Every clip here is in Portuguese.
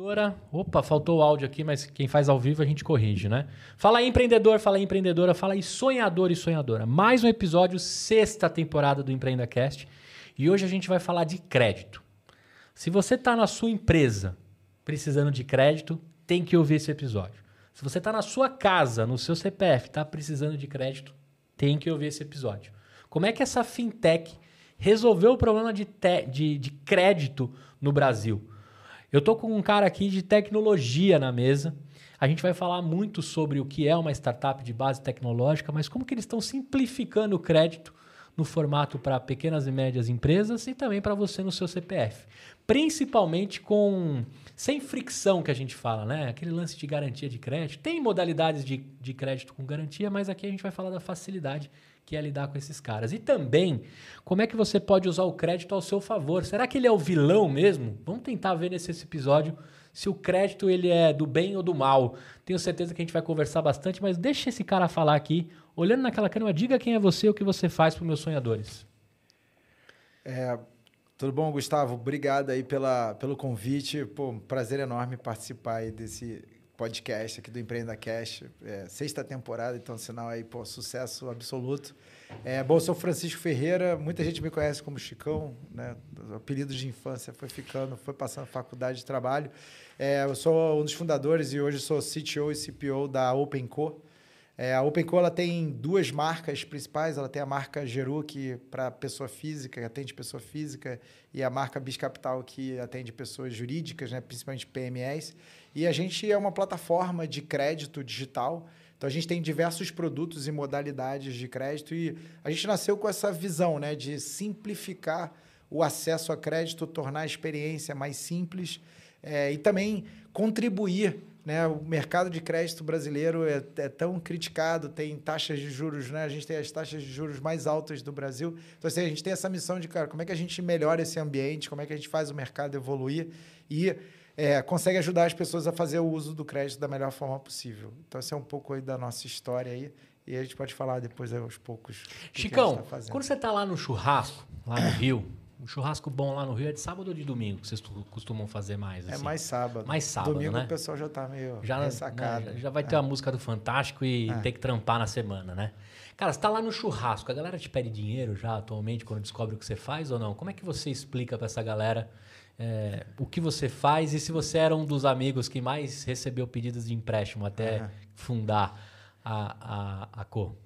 Empreendedora. Opa, faltou o áudio aqui, mas quem faz ao vivo a gente corrige, né? Fala aí, empreendedor, fala aí, empreendedora, fala aí, sonhador e sonhadora. Mais um episódio, sexta temporada do Empreendacast. E hoje a gente vai falar de crédito. Se você está na sua empresa precisando de crédito, tem que ouvir esse episódio. Se você está na sua casa, no seu CPF, está precisando de crédito, tem que ouvir esse episódio. Como é que essa fintech resolveu o problema de, de, de crédito no Brasil? Eu tô com um cara aqui de tecnologia na mesa. A gente vai falar muito sobre o que é uma startup de base tecnológica, mas como que eles estão simplificando o crédito no formato para pequenas e médias empresas e também para você no seu CPF. Principalmente com sem fricção que a gente fala, né? Aquele lance de garantia de crédito. Tem modalidades de, de crédito com garantia, mas aqui a gente vai falar da facilidade que é lidar com esses caras. E também, como é que você pode usar o crédito ao seu favor? Será que ele é o vilão mesmo? Vamos tentar ver nesse episódio se o crédito ele é do bem ou do mal. Tenho certeza que a gente vai conversar bastante, mas deixa esse cara falar aqui. Olhando naquela câmera, diga quem é você o que você faz para os meus sonhadores. É, tudo bom, Gustavo? Obrigado aí pela, pelo convite. Pô, prazer enorme participar aí desse podcast aqui do Empreenda Cash, é, sexta temporada, então sinal aí, pô, sucesso absoluto. É, bom, sou Francisco Ferreira, muita gente me conhece como Chicão, né? Apelido de infância foi ficando, foi passando faculdade de trabalho. É, eu sou um dos fundadores e hoje sou CTO e CPO da OpenCo. É, a OpenCo ela tem duas marcas principais, ela tem a marca Geru, que para pessoa física, que atende pessoa física, e a marca Biscapital, que atende pessoas jurídicas, né? principalmente PMEs. E a gente é uma plataforma de crédito digital. Então a gente tem diversos produtos e modalidades de crédito e a gente nasceu com essa visão, né, de simplificar o acesso a crédito, tornar a experiência mais simples é, e também contribuir. Né? O mercado de crédito brasileiro é, é, tão criticado, tem taxas de juros, né? a gente tem as taxas de juros mais altas do Brasil. Então, assim, a gente tem essa missão de, cara, como é que a gente melhora esse ambiente, como é que a gente faz o mercado evoluir e é, consegue ajudar as pessoas a fazer o uso do crédito da melhor forma possível. Então, esse é um pouco aí da nossa história aí. E a gente pode falar depois aos poucos. Chicão, tá quando você está lá no churrasco, lá no Rio, um churrasco bom lá no Rio é de sábado ou de domingo que vocês costumam fazer mais? É assim? É mais sábado. Mais sábado, domingo né? o pessoal já está meio já, ressacado. Né? Já, vai ter é. a música do Fantástico e é. ter que trampar na semana, né? Cara, você está lá no churrasco, a galera te pede dinheiro já atualmente quando descobre o que você faz ou não? Como é que você explica para essa galera é, o que você faz e se você era um dos amigos que mais recebeu pedidos de empréstimo até fundar a, a, a Co.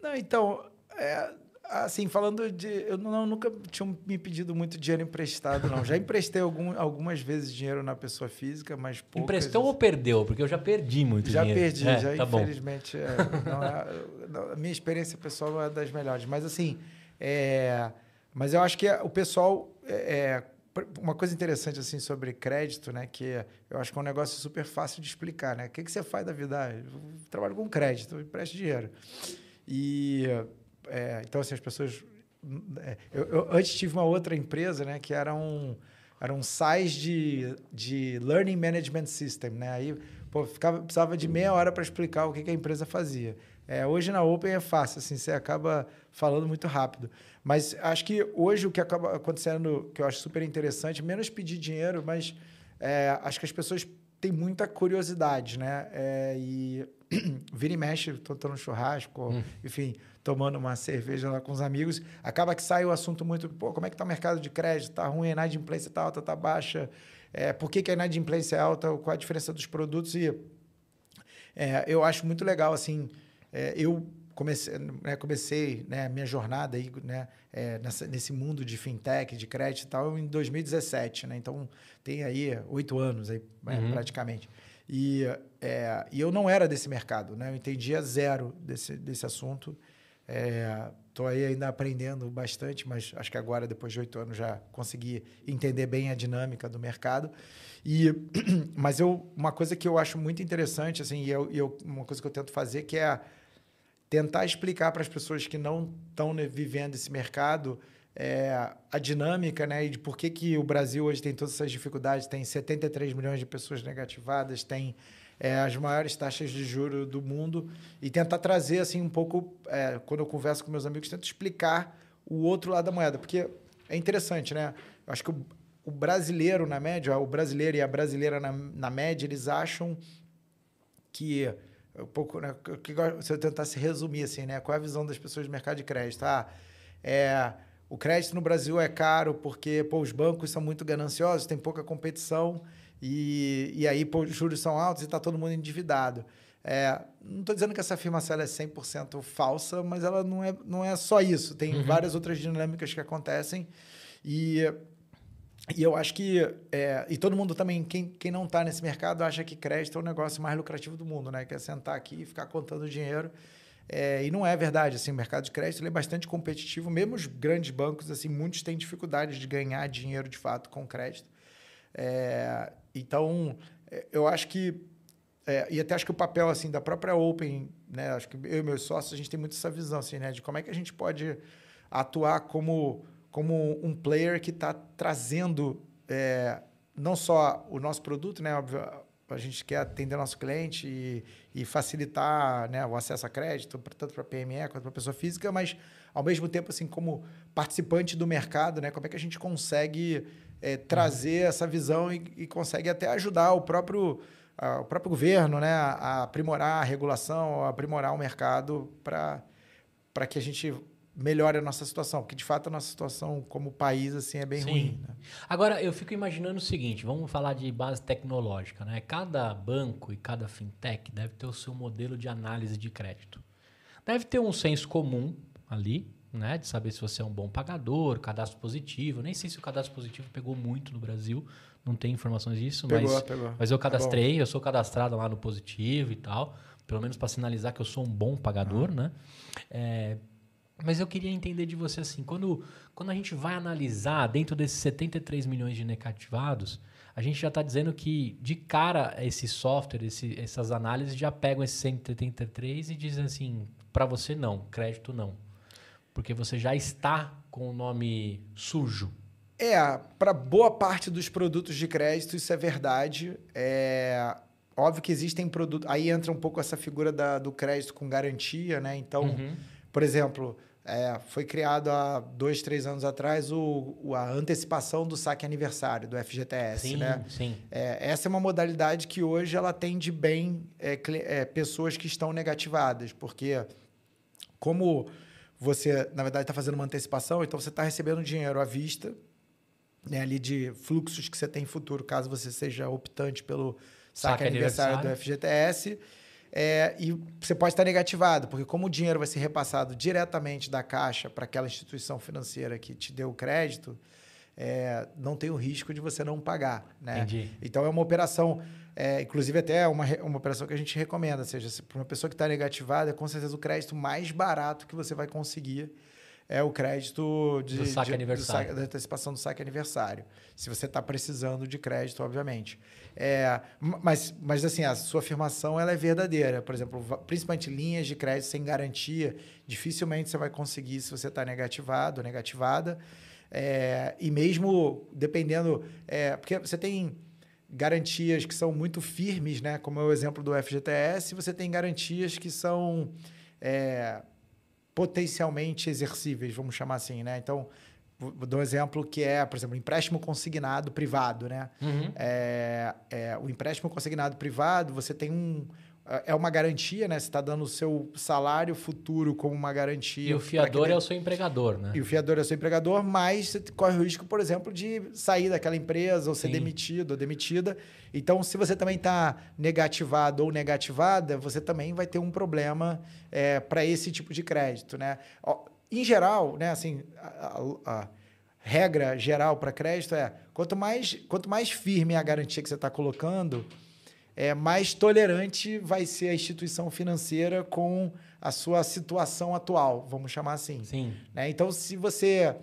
Não, então, é, assim, falando de. Eu não, nunca tinha me pedido muito dinheiro emprestado, não. Já emprestei algum, algumas vezes dinheiro na pessoa física, mas poucas. Emprestou ou perdeu? Porque eu já perdi muito já dinheiro. Perdi, é, já perdi, tá infelizmente. É, não, é, não, a minha experiência pessoal é das melhores. Mas assim. É, mas eu acho que o pessoal é, é, uma coisa interessante assim sobre crédito, né? Que eu acho que é um negócio super fácil de explicar, né? O que, que você faz da vida? Ah, eu trabalho com crédito, empreste empresto dinheiro. E é, então assim as pessoas, hum, é, eu, eu, antes tive uma outra empresa, né? Que era um eram sais de, de Learning Management System, né? Aí pô, ficava, precisava de meia hora para explicar o que, que, a empresa fazia. É, hoje na Open é fácil, assim, você acaba falando muito rápido. Mas acho que hoje o que acaba acontecendo, que eu acho super interessante, menos pedir dinheiro, mas é, acho que as pessoas têm muita curiosidade, né? É, e vira e mexe, tô, tomando no churrasco, hum. enfim, tomando uma cerveja lá com os amigos, acaba que sai o assunto muito, pô, como é que tá o mercado de crédito? Tá ruim, a inadimplência tá alta, tá baixa? É, por que, que a inadimplência é alta? Qual a diferença dos produtos? E é, eu acho muito legal, assim, é, eu comecei, né, comecei né, minha jornada aí, né, é, nessa, nesse mundo de fintech, de crédito e tal, em 2017, né? Então, tem aí oito anos aí, né, uhum. praticamente. E, é, e eu não era desse mercado, né? Eu entendia zero desse, desse assunto. Estou é, aí ainda aprendendo bastante, mas acho que agora, depois de oito anos, já consegui entender bem a dinâmica do mercado. E, mas eu, uma coisa que eu acho muito interessante, assim, e eu, eu uma coisa que eu tento fazer, que é tentar explicar para as pessoas que não estão vivendo esse mercado é, a dinâmica, né? E de por que, que o Brasil hoje tem todas essas dificuldades, tem 73 milhões de pessoas negativadas, tem é, as maiores taxas de juro do mundo, e tentar trazer assim um pouco, é, quando eu converso com meus amigos, tento explicar o outro lado da moeda, porque é interessante, né? Eu acho que o, o brasileiro, na média, o brasileiro e a brasileira, na, na média, eles acham que é um pouco, né, que, se eu tentasse resumir assim, né? Qual é a visão das pessoas do mercado de crédito? Ah, é, o crédito no Brasil é caro porque pô, os bancos são muito gananciosos, tem pouca competição e, e aí pô, os juros são altos e está todo mundo endividado. É, não estou dizendo que essa afirmação é 100% falsa, mas ela não é, não é só isso. Tem uhum. várias outras dinâmicas que acontecem e, e eu acho que... É, e todo mundo também, quem, quem não está nesse mercado, acha que crédito é o negócio mais lucrativo do mundo, né? Que é sentar aqui e ficar contando dinheiro é, e não é verdade, assim, o mercado de crédito é bastante competitivo, mesmo os grandes bancos, assim, muitos têm dificuldades de ganhar dinheiro de fato com crédito. É, então, é, eu acho que é, e até acho que o papel assim da própria Open, né, acho que eu e meus sócios a gente tem muito essa visão assim, né, de como é que a gente pode atuar como como um player que está trazendo é, não só o nosso produto, né, óbvio, a gente quer atender nosso cliente e, e facilitar né, o acesso a crédito, tanto para a PME quanto para a pessoa física, mas ao mesmo tempo, assim, como participante do mercado, né, como é que a gente consegue é, trazer uhum. essa visão e, e, consegue até ajudar o próprio, a, o próprio governo né, a aprimorar a regulação, a aprimorar o mercado para que a gente melhore a nossa situação, porque de fato a nossa situação como país assim é bem Sim. ruim. Né? Agora eu fico imaginando o seguinte, vamos falar de base tecnológica, né? Cada banco e cada fintech deve ter o seu modelo de análise de crédito. Deve ter um senso comum ali, né, de saber se você é um bom pagador, cadastro positivo. Nem sei se o cadastro positivo pegou muito no Brasil, não tem informações disso, pegou, mas pegou. mas eu tá cadastrei, eu sou cadastrado lá no positivo e tal pelo menos para sinalizar que eu sou um bom pagador, ah. né? É, mas eu queria entender de você assim, quando, quando a gente vai analisar dentro desses 73 milhões de negativados, a gente já está dizendo que de cara esse software, esse, essas análises já pegam esses 173 e dizem assim, para você não, crédito não, porque você já está com o nome sujo. É, para boa parte dos produtos de crédito isso é verdade. É óbvio que existem produtos. Aí entra um pouco essa figura da, do crédito com garantia, né? Então, uhum. por exemplo, é, foi criado há dois, três anos atrás o, o, a antecipação do saque aniversário do FGTS, sim, né? Sim. É, essa é uma modalidade que hoje ela atende bem é, é pessoas que estão negativadas, porque como você, na verdade, está fazendo uma antecipação, então você está recebendo dinheiro à vista, né, ali de fluxos que você tem em futuro, caso você seja optante pelo saque, saque aniversário, aniversário do FGTS é, e você pode estar negativado, porque como o dinheiro vai ser repassado diretamente da caixa para aquela instituição financeira que te deu o crédito, é, não tem o risco de você não pagar. Né? Entendi. Então é uma operação, é, inclusive até uma, uma operação que a gente recomenda, ou seja, para uma pessoa que está negativada, é com certeza o crédito mais barato que você vai conseguir é o crédito de, do saque de, aniversário. Do saque, da antecipação do saque aniversário. Se você está precisando de crédito, obviamente. É, mas, mas, assim, a sua afirmação ela é verdadeira. Por exemplo, principalmente linhas de crédito sem garantia, dificilmente você vai conseguir se você está negativado, negativada. É, e mesmo dependendo... É, porque você tem garantias que são muito firmes, né? como é o exemplo do FGTS, você tem garantias que são... É, potencialmente exercíveis, vamos chamar assim, né? Então, vou dar um exemplo que é, por exemplo, empréstimo consignado privado, né? Uhum. É, é, o empréstimo consignado privado, você tem um ah, é uma garantia, né? Você está dando o seu salário futuro como uma garantia. E o fiador é o seu empregador, né? E o fiador é o seu empregador, mas você corre o risco, por exemplo, de sair daquela empresa ou ser Sim. demitido ou demitida. Então, se você também está negativado ou negativada, você também vai ter um problema é, para esse tipo de crédito, né? Em geral, né? Assim, a, a, a regra geral para crédito é quanto mais, quanto mais firme é a garantia que você está colocando é, mais tolerante vai ser a instituição financeira com a sua situação atual, vamos chamar assim. Sim. Né? Então, se você,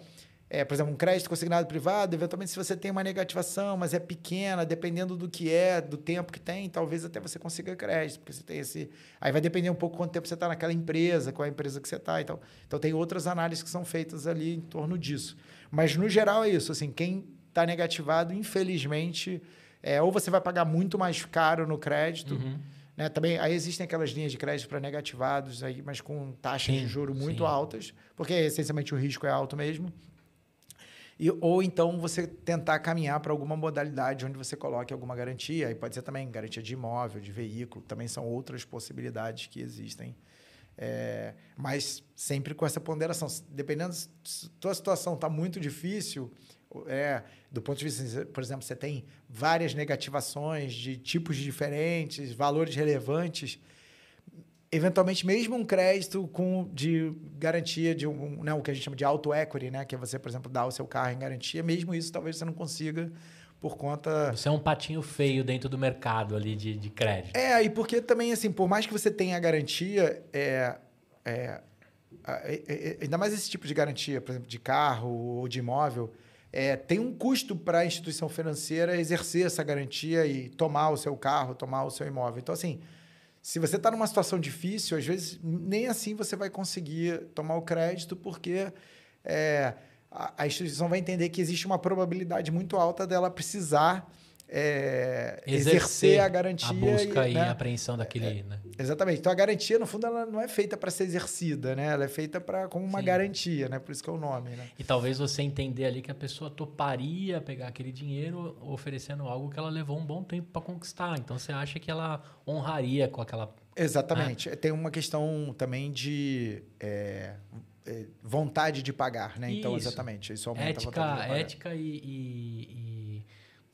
é, por exemplo, um crédito consignado privado, eventualmente se você tem uma negativação, mas é pequena, dependendo do que é, do tempo que tem, talvez até você consiga crédito, porque você tem esse. Aí vai depender um pouco quanto tempo você está naquela empresa, qual é a empresa que você está e tal. Então, tem outras análises que são feitas ali em torno disso. Mas, no geral, é isso. Assim, quem está negativado, infelizmente é, ou você vai pagar muito mais caro no crédito. Uhum. Né? Também aí existem aquelas linhas de crédito para negativados, aí, mas com taxas sim, de juro muito sim. altas, porque essencialmente o risco é alto mesmo. E, ou então você tentar caminhar para alguma modalidade onde você coloque alguma garantia. E pode ser também garantia de imóvel, de veículo, também são outras possibilidades que existem. É, mas sempre com essa ponderação. Dependendo se a tua situação está muito difícil, é, do ponto de vista, por exemplo, você tem várias negativações de tipos diferentes, valores relevantes. Eventualmente, mesmo um crédito com, de garantia de um, né, o que a gente chama de auto equity, né, que é você, por exemplo, dar o seu carro em garantia, mesmo isso talvez você não consiga por conta. Você é um patinho feio dentro do mercado ali de, de crédito. É, e porque também, assim, por mais que você tenha a garantia, é, é, é, é, ainda mais esse tipo de garantia, por exemplo, de carro ou de imóvel é, tem um custo para a instituição financeira exercer essa garantia e tomar o seu carro, tomar o seu imóvel. Então, assim, se você está numa situação difícil, às vezes nem assim você vai conseguir tomar o crédito, porque é, a, a instituição vai entender que existe uma probabilidade muito alta dela precisar é, exercer, exercer, a garantia. A busca e, né? e a apreensão daquele. É, né? Exatamente. Então a garantia, no fundo, ela não é feita para ser exercida, né? Ela é feita para como uma Sim. garantia, né? Por isso que é o nome. Né? E talvez você entender ali que a pessoa toparia pegar aquele dinheiro oferecendo algo que ela levou um bom tempo para conquistar. Então você acha que ela honraria com aquela. Né? Exatamente. Né? Tem uma questão também de. É, é vontade de pagar, né? Então, isso. Então, exatamente. Isso aumenta ética, a vontade de pagar. Ética e, e,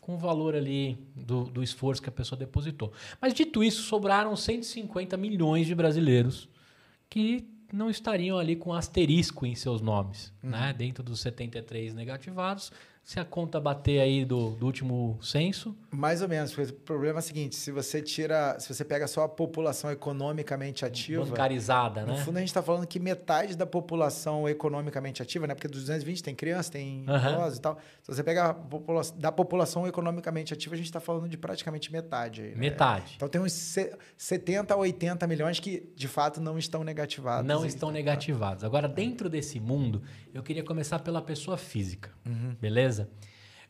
com o valor ali do, do esforço que a pessoa depositou. Mas dito isso, sobraram 150 milhões de brasileiros que não estariam ali com asterisco em seus nomes, uhum. né? Dentro dos 73 negativados, se a conta bater aí do, do último censo? Mais ou menos, porque o problema é o seguinte, se você tira, se você pega só a população economicamente ativa... Bancarizada, né? No fundo, a gente está falando que metade da população economicamente ativa, né? Porque 220 tem criança, tem uhum. idosos e tal. Se você pega da população economicamente ativa, a gente está falando de praticamente metade. Aí, né? Metade. Então, tem uns 70 a 80 milhões que, de fato, não estão negativados. Não estão então, tá. negativados. Agora, dentro desse mundo, eu queria começar pela pessoa física, uhum. beleza?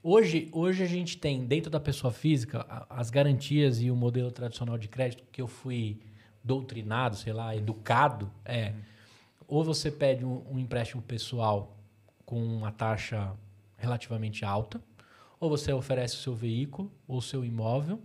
Hoje, hoje a gente tem dentro da pessoa física as garantias e o modelo tradicional de crédito que eu fui doutrinado, sei lá, educado é uhum. ou você pede um, um empréstimo pessoal com uma taxa relativamente alta, ou você oferece o seu veículo ou o seu imóvel.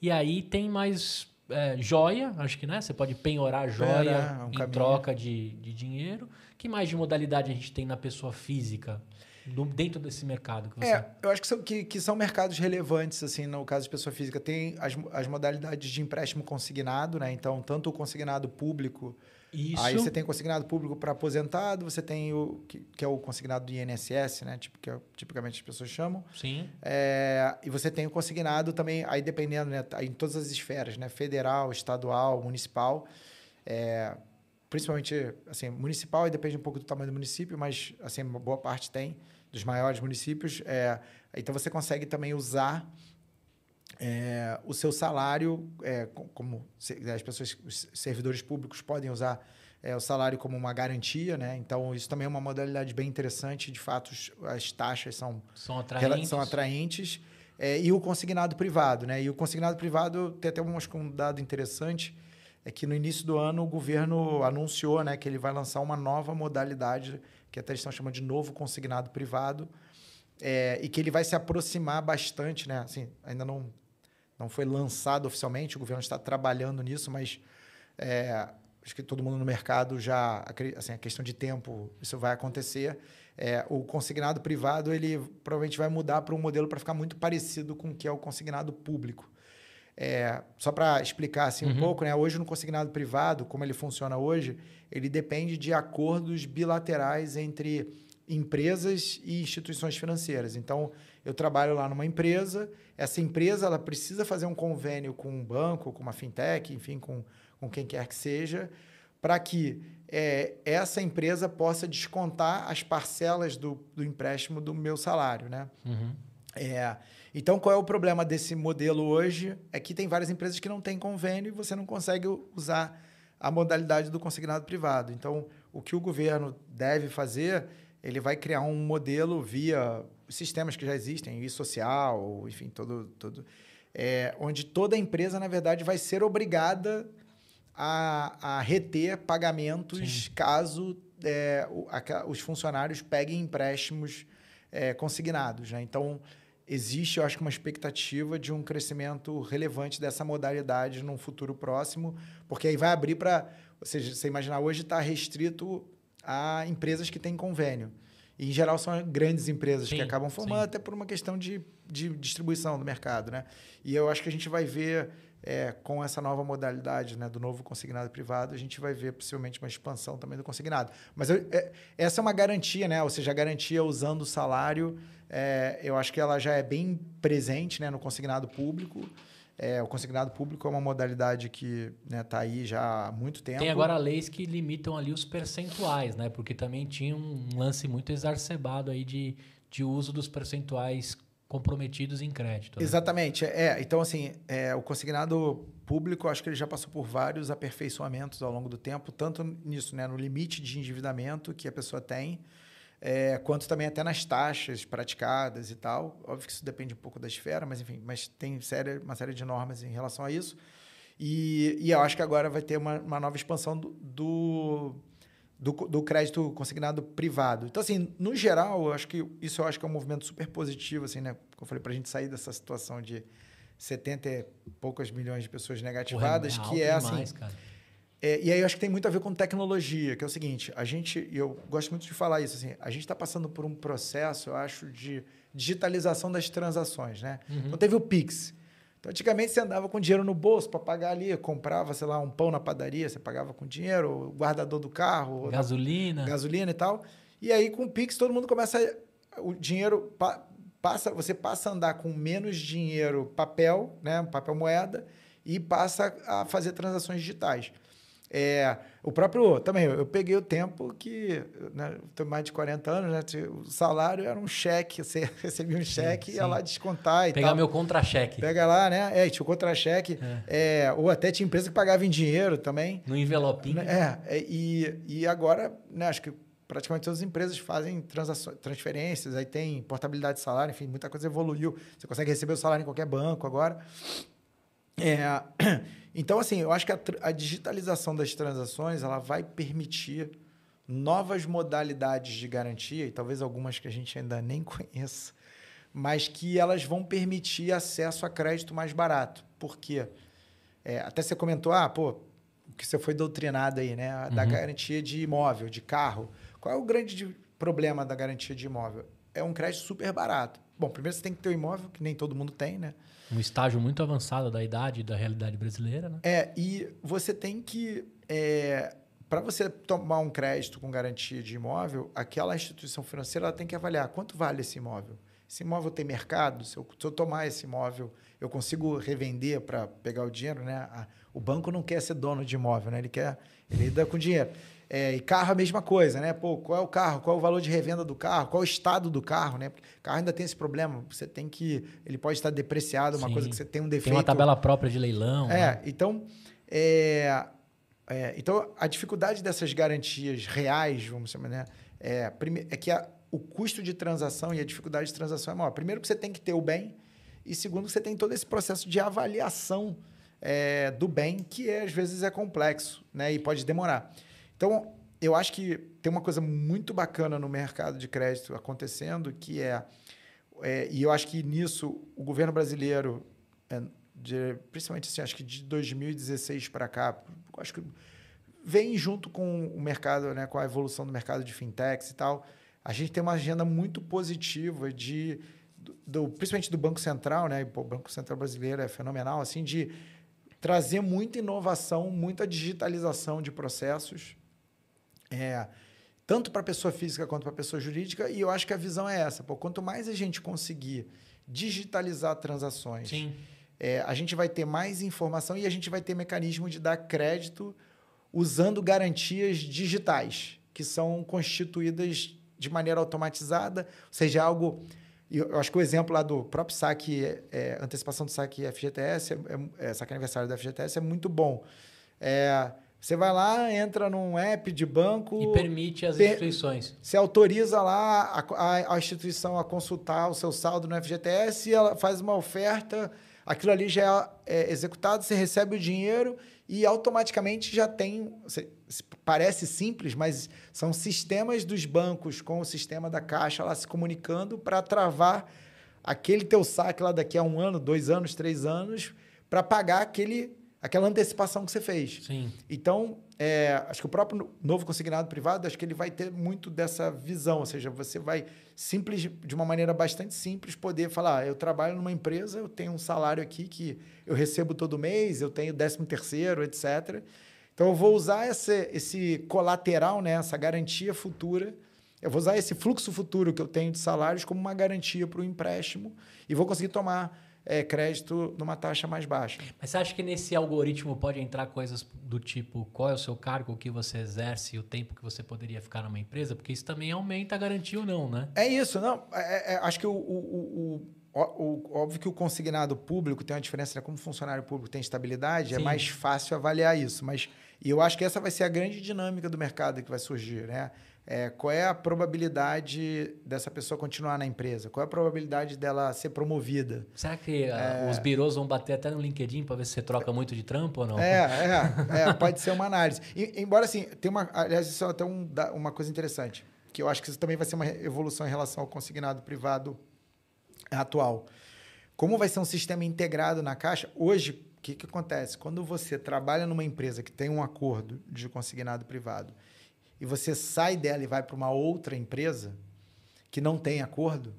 E aí tem mais é, joia, acho que, né? Você pode penhorar joia Pera, um em caminho. troca de, de dinheiro que mais de modalidade a gente tem na pessoa física? Do, dentro desse mercado que você... É, eu acho que são, que, que, são mercados relevantes, assim, no caso de pessoa física. Tem as, as modalidades de empréstimo consignado, né? Então, tanto o consignado público... Isso. Aí você tem consignado público para aposentado, você tem o... Que, que, é o consignado do INSS, né? Tipo, que é, tipicamente as pessoas chamam. Sim. É, e você tem o consignado também, aí dependendo, né? Tá em todas as esferas, né? Federal, estadual, municipal... É, principalmente assim municipal e depende um pouco do tamanho do município mas assim uma boa parte tem dos maiores municípios é, então você consegue também usar é, o seu salário é, como né, as pessoas os servidores públicos podem usar é, o salário como uma garantia né então isso também é uma modalidade bem interessante de fato as taxas são são atraentes, são atraentes é, e o consignado privado né e o consignado privado tem até um, acho, um dado interessante é que no início do ano o governo anunciou né, que ele vai lançar uma nova modalidade, que até estão chamando de novo consignado privado, é, e que ele vai se aproximar bastante, né? Assim, ainda não, não foi lançado oficialmente, o governo está trabalhando nisso, mas é, acho que todo mundo no mercado já, assim, a questão de tempo, isso vai acontecer. É, o consignado privado, ele provavelmente vai mudar para um modelo para ficar muito parecido com o que é o consignado público. É, só para explicar assim uhum. um pouco, né? Hoje no consignado privado, como ele funciona hoje, ele depende de acordos bilaterais entre empresas e instituições financeiras. Então, eu trabalho lá numa empresa, essa empresa ela precisa fazer um convênio com um banco, com uma fintech, enfim, com, com quem quer que seja, para que é, essa empresa possa descontar as parcelas do, do empréstimo do meu salário, né? Uhum. É, então, qual é o problema desse modelo hoje? É que tem várias empresas que não têm convênio e você não consegue usar a modalidade do consignado privado. Então, o que o governo deve fazer, ele vai criar um modelo via sistemas que já existem, e social, enfim, todo, todo é, onde toda empresa, na verdade, vai ser obrigada a, a reter pagamentos Sim. caso é, o, a, os funcionários peguem empréstimos é, consignados. Né? Então, existe, eu acho, que uma expectativa de um crescimento relevante dessa modalidade num futuro próximo, porque aí vai abrir para. Ou seja, você imaginar, hoje está restrito a empresas que têm convênio. E, em geral, são grandes empresas sim, que acabam formando, sim. até por uma questão de, de distribuição do mercado. Né? E eu acho que a gente vai ver, é, com essa nova modalidade né, do novo consignado privado, a gente vai ver possivelmente uma expansão também do consignado. Mas eu, é, essa é uma garantia, né? ou seja, a garantia usando o salário é, eu acho que ela já é bem presente né, no consignado público. É, o consignado público é uma modalidade que está né, tá aí já há muito tempo. Tem agora leis que limitam ali os percentuais, né? Porque também tinha um lance muito exacerbado aí de, de uso dos percentuais comprometidos em crédito. Né? Exatamente. É, então, assim, é, o consignado público, acho que ele já passou por vários aperfeiçoamentos ao longo do tempo, tanto nisso, né, no limite de endividamento que a pessoa tem, é, quanto também até nas taxas praticadas e tal. Óbvio que isso depende um pouco da esfera, mas enfim, mas tem série, uma série de normas em relação a isso. E, e eu acho que agora vai ter uma, uma nova expansão do, do do, do, crédito consignado privado. Então, assim, no geral, eu acho que isso eu acho que é um movimento super positivo, assim, né? Como eu falei, para a gente sair dessa situação de 70 e poucas milhões de pessoas é negativadas, é que é assim, demais, assim. Cara. É, e aí eu acho que tem muito a ver com tecnologia, que é o seguinte, a gente, e eu gosto muito de falar isso, assim, a gente está passando por um processo, eu acho, de digitalização das transações, né? Uhum. Então teve o Pix. Então, antigamente você andava com dinheiro no bolso para pagar ali, comprava, sei lá, um pão na padaria, você pagava com dinheiro, o guardador do carro, gasolina, gasolina e tal. E aí com o Pix todo mundo começa a, o dinheiro pa, passa, você passa a andar com menos dinheiro, papel, né, papel moeda e passa a fazer transações digitais. É, o próprio. Também, eu peguei o tempo que. Né, mais de 40 anos, né, o salário era um cheque. Você recebia um cheque e ia lá descontar e Pegar tal. meu contra-cheque. Pega lá, né? É, tinha o contra-cheque. É. É, ou até tinha empresa que pagava em dinheiro também. No envelopinho. Né, é, é, e, e agora, né, acho que praticamente todas as empresas fazem transações, transferências, aí tem portabilidade de salário, enfim, muita coisa evoluiu. Você consegue receber o salário em qualquer banco agora. É, então, assim, eu acho que a, a, digitalização das transações ela vai permitir novas modalidades de garantia, e talvez algumas que a gente ainda nem conheça, mas que elas vão permitir acesso a crédito mais barato. Por quê? É, até você comentou, ah, pô, que você foi doutrinado aí, né? Da uhum. garantia de imóvel, de carro. Qual é o grande problema da garantia de imóvel? É um crédito super barato. Bom, primeiro você tem que ter um imóvel, que nem todo mundo tem, né? Um estágio muito avançado da idade, da realidade brasileira, né? É, e você tem que. É, Para você tomar um crédito com garantia de imóvel, aquela instituição financeira tem que avaliar quanto vale esse imóvel. Esse imóvel tem mercado? Se eu, se eu tomar esse imóvel, eu consigo revender para pegar o dinheiro, né? o banco não quer ser dono de imóvel, né? Ele quer, ele lida com dinheiro. É, e carro é a mesma coisa, né? Pô, qual é o carro? Qual é o valor de revenda do carro? Qual é o estado do carro, né? Porque carro ainda tem esse problema. Você tem que... Ele pode estar depreciado, Sim. É uma coisa que você tem um defeito. Tem uma tabela própria de leilão. É, né? então... É, é, então, a dificuldade dessas garantias reais, vamos chamar, né? É, é que a, o custo de transação e a dificuldade de transação é maior. Primeiro, que você tem que ter o bem, e segundo, que você tem todo esse processo de avaliação é, do bem, que é, às vezes é complexo né? e pode demorar. Então, eu acho que tem uma coisa muito bacana no mercado de crédito acontecendo, que é, é e eu acho que nisso o governo brasileiro, é, de, principalmente assim, acho que de 2016 para cá, acho que vem junto com o mercado, né, com a evolução do mercado de fintechs e tal, a gente tem uma agenda muito positiva de do, do, principalmente do Banco Central, né? o Banco Central brasileiro é fenomenal, assim, de trazer muita inovação, muita digitalização de processos é, tanto para pessoa física quanto para pessoa jurídica, e eu acho que a visão é essa. Pô, quanto mais a gente conseguir digitalizar transações, é, a gente vai ter mais informação e a gente vai ter mecanismo de dar crédito usando garantias digitais, que são constituídas de maneira automatizada, ou seja, é algo. Eu acho que o exemplo lá do próprio saque, é, é antecipação do saque FGTS, é, é, é, saque aniversário da FGTS, é muito bom. É, você vai lá, entra num app de banco. E permite as per instituições. Você autoriza lá a, a, a, instituição a consultar o seu saldo no FGTS e ela faz uma oferta. Aquilo ali já é, é executado, você recebe o dinheiro e automaticamente já tem. Parece simples, mas são sistemas dos bancos com o sistema da caixa lá se comunicando para travar aquele teu saque lá daqui a um ano, dois anos, três anos, para pagar aquele aquela antecipação que você fez. Sim. Então, é, acho que o próprio novo consignado privado, acho que ele vai ter muito dessa visão, ou seja, você vai simples, de uma maneira bastante simples, poder falar, ah, eu trabalho numa empresa, eu tenho um salário aqui que eu recebo todo mês, eu tenho 13 terceiro, etc. Então, eu vou usar esse, esse colateral, né, essa garantia futura, eu vou usar esse fluxo futuro que eu tenho de salários como uma garantia para o empréstimo e vou conseguir tomar é, crédito numa taxa mais baixa. Mas você acha que nesse algoritmo pode entrar coisas do tipo qual é o seu cargo, o que você exerce e o tempo que você poderia ficar numa empresa? Porque isso também aumenta a garantia ou não, né? É isso, não. É, é, é acho que o, o, o, o, Óbvio que o consignado público tem uma diferença, né? como funcionário público tem estabilidade, é Sim. é mais fácil avaliar isso. Mas e eu acho que essa vai ser a grande dinâmica do mercado que vai surgir, né? é, qual é a probabilidade dessa pessoa continuar na empresa? Qual é a probabilidade dela ser promovida? Será que ah, é... os birôs vão bater até no LinkedIn para ver se você troca muito de trampo ou não? É, é, é pode ser uma análise. E, embora assim, tem uma, aliás, isso é até um, uma coisa interessante, que eu acho que isso também vai ser uma evolução em relação ao consignado privado atual. Como vai ser um sistema integrado na caixa, hoje, o que, que acontece? Quando você trabalha numa empresa que tem um acordo de consignado privado e você sai dela e vai para uma outra empresa que não tem acordo,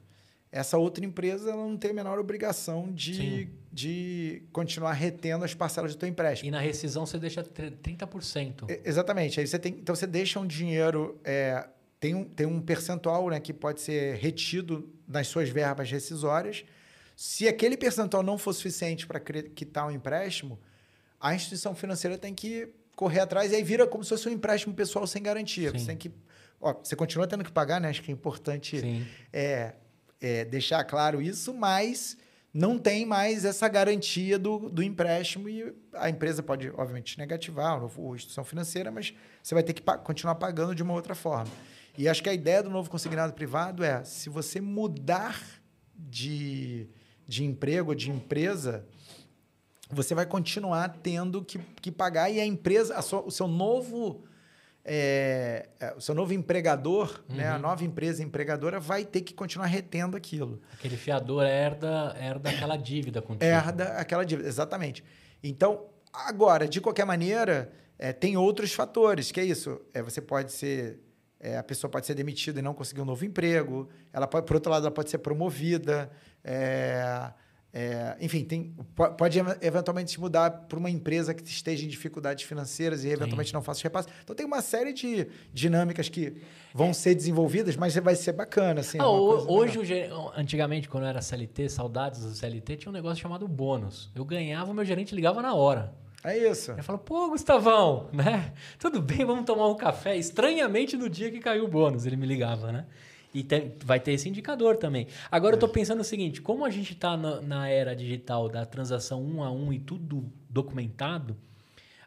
essa outra empresa ela não tem a menor obrigação de, de continuar retendo as parcelas do teu empréstimo. E na rescisão você deixa 30%. É, exatamente. Aí você tem, então você deixa um dinheiro. É, tem, um, tem um percentual né, que pode ser retido nas suas verbas rescisórias. Se aquele percentual não for suficiente para quitar o um empréstimo, a instituição financeira tem que correr atrás e aí vira como se fosse um empréstimo pessoal sem garantia. Sim. Você tem que. Ó, você continua tendo que pagar, né? Acho que é importante é, é, deixar claro isso, mas não tem mais essa garantia do, do empréstimo e a empresa pode, obviamente, negativar ou instituição financeira, mas você vai ter que pa continuar pagando de uma outra forma. E acho que a ideia do novo consignado privado é, se você mudar de, de emprego, de empresa, você vai continuar tendo que, que pagar e a empresa, a sua, o seu novo. É, é o seu novo empregador, uhum. né, a uhum. nova empresa empregadora vai ter que continuar retendo aquilo. Aquele fiador herda, herda aquela dívida contigo. Herda aquela dívida, exatamente. Então, agora, de qualquer maneira, é, tem outros fatores, que é isso. É, você pode ser. É, a pessoa pode ser demitida e não conseguir um novo emprego. Ela pode, por outro lado, ela pode ser promovida. É, é, enfim, tem, pode eventualmente se mudar para uma empresa que esteja em dificuldades financeiras e eventualmente Sim. não faça os repasses. Então tem uma série de dinâmicas que vão é. ser desenvolvidas, mas vai ser bacana. Assim, ah, hoje, o, antigamente, quando eu era CLT, saudades do CLT, tinha um negócio chamado bônus. Eu ganhava, o meu gerente ligava na hora. É isso. Ele falou, pô, Gustavão, né? Tudo bem, vamos tomar um café. Estranhamente, no dia que caiu o bônus, ele me ligava, né? E tem, vai ter esse indicador também. Agora é. eu estou pensando o seguinte: como a gente está na, na, era digital da transação um a um e tudo documentado,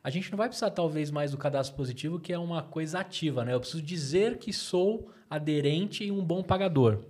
a gente não vai precisar talvez mais do cadastro positivo, que é uma coisa ativa, né? Eu preciso dizer que sou aderente e um bom pagador.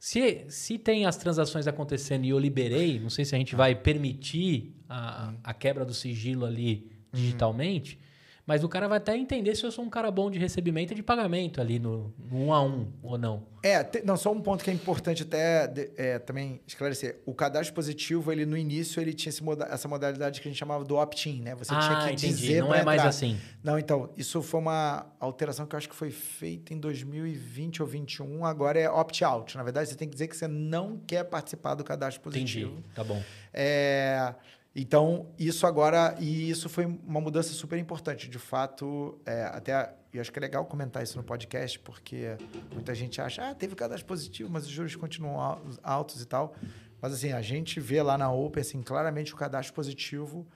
Se, se tem as transações acontecendo e eu liberei, não sei se a gente vai permitir a, a quebra do sigilo ali uhum. digitalmente. Uhum. Mas o cara vai até entender se eu sou um cara bom de recebimento e de pagamento ali no, no um a um ou não. É, te, não, só um ponto que é importante até é, também esclarecer. O cadastro positivo, ele no início, ele tinha moda essa modalidade que a gente chamava do opt-in, né? Você ah, tinha que entendi. dizer Não é entrar. mais assim. Não, então, isso foi uma alteração que eu acho que foi feita em 2020 ou 2021. Agora é opt-out. Na verdade, você tem que dizer que você não quer participar do cadastro positivo. Entendi, tá bom. É... Então, isso agora, e isso foi uma mudança super importante. De fato, é, até, eu acho que é legal comentar isso no podcast, porque muita gente acha, ah, teve cadastro positivo, mas os juros continuam altos e tal. Mas, assim, a gente vê lá na Open, assim, claramente o cadastro positivo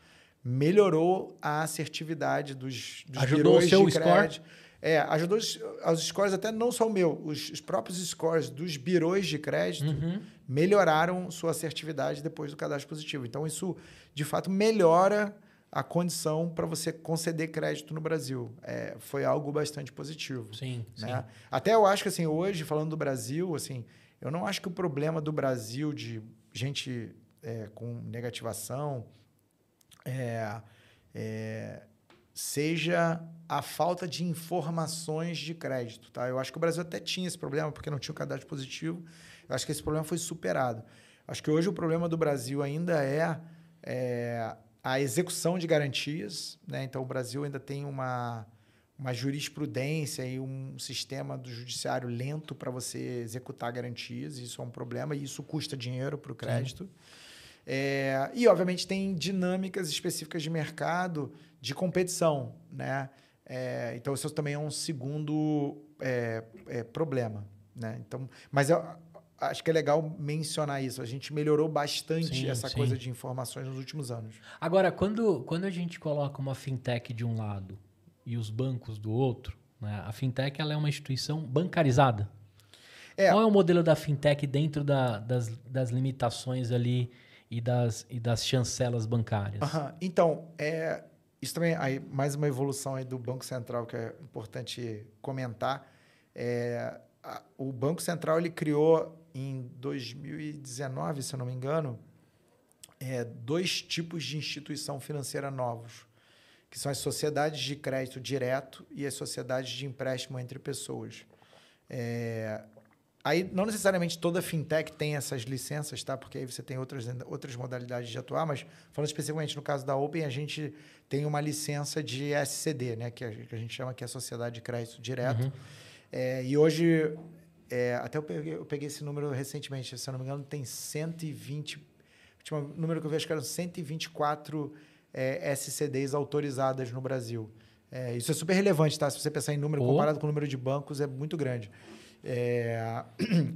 melhorou a assertividade dos, dos Ajudou o seu de crédito. Score? É, ajudou os, os scores, até não só o meu, os, os próprios scores dos birôs de crédito. Uhum melhoraram sua assertividade depois do cadastro positivo. Então, isso, de fato, melhora a condição para você conceder crédito no Brasil. É, foi algo bastante positivo. Sim, né? sim, Até eu acho que, assim, hoje, falando do Brasil, assim, eu não acho que o problema do Brasil de gente é, com negativação é, é seja a falta de informações de crédito. Tá? Eu acho que o Brasil até tinha esse problema, porque não tinha o cadastro positivo, acho que esse problema foi superado. Acho que hoje o problema do Brasil ainda é, é a execução de garantias. Né? Então, o Brasil ainda tem uma, uma jurisprudência e um sistema do judiciário lento para você executar garantias. Isso é um problema e isso custa dinheiro para o crédito. É, e, obviamente, tem dinâmicas específicas de mercado de competição. Né? É, então, isso também é um segundo é, é problema. Né? Então, mas acho que é legal mencionar isso. A gente melhorou bastante sim, essa sim. coisa de informações nos últimos anos. Agora, quando, quando a gente coloca uma fintech de um lado e os bancos do outro, né? a fintech ela é uma instituição bancarizada. É. Qual é o modelo da fintech dentro da, das, das limitações ali e das, e das chancelas bancárias? Uhum. Então, é, isso também aí, mais uma evolução aí do Banco Central que é importante comentar. É, a, o Banco Central ele criou em 2019, se eu não me engano, é, dois tipos de instituição financeira novos, que são as sociedades de crédito direto e as sociedades de empréstimo entre pessoas. É, aí não necessariamente toda fintech tem essas licenças, tá? Porque aí você tem outras, outras modalidades de atuar, mas falando especificamente no caso da Open, a gente tem uma licença de SCD, né? Que a, gente chama que é Sociedade de Crédito Direto. Uhum. É, e hoje é, até eu peguei, eu peguei, esse número recentemente, se eu não me engano, tem 120. O último número que eu vejo que eram 124 é, SCDs autorizadas no Brasil. É, isso é super relevante, tá? Se você pensar em número, oh. comparado com o número de bancos, é muito grande. É...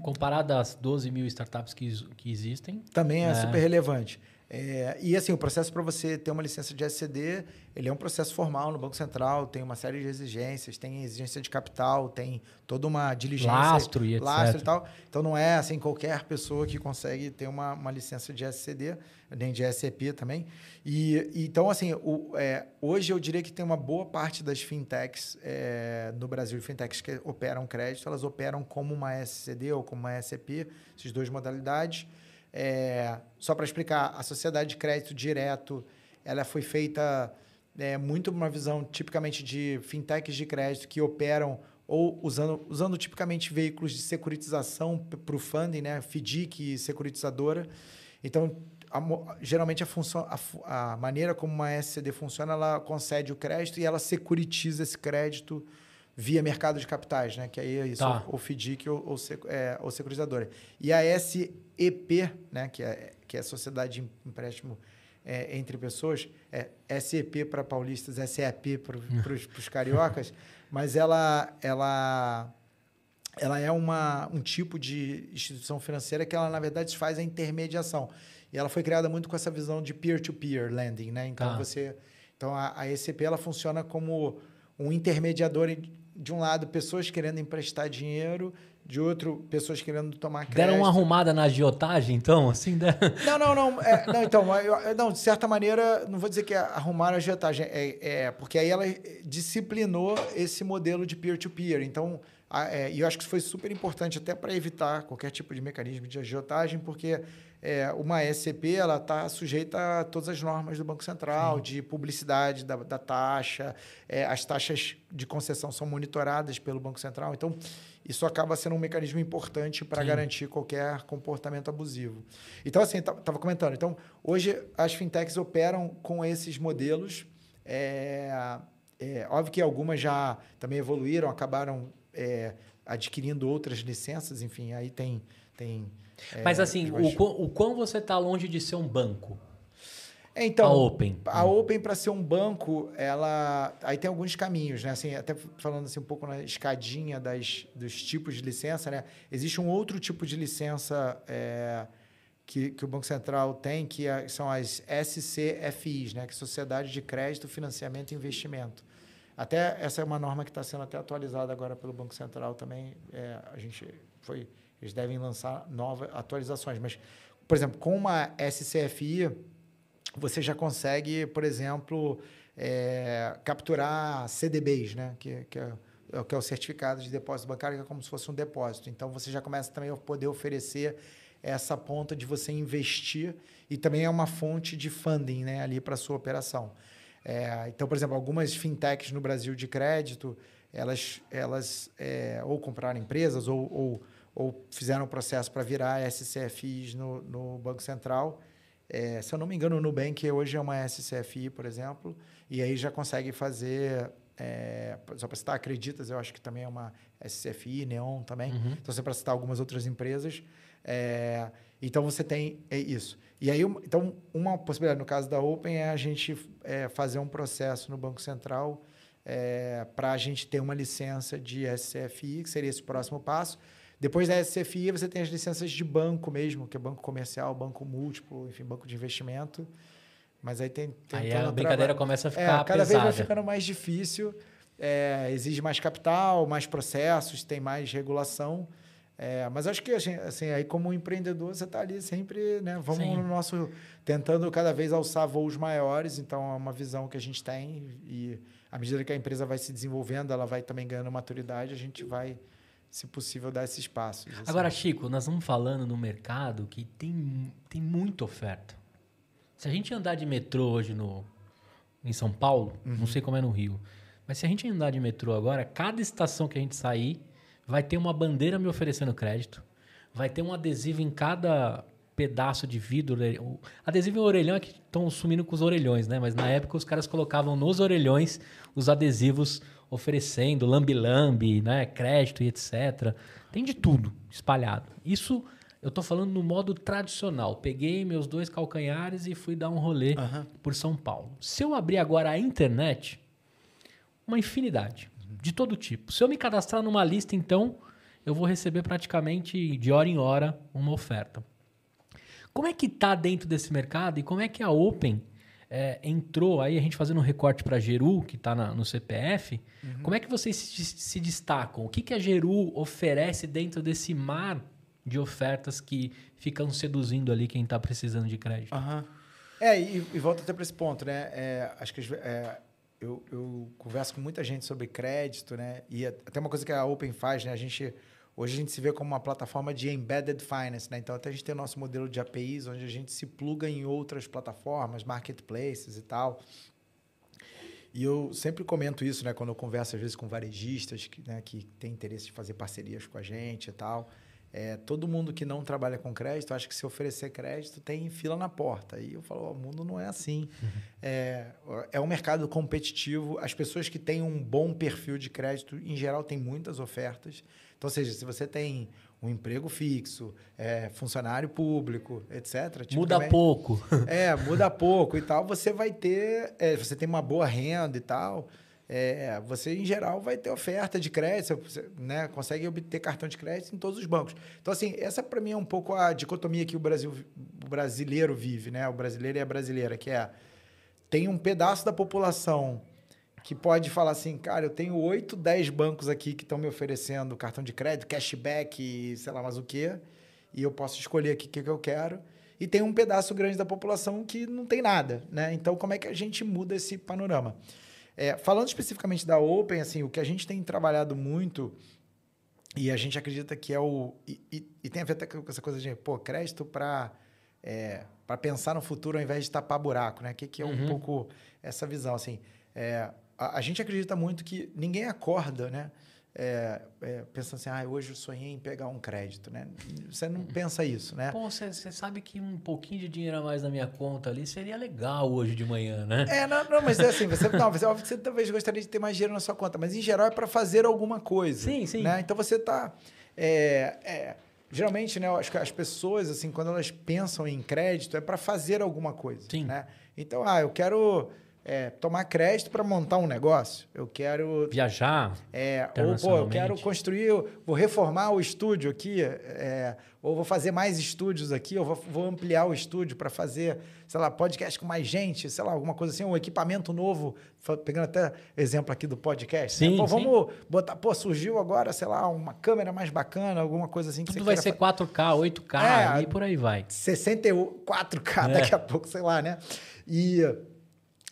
Comparado às 12 mil startups que, que existem. Também é, é super relevante. É, e assim, o processo para você ter uma licença de SCD, ele é um processo formal no Banco Central, tem uma série de exigências, tem exigência de capital, tem toda uma diligência. Lastro e lastro etc. e tal. Então não é assim qualquer pessoa que consegue ter uma, uma licença de SCD, nem de SEP também. E, e então, assim, o, é, hoje eu diria que tem uma boa parte das fintechs é, no Brasil, fintechs que operam crédito, elas operam como uma SCD ou como uma SEP, essas duas modalidades. É, só para explicar, a sociedade de crédito direto ela foi feita é, muito uma visão tipicamente de fintechs de crédito que operam ou usando, usando tipicamente veículos de securitização para o funding, né? FDIC, securitizadora. Então, a, geralmente a, função, a, a maneira como uma SCD funciona, ela concede o crédito e ela securitiza esse crédito via mercado de capitais, né? Que aí é isso, tá. ou FDIC ou, ou, é, ou securizadora. E a SEP, né? Que é, que é Sociedade de Empréstimo é, Entre Pessoas, é SEP para paulistas, SEP para os cariocas, mas ela, ela, ela é uma, um tipo de instituição financeira que ela, na verdade, faz a intermediação. E ela foi criada muito com essa visão de peer-to-peer -peer lending, né? Então, tá. você... Então, a, a ECP, ela funciona como um intermediador de um lado, pessoas querendo emprestar dinheiro, de outro, pessoas querendo tomar crédito. Deram uma arrumada na agiotagem, então? assim der... Né? Não, não, não. É, não, então, eu, não, de certa maneira, não vou dizer que é arrumaram a agiotagem, é, é, porque aí ela disciplinou esse modelo de peer-to-peer. -peer. Então, a, é, eu acho que isso foi super importante até para evitar qualquer tipo de mecanismo de agiotagem, porque é, uma SCP ela está sujeita a todas as normas do Banco Central, Sim. de publicidade da, da taxa, é, as taxas de concessão são monitoradas pelo Banco Central. Então, isso acaba sendo um mecanismo importante para garantir qualquer comportamento abusivo. Então, assim, estava comentando. Então, hoje as fintechs operam com esses modelos. É, é, óbvio que algumas já também evoluíram, acabaram é, adquirindo outras licenças, enfim, aí tem. tem é, Mas assim, o quão, o quão, você está longe de ser um banco? É, então, a Open. A Open, para ser um banco, ela. Aí tem alguns caminhos, né? Assim, até falando assim, um pouco na escadinha das, dos tipos de licença, né? Existe um outro tipo de licença é, que, que o Banco Central tem, que é, são as SCFIs, né? Que é Sociedade de Crédito, Financiamento e Investimento. Até essa é uma norma que está sendo até atualizada agora pelo Banco Central também. É, a gente foi eles devem lançar novas atualizações. Mas, por exemplo, com uma SCFI, você já consegue, por exemplo, é, capturar CDBs, né? que, que é, é que é o certificado de depósito bancário, que é como se fosse um depósito. Então, você já começa também a poder oferecer essa ponta de você investir e também é uma fonte de funding né, ali para a sua operação. É, então, por exemplo, algumas fintechs no Brasil de crédito, elas, elas é, ou compraram empresas ou, ou ou fizeram um processo para virar SCFIs no, no Banco Central. É, se eu não me engano, o Nubank hoje é uma SCFI, por exemplo, e aí já consegue fazer. É, só para citar, Acreditas, eu acho que também é uma SCFI, Neon também. Uhum. Então, só para citar algumas outras empresas. É, então, você tem é isso. E aí, então, uma possibilidade no caso da Open é a gente é, fazer um processo no Banco Central é, para a gente ter uma licença de SCFI, que seria esse próximo passo. Depois da SCFI, você tem as licenças de banco mesmo, que é banco comercial, banco múltiplo, enfim, banco de investimento. Mas aí tem. tem aí a brincadeira trabalho. começa a é, ficar. É, cada pesada. vez vai ficando mais difícil, é, exige mais capital, mais processos, tem mais regulação. É, mas acho que assim, assim aí como empreendedor você está ali sempre, né? Vamos Sim. no nosso tentando cada vez alçar voos maiores. Então é uma visão que a gente tem e à medida que a empresa vai se desenvolvendo, ela vai também ganhando maturidade, a gente vai se possível, dar esses passos. Assim. Agora, Chico, nós vamos falando no mercado que tem, tem muita oferta. Se a gente andar de metrô hoje no, em São Paulo, uhum. não sei como é no Rio, mas se a gente andar de metrô agora, cada estação que a gente sair vai ter uma bandeira me oferecendo crédito, vai ter um adesivo em cada pedaço de vidro. Adesivo em orelhão é que estão sumindo com os orelhões, né? Mas na época os caras colocavam nos orelhões os adesivos oferecendo lambi-lambi, né, crédito e etc. Tem de tudo espalhado. Isso eu estou falando no modo tradicional. Peguei meus dois calcanhares e fui dar um rolê uhum. por São Paulo. Se eu abrir agora a internet, uma infinidade, de todo tipo. Se eu me cadastrar numa lista, então, eu vou receber praticamente de hora em hora uma oferta. Como é que está dentro desse mercado e como é que é a Open é, entrou, aí a gente fazendo um recorte para a Geru, que está no CPF, uhum. como é que vocês se, se destacam? O que, que a Geru oferece dentro desse mar de ofertas que ficam seduzindo ali quem está precisando de crédito? Uhum. É, e, e volta até para esse ponto, né? É, acho que é, eu, eu converso com muita gente sobre crédito, né? E é até uma coisa que a Open faz, né? A gente Hoje a gente se vê como uma plataforma de embedded finance, né? Então até a gente tem o nosso modelo de APIs, onde a gente se pluga em outras plataformas, marketplaces e tal. E eu sempre comento isso, né? Quando eu converso às vezes com varejistas que, né, que têm interesse de fazer parcerias com a gente e tal. É, todo mundo que não trabalha com crédito acha que se oferecer crédito tem fila na porta. E eu falo, o mundo não é assim. Uhum. É, é um mercado competitivo. As pessoas que têm um bom perfil de crédito, em geral, têm muitas ofertas. Então, ou seja, se você tem um emprego fixo, é, funcionário público, etc. Tipo, muda também, pouco. É, muda pouco e tal. Você vai ter, é, você tem uma boa renda e tal. É, você em geral vai ter oferta de crédito, você, né, consegue obter cartão de crédito em todos os bancos. Então assim, essa para mim é um pouco a dicotomia que o Brasil o brasileiro vive, né? O brasileiro e a brasileira, que é tem um pedaço da população que pode falar assim, cara, eu tenho 8, 10 bancos aqui que estão me oferecendo cartão de crédito, cashback, sei lá mais o quê, e eu posso escolher aqui o que, que eu quero. E tem um pedaço grande da população que não tem nada, né? Então, como é que a gente muda esse panorama? É, falando especificamente da Open, assim, o que a gente tem trabalhado muito e a gente acredita que é o... E, e, e tem a ver até com essa coisa de, pô, crédito para... É, para pensar no futuro ao invés de tapar buraco, né? Que, que é um uhum. pouco essa visão, assim. É, a, a gente acredita muito que ninguém acorda, né? É, é, pensando assim, ah, hoje eu sonhei em pegar um crédito, né? Você não pensa isso, né? Pô, você sabe que um pouquinho de dinheiro a mais na minha conta ali seria legal hoje de manhã, né? É, não, não mas é assim, você, não, você, óbvio que você talvez gostaria de ter mais dinheiro na sua conta, mas em geral é para fazer alguma coisa. Sim, sim. Né? Então você está... É, é, geralmente, né, as, as pessoas, assim, quando elas pensam em crédito, é para fazer alguma coisa, sim. né? Então, ah, eu quero é, tomar crédito para montar um negócio. Eu quero. Viajar. É, ou, pô, eu quero construir, vou reformar o estúdio aqui, é, ou vou fazer mais estúdios aqui, ou vou, vou ampliar o estúdio para fazer, sei lá, podcast com mais gente, sei lá, alguma coisa assim, um equipamento novo. Pegando até exemplo aqui do podcast. Né? Sim, né? pô, sim. vamos botar, pô, surgiu agora, sei lá, uma câmera mais bacana, alguma coisa assim. Que Tudo vai ser fazer. 4K, 8K é, e por aí vai. 64K é. daqui a pouco, sei lá, né? E.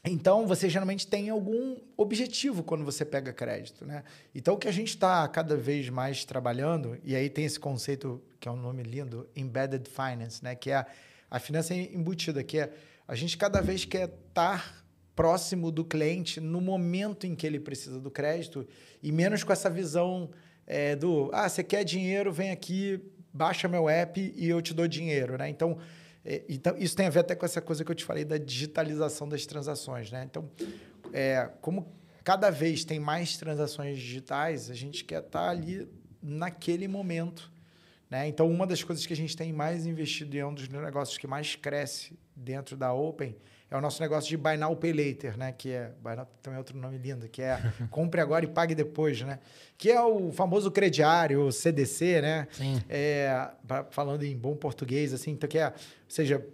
Então, você geralmente tem algum objetivo quando você pega crédito, né? Então, o que a gente está cada vez mais trabalhando, e aí tem esse conceito, que é um nome lindo, Embedded Finance, né? Que é a, finança embutida, que é a gente cada vez quer estar próximo do cliente no momento em que ele precisa do crédito e menos com essa visão é, do, ah, você quer dinheiro, vem aqui, baixa meu app e eu te dou dinheiro, né? Então, é, então, isso tem a ver até com essa coisa que eu te falei da digitalização das transações, né? Então, é, como cada vez tem mais transações digitais, a gente quer estar tá ali naquele momento, né? Então, uma das coisas que a gente tem mais investido e é um dos negócios que mais cresce dentro da Open é o nosso negócio de buy now, pay later, né? Que é, buy now também é outro nome lindo, que é compre agora e pague depois, né? Que é o famoso crediário, CDC, né? Sim. É, falando em bom português, assim, então que é, ou seja,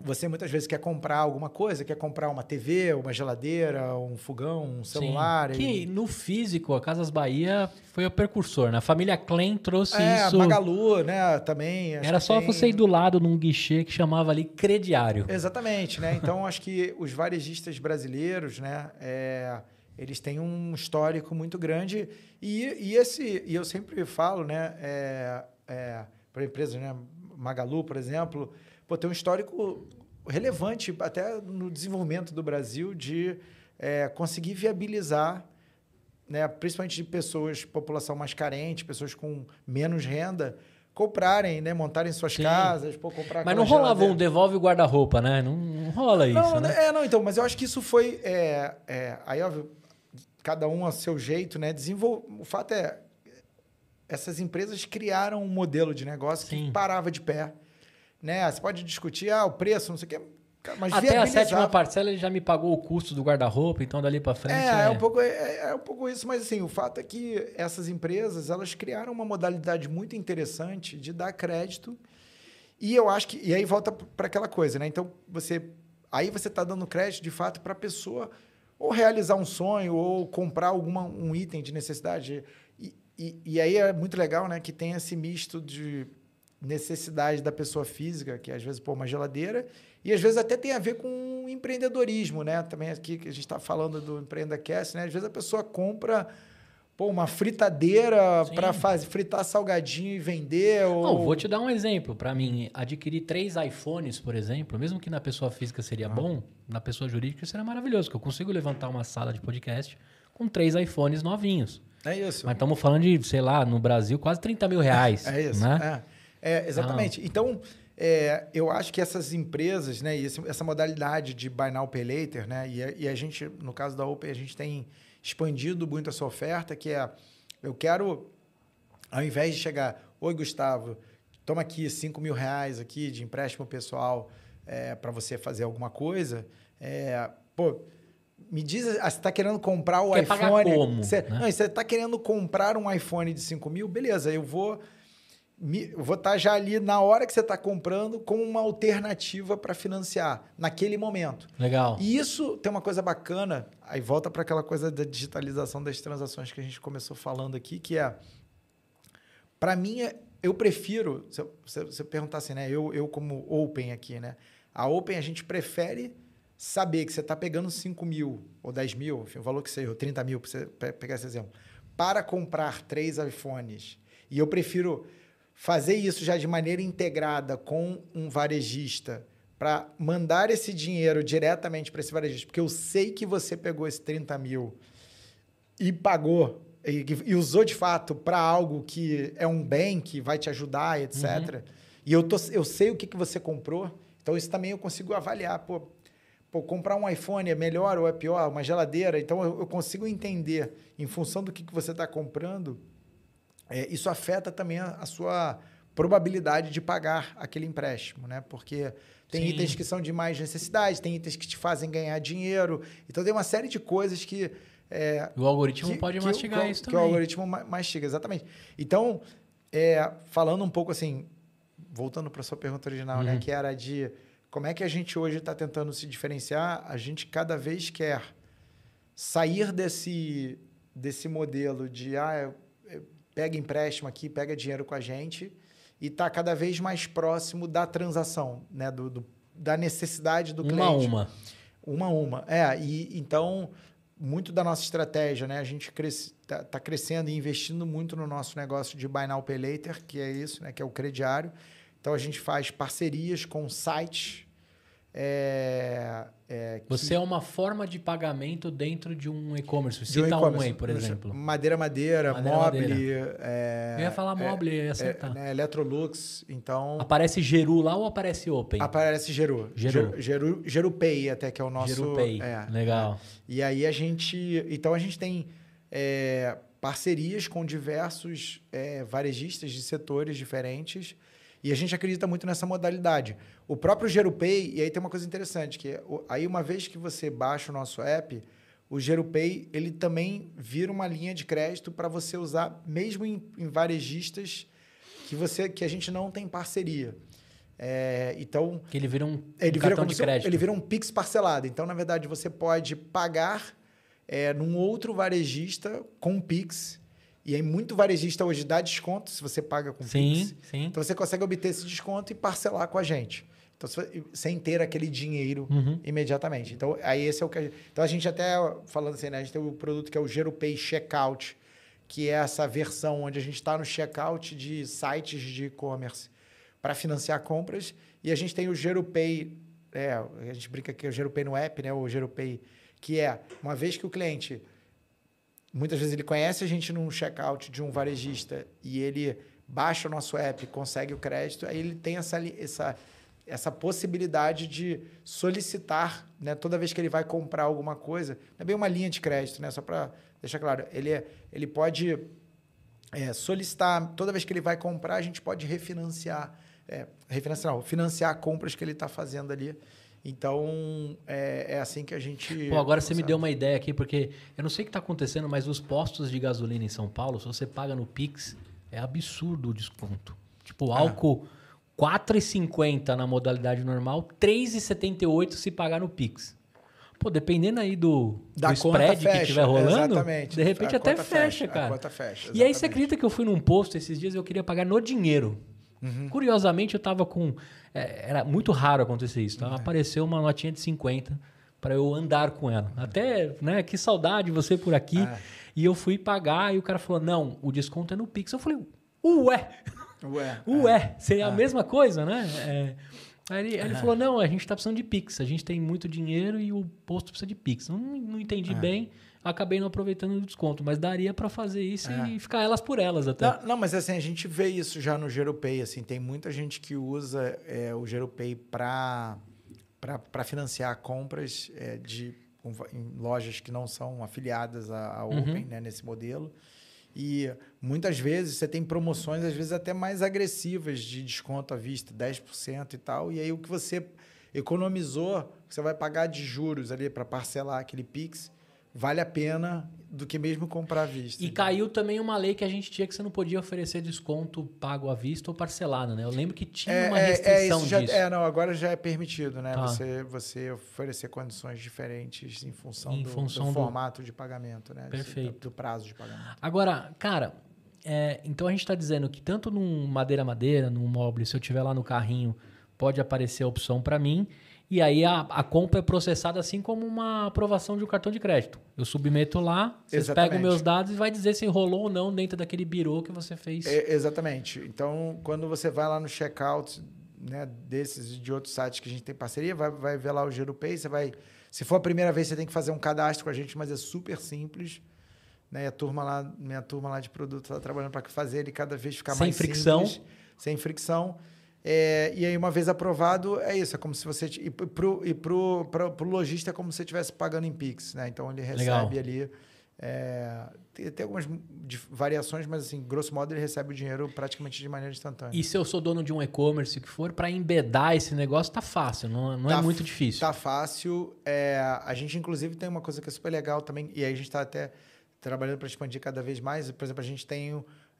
você muitas vezes quer comprar alguma coisa, quer comprar uma TV, uma geladeira, um fogão, um celular. Sim, que e... no físico, a Casas Bahia foi o precursor, né? A família Klein trouxe é, isso. Magalu, né? Também. Era só tem... você ir do lado num guichê que chamava ali crediário. Exatamente, né? Então, acho que os varejistas brasileiros, né? É, eles têm um histórico muito grande. E, e esse, e eu sempre falo, né? É, é, Para empresas, né? Magalu, por exemplo pô, tem um histórico relevante até no desenvolvimento do Brasil de é, conseguir viabilizar, né, principalmente de pessoas, população mais carente, pessoas com menos renda, comprarem, né? Montarem suas Sim. casas, pô, comprar Mas não rolava um devolve o guarda-roupa, né? Não, não, rola isso, não, né? É, não, então, mas eu acho que isso foi... É, é, aí, óbvio, cada um a seu jeito, né? Desenvol... O fato é, essas empresas criaram um modelo de negócio Sim. que parava de pé, né? Você pode discutir ah, o preço, não sei o quê. Mas Até a sétima parcela ele já me pagou o custo do guarda-roupa, então dali para frente. É, é... é um pouco, é, é, é, um pouco isso, mas assim, o fato é que essas empresas elas criaram uma modalidade muito interessante de dar crédito. E eu acho que. E aí volta para aquela coisa, né? Então você. Aí você está dando crédito de fato para a pessoa ou realizar um sonho ou comprar alguma, um item de necessidade. E, e, e aí é muito legal, né? Que tem esse misto de necessidade da pessoa física, que às vezes pô uma geladeira, e às vezes até tem a ver com empreendedorismo, né? Também aqui que a gente está falando do EmpreendaCast, né? Às vezes a pessoa compra pô, uma fritadeira para fazer fritar salgadinho e vender. Ou... Não, vou te dar um exemplo. Para mim, adquirir três iPhones, por exemplo, mesmo que na pessoa física seria ah. bom, na pessoa jurídica seria maravilhoso, que eu consigo levantar uma sala de podcast com três iPhones novinhos. É isso. Mas estamos falando de, sei lá, no Brasil, quase 30 mil reais. É isso. Né? É. É, exatamente. Ah. Então, é, eu acho que essas empresas, né, e essa modalidade de buy now, pay later, né, e a, e a gente, no caso da Open, a gente tem expandido muito essa oferta, que é, eu quero, ao invés de chegar, oi, Gustavo, toma aqui 5 mil reais aqui de empréstimo pessoal é, para você fazer alguma coisa, é, pô, me diz, ah, você está querendo comprar o Quer iPhone. Pagar como, você, né? Não, você está querendo comprar um iPhone de 5 mil? Beleza, eu vou vou estar tá já ali na hora que você está comprando com uma alternativa para financiar naquele momento. Legal. E isso tem uma coisa bacana, aí volta para aquela coisa da digitalização das transações que a gente começou falando aqui, que é para mim é, eu prefiro, se você perguntar assim, né, eu, eu como open aqui, né? A open a gente prefere saber que você está pegando 5 mil ou 10 mil, enfim, o valor que seja, ou 30 mil, para você pegar esse exemplo, para comprar três iPhones. E eu prefiro fazer isso já de maneira integrada com um varejista para mandar esse dinheiro diretamente para esse varejista, porque eu sei que você pegou esse 30 mil e pagou e, e usou de fato para algo que é um bem que vai te ajudar, etc. Uhum. E eu, tô, eu sei o que, que você comprou, então isso também eu consigo avaliar. Pô, pô comprar um iPhone é melhor ou é pior? Uma geladeira? Então eu, eu consigo entender, em função do que, que você está comprando, é, isso afeta também a, a, sua probabilidade de pagar aquele empréstimo, né? Porque tem Sim. itens que são de mais necessidade, tem itens que te fazem ganhar dinheiro. Então tem uma série de coisas que. É, o algoritmo que, pode que, mastigar que, isso que também. Que o algoritmo mastiga, exatamente. Então, é, falando um pouco assim, voltando para sua pergunta original, né? uhum. né? Que era de como é que a gente hoje está tentando se diferenciar? A gente cada vez quer sair desse, desse modelo de ah, pega empréstimo aqui, pega dinheiro com a gente e está cada vez mais próximo da transação, né? Do, do da necessidade do uma cliente. Uma a uma. Uma a uma. É, e então muito da nossa estratégia, né? A gente está tá crescendo e investindo muito no nosso negócio de Buy Now Pay Later, que é isso, né? Que é o crediário. Então a gente faz parcerias com sites é, é, que... Você é uma forma de pagamento dentro de um e-commerce. Cita um, um aí, por exemplo. Madeira, madeira, madeira mobile. É, Eu ia falar é, mobile, ia é, acertar. Né, Electrolux, então... Aparece Geru lá ou aparece Open? Aparece Geru. Geru. Geru, Geru Pay até, que é o nosso... Geru Pay, é, legal. Né. E aí a gente... Então a gente tem parcerias com diversos varejistas de setores diferentes e a gente acredita muito nessa modalidade. O próprio GeroPay, e aí tem uma coisa interessante, que é aí uma vez que você baixa o nosso app, o GeroPay ele também vira uma linha de crédito para você usar mesmo em, em, varejistas que você que a gente não tem parceria. É, então que ele vira um, ele vira cartão de crédito. ele vira um Pix parcelado. Então na verdade você pode pagar é, num outro varejista com Pix e aí muito varejista hoje dá desconto se você paga com sim, Pix. Sim. Então você consegue obter esse desconto e parcelar com a gente. Então, sem ter aquele dinheiro uhum. imediatamente. Então, aí esse é o que a gente, Então a gente até falando assim, né? A gente tem o um produto que é o GeroPay Checkout, que é essa versão onde a gente está no checkout de sites de e-commerce para financiar compras. E a gente tem o GeroPay, é, a gente brinca que é o GeroPay no app, né? O GeroPay, que é uma vez que o cliente muitas vezes ele conhece a gente num checkout de um varejista e ele baixa o nosso app, consegue o crédito, aí ele tem essa, essa, essa possibilidade de solicitar, né, toda vez que ele vai comprar alguma coisa, é bem uma linha de crédito, né, só para deixar claro, ele, é, ele pode é, solicitar, toda vez que ele vai comprar, a gente pode refinanciar, é, refinanciar, não, financiar compras que ele está fazendo ali. Então, é, é, assim que a gente. Pô, agora você me deu uma ideia aqui, porque eu não sei o que está acontecendo, mas os postos de gasolina em São Paulo, se você paga no Pix, é absurdo o desconto. Tipo, é. álcool é. 4,50 na modalidade normal, 3,78 se pagar no Pix. Pô, dependendo aí do, da do spread fecha, que estiver rolando, exatamente. de repente a até fecha, fecha, cara. Fecha, e aí você acredita que eu fui num posto esses dias e eu queria pagar no dinheiro. Uhum. Curiosamente, eu tava com é, era muito raro acontecer isso. Então, é. apareceu uma notinha de 50 para eu andar com ela. Até, né, que saudade você por aqui. É. E eu fui pagar e o cara falou: não, o desconto é no Pix. Eu falei: ué! Ué! ué! É. Seria a é. mesma coisa, né? É. Aí ele, ele falou: não, a gente está precisando de Pix. A gente tem muito dinheiro e o posto precisa de Pix. Não, não entendi bem acabei não aproveitando o desconto, mas daria para fazer isso é. e ficar elas por elas até. Não, não, mas assim, a gente vê isso já no GeroPay, assim, tem muita gente que usa é, o GeroPay para para financiar compras é, de em lojas que não são afiliadas à, à uhum. Open, né, nesse modelo. E muitas vezes você tem promoções, às vezes até mais agressivas, de desconto à vista, 10% e tal. E aí o que você economizou, você vai pagar de juros ali para parcelar aquele Pix, vale a pena do que mesmo comprar à vista. E caiu também uma lei que a gente tinha que você não podia oferecer desconto pago à vista ou parcelado, né? Eu lembro que tinha é, uma é, é, restrição é, já, disso. É, não, agora já é permitido, né? Tá. Você, você oferecer condições diferentes em função, em do, do, formato de pagamento, né? Perfeito. Do, do, prazo de pagamento. Agora, cara, é, então a gente está dizendo que tanto num madeira madeira, num mobile, se eu tiver lá no carrinho, pode aparecer a opção para mim e aí a, a, compra é processada assim como uma aprovação de um cartão de crédito. Eu submeto lá, vocês pegam meus dados e vai dizer se enrolou ou não dentro daquele birô que você fez. É, exatamente. Então, quando você vai lá no checkout né, desses e de outros sites que a gente tem parceria, vai, vai ver lá o GeroPay, você vai... Se for a primeira vez, você tem que fazer um cadastro com a gente, mas é super simples. Né? E a turma lá, minha turma lá de produto está trabalhando para fazer ele cada vez ficar sem mais fricção. simples. Sem fricção. Sem fricção é, e aí, uma vez aprovado, é isso. É como se você. E para o pro, pro, pro lojista é como se você estivesse pagando em Pix, né? Então ele recebe Legal. ali. É, tem, tem, algumas variações, mas assim, grosso modo, ele recebe o dinheiro praticamente de maneira instantânea. E se eu sou dono de um e-commerce que for, para embedar esse negócio, tá fácil, não, não é tá, é muito difícil. Tá fácil. É, a gente, inclusive, tem uma coisa que é super legal também, e aí a gente está até trabalhando para expandir cada vez mais. Por exemplo, a gente tem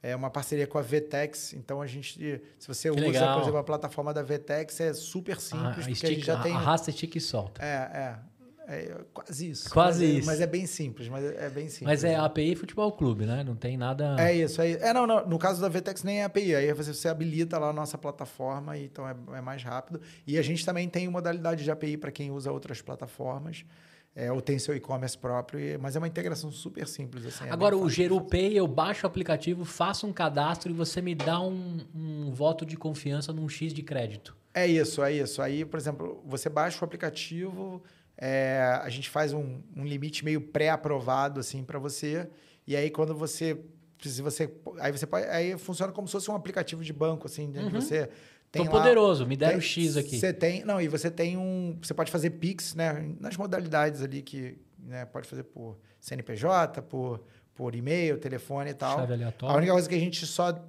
é uma parceria com a Vtex, então a gente, se você que usa, legal. por exemplo, a plataforma da Vtex, é super ah, simples, ah, estica, a gente já tem... Arrasta, estica e solta. É, é, é quase isso. Quase mas, é, isso. Mas é bem simples, mas é, bem simples. Mas é né? API Futebol Clube, né? Não tem nada... É isso, é, é não, não, no caso da Vtex nem é API, aí você, você habilita lá a nossa plataforma, então é, é mais rápido. E a gente também tem modalidade de API para quem usa outras plataformas, é, ou tem seu e-commerce próprio, mas é uma integração super simples. Assim, é Agora, é o GeruPay, eu baixo o aplicativo, faço um cadastro e você me dá um, um, voto de confiança num X de crédito. É isso, é isso. Aí, por exemplo, você baixa o aplicativo, é, a gente faz um, um limite meio pré-aprovado assim para você, e aí quando você se você aí você pode, aí funciona como se fosse um aplicativo de banco assim uhum. você Tô lá, poderoso, me deram tem, X aqui. Você tem. Não, e você tem um. Você pode fazer Pix, né? Nas modalidades ali que. Né, pode fazer por CNPJ, por, por e-mail, telefone e tal. Chave aleatória. A única coisa que a gente só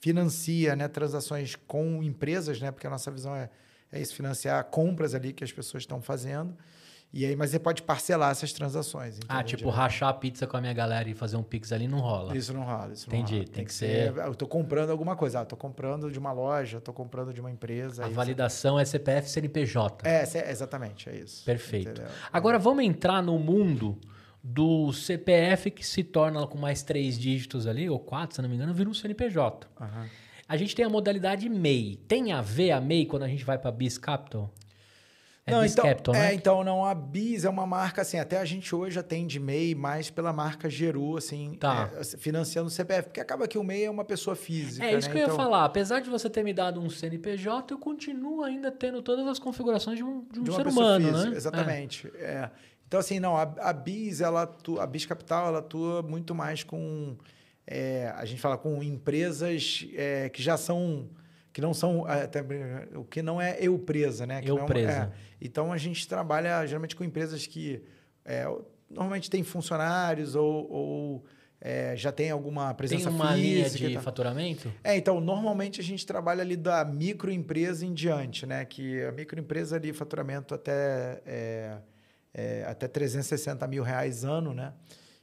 financia né, transações com empresas, né? Porque a nossa visão é, é isso, financiar compras ali que as pessoas estão fazendo. E aí, mas você pode parcelar essas transações. Entendeu? Ah, tipo, rachar a pizza com a minha galera e fazer um Pix ali não rola. Isso não rola. Isso não Entendi. Rola. Tem, tem, que ser... ser. Eu tô comprando alguma coisa. Ah, tô comprando de uma loja, tô comprando de uma empresa. A validação é CPF CNPJ. É, exatamente, é isso. Perfeito. Entendeu? Agora vamos entrar no mundo do CPF que se torna com mais três dígitos ali, ou quatro, se não me engano, vira um CNPJ. Uhum. A gente tem a modalidade MEI. Tem a ver a MEI quando a gente vai para Bis Capital? É não, então, é, né? É, então não, a Bis é uma marca assim, até a gente hoje atende MEI mais pela marca Geru, assim, tá. é, assim, financiando o CPF, porque acaba que o MEI é uma pessoa física. É isso né? que eu então... ia falar. Apesar de você ter me dado um CNPJ, eu continuo ainda tendo todas as configurações de um, de um de ser humano, física, né? É. Exatamente. É. Então, assim, não, a, a Bis, ela atua, a Bis Capital, ela atua muito mais com. É, a gente fala com empresas que já são que não são é, até o que não é eu presa, né? Que é eu não, presa. É. Então a gente trabalha geralmente com empresas que é, normalmente tem funcionários ou, ou é, já tem alguma presença tem uma linha de faturamento? É, então normalmente a gente trabalha ali da microempresa em diante, né? Que a microempresa ali faturamento até é, até 360 mil reais ano, né?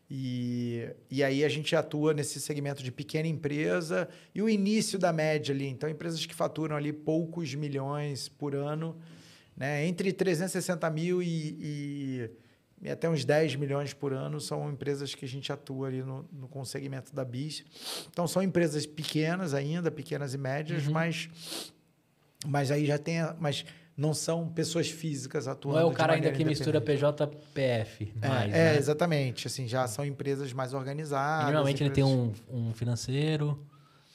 E, e aí a gente atua nesse segmento de pequena empresa e o início da média ali. Então, empresas que faturam ali poucos milhões por ano, né? entre 360 mil e, e, e até uns 10 milhões por ano são empresas que a gente atua ali no, no com o segmento da BIS. Então, são empresas pequenas ainda, pequenas e médias, uhum. mas, mas aí já tem... Mas, não são pessoas físicas atuando. Não é o cara ainda que mistura PJPF. É, mais, é né? exatamente. Assim, já são empresas mais organizadas. normalmente empresas... ele tem um, um financeiro.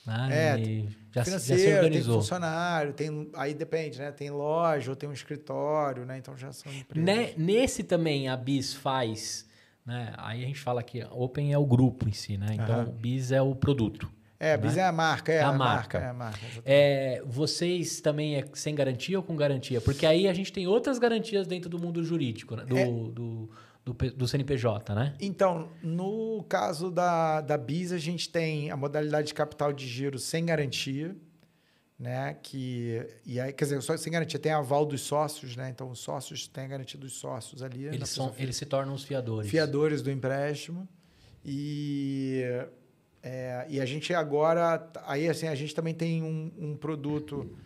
Né? É, e já, financeiro, já se organizou. tem funcionário, tem, aí depende, né? Tem loja ou tem um escritório, né? Então já são empresas. Né? Nesse também a BIS faz. Né? Aí a gente fala que Open é o grupo em si, né? Então, uhum. BIS é o produto. É, né? Bis é a marca, é, é a, a marca. marca. É a marca é, vocês também é sem garantia ou com garantia? Porque aí a gente tem outras garantias dentro do mundo jurídico, né? do, é. do, do, do, CNPJ, né? Então, no caso da, da Bis, a gente tem a modalidade de capital de giro sem garantia, né? Que, e aí, quer dizer, só sem garantia tem aval dos sócios, né? Então, os sócios têm a garantia dos sócios ali. Eles, são, eles se tornam os fiadores. Fiadores do empréstimo. E é, e a gente agora, aí assim, a gente também tem um, um produto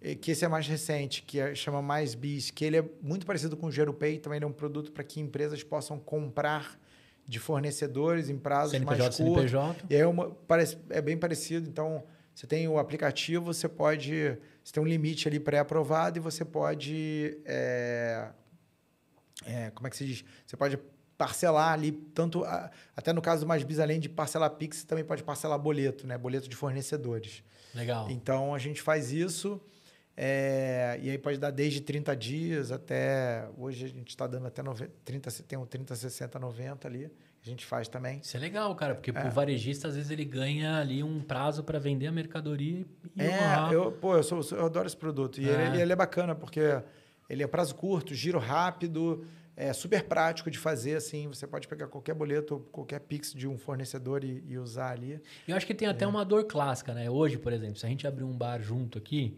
eh, que esse é mais recente, que é, chama Mais Bis, que ele é muito parecido com o GeroPay, também é um produto para que empresas possam comprar de fornecedores em prazos CNPJ, mais curtos. CNPJ. E é, uma, parece, é bem parecido, então você tem o aplicativo, você pode, você tem um limite ali pré-aprovado e você pode, é, é, como é que se diz? Você pode parcelar ali, tanto até no caso do Mais Bis, além de parcelar Pix, também pode parcelar boleto, né? Boleto de fornecedores. Legal. Então a gente faz isso. É, e aí pode dar desde 30 dias até. Hoje a gente está dando até 90, 30, tem um 30, 60, 90 ali. A gente faz também. Isso é legal, cara, porque é. o varejista, às vezes, ele ganha ali um prazo para vender a mercadoria e É, honrar. eu, pô, eu, sou, eu adoro esse produto. E é. Ele, ele, é bacana, porque ele é prazo curto, giro rápido, é super prático de fazer, assim, você pode pegar qualquer boleto, qualquer Pix de um fornecedor e, e usar ali. Eu acho que tem até é. uma dor clássica, né? Hoje, por exemplo, se a gente abrir um bar junto aqui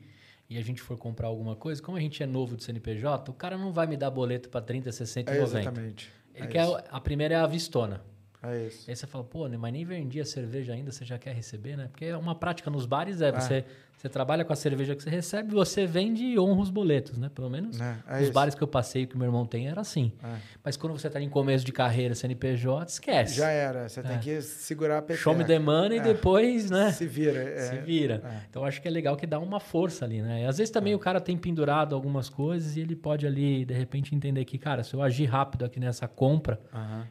e a gente for comprar alguma coisa, como a gente é novo do CNPJ, o cara não vai me dar boleto para 30, 60 e é 90. Exatamente. Ele é quer, isso. a primeira é a vistona. É isso. Aí você fala, pô, né, mas nem vendi a cerveja ainda, você já quer receber, né? Porque é uma prática nos bares é, é. você você trabalha com a cerveja que você recebe, você vende e honra os boletos, né? Pelo menos é, é os isso. bares que eu passei, que meu irmão tem, era assim. É. Mas quando você está em começo de carreira, CNPJ, esquece. Já era. Você tem é. que segurar a peteca. Show me the money e é. depois, né? Se vira. É. Se vira. Então, acho que é legal que dá uma força ali, né? Às vezes também o cara tem pendurado algumas coisas e ele pode ali, de repente, entender que, cara, se eu agir rápido aqui nessa compra,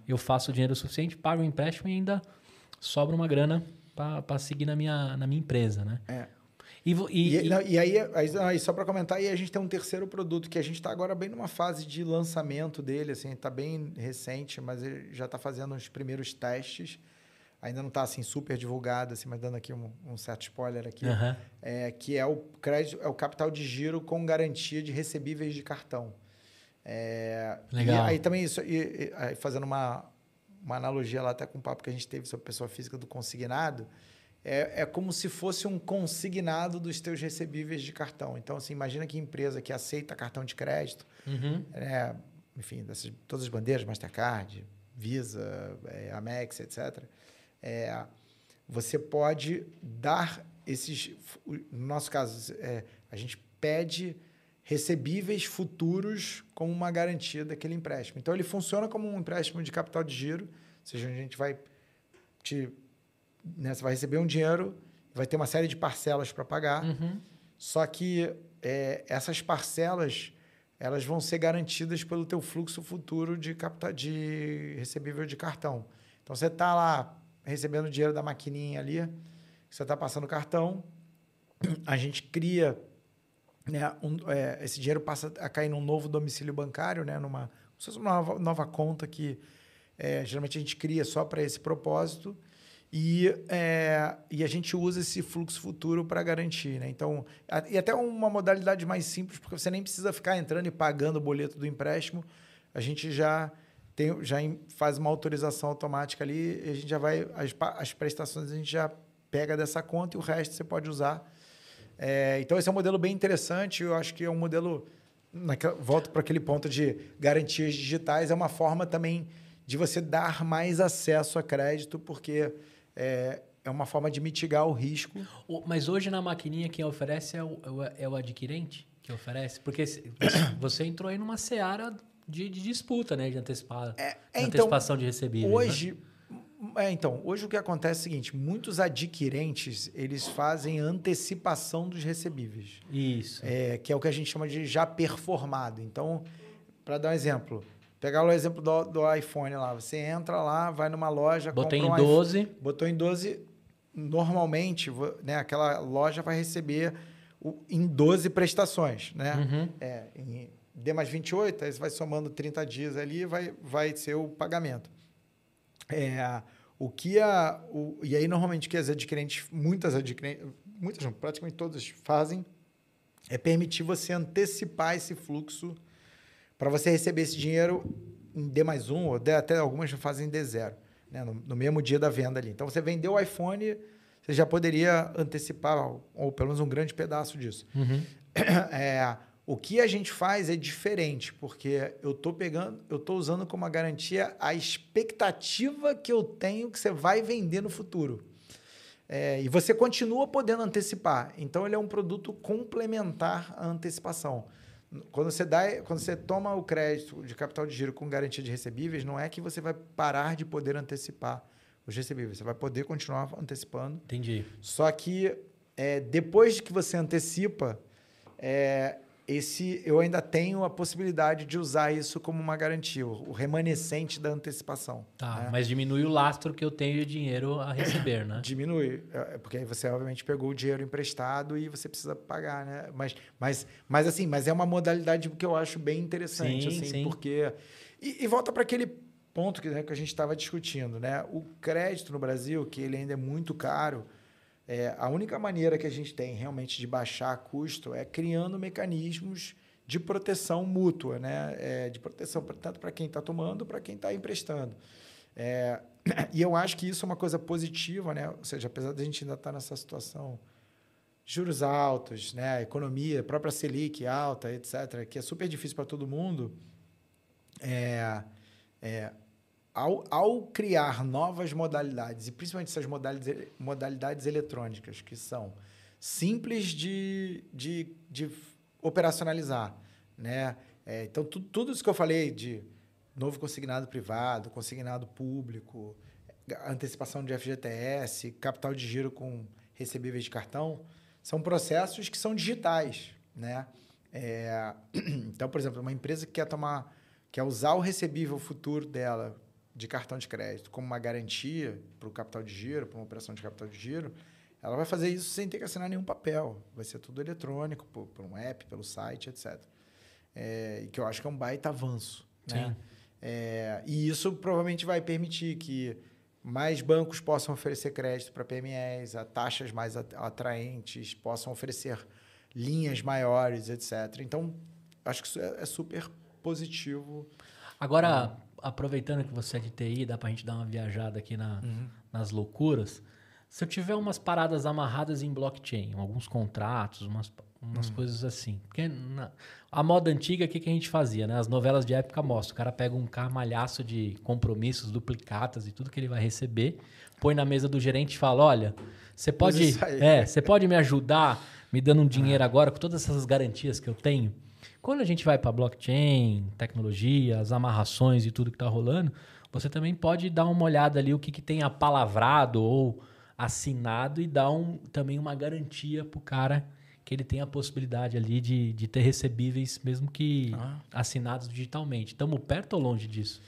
eu faço o dinheiro suficiente, pago o empréstimo e ainda sobra uma grana para seguir na minha, na minha empresa, né? É. E, e, e, não, e aí, aí, só para comentar, aí a gente tem um terceiro produto que a gente está agora bem numa fase de lançamento dele, assim, está bem recente, mas ele já está fazendo os primeiros testes. Ainda não está assim super divulgado, assim, mas dando aqui um, um certo spoiler aqui, uhum. é, que é o crédito, é o capital de giro com garantia de recebíveis de cartão. É, Legal. E aí também isso, e, e, fazendo uma, uma analogia lá até com o papo que a gente teve sobre pessoa física do consignado é, é como se fosse um consignado dos teus recebíveis de cartão. Então, assim, imagina que empresa que aceita cartão de crédito, uhum. né? enfim, dessas, todas as bandeiras, Mastercard, Visa, é, Amex, etc., é, você pode dar esses... No nosso caso, é, a gente pede recebíveis futuros como uma garantia daquele empréstimo. Então, ele funciona como um empréstimo de capital de giro, ou seja, a gente vai te né, você vai receber um dinheiro, vai ter uma série de parcelas para pagar. Uhum. Só que é, essas parcelas elas vão ser garantidas pelo teu fluxo futuro de capital de recebível de cartão. Então você está lá recebendo dinheiro da maquininha ali, você está passando cartão, a gente cria né, um, é, esse dinheiro passa a cair num novo domicílio bancário, né, numa nova, nova conta que é, geralmente a gente cria só para esse propósito e, é, e a gente usa esse fluxo futuro para garantir. Né? Então, a, e até uma modalidade mais simples, porque você nem precisa ficar entrando e pagando o boleto do empréstimo. A gente já, tem, já faz uma autorização automática ali, a gente já vai. As, as prestações a gente já pega dessa conta e o resto você pode usar. É, então, esse é um modelo bem interessante. Eu acho que é um modelo. Naquela, volto para aquele ponto de garantias digitais, é uma forma também de você dar mais acesso a crédito, porque é, é uma forma de mitigar o risco. Mas hoje na maquininha quem oferece é o, é o é adquirente que oferece? Porque você entrou aí numa seara de, de disputa, né? De antecipada, é, é, então, antecipação de recebíveis. Né? Hoje, né? é, então, hoje o que acontece é o seguinte, muitos adquirentes, eles fazem antecipação dos recebíveis. Isso. É, que é o que a gente chama de já performado. Então, para dar um exemplo, Pegar o exemplo do, do iPhone lá. Você entra lá, vai numa loja, botou em um 12. IPhone, botou em 12. Normalmente, né, aquela loja vai receber o, em 12 prestações, né? Uhum. É, em D mais 28, aí você vai somando 30 dias ali vai, vai ser o pagamento. É, o que a... O, e aí, normalmente, o que as adquirentes... Muitas adquirentes... Muitas praticamente todas fazem é permitir você antecipar esse fluxo para você receber esse dinheiro em D mais um, ou até algumas já fazem D0, né? no, no mesmo dia da venda ali. Então, você vendeu o iPhone, você já poderia antecipar, ou pelo menos um grande pedaço disso. Uhum. É, o que a gente faz é diferente, porque eu estou pegando, eu estou usando como uma garantia a expectativa que eu tenho que você vai vender no futuro. É, e você continua podendo antecipar. Então, ele é um produto complementar à antecipação. Quando você, dá, quando você toma o crédito de capital de giro com garantia de recebíveis, não é que você vai parar de poder antecipar os recebíveis. Você vai poder continuar antecipando. Entendi. Só que é, depois que você antecipa, é, esse eu ainda tenho a possibilidade de usar isso como uma garantia, o remanescente da antecipação. Tá, né? mas diminui o lastro que eu tenho de dinheiro a receber, né? Diminui, é, é, porque aí você obviamente pegou o dinheiro emprestado e você precisa pagar, né? Mas, mas, mas assim, mas é uma modalidade que eu acho bem interessante, sim, assim, sim. porque e, e volta para aquele ponto que, né, que a gente estava discutindo, né? O crédito no Brasil, que ele ainda é muito caro, é, a única maneira que a gente tem realmente de baixar custo é criando mecanismos de proteção mútua, né? É, de proteção tanto para quem está tomando, para quem está emprestando. É, e eu acho que isso é uma coisa positiva, né? Ou seja, apesar a gente ainda estar tá nessa situação juros altos, né? Economia, própria Selic alta, etc., que é super difícil para todo mundo. É, é, ao, ao criar novas modalidades, e principalmente essas modalidades, modalidades eletrônicas, que são simples de, de, de operacionalizar, né? É, então, tu, tudo isso que eu falei de novo consignado privado, consignado público, é, antecipação de FGTS, capital de giro com recebíveis de cartão, são processos que são digitais, né? É, então, por exemplo, uma empresa que quer tomar, quer usar o recebível futuro dela de cartão de crédito como uma garantia para o capital de giro, para uma operação de capital de giro, ela vai fazer isso sem ter que assinar nenhum papel. Vai ser tudo eletrônico, por, por um app, pelo site, etc. É, que eu acho que é um baita avanço. Né? É, e isso provavelmente vai permitir que mais bancos possam oferecer crédito para PMEs, a taxas mais atraentes, possam oferecer linhas maiores, etc. Então, acho que isso é, é super positivo. Agora, né? aproveitando que você é de TI, dá pra gente dar uma viajada aqui na, uhum. nas loucuras. Se eu tiver umas paradas amarradas em blockchain, alguns contratos, umas, umas hum. coisas assim. Porque na, a moda antiga, o que, que a gente fazia? Né? As novelas de época mostram. O cara pega um carmalhaço de compromissos, duplicatas e tudo que ele vai receber, põe na mesa do gerente e fala: olha, você pode, é, você pode me ajudar me dando um dinheiro é. agora com todas essas garantias que eu tenho? Quando a gente vai para blockchain, tecnologia, as amarrações e tudo que está rolando, você também pode dar uma olhada ali o que, que tem apalavrado ou assinado e dar um, também uma garantia para o cara que ele tem a possibilidade ali de, de ter recebíveis, mesmo que ah. assinados digitalmente. Estamos perto ou longe disso?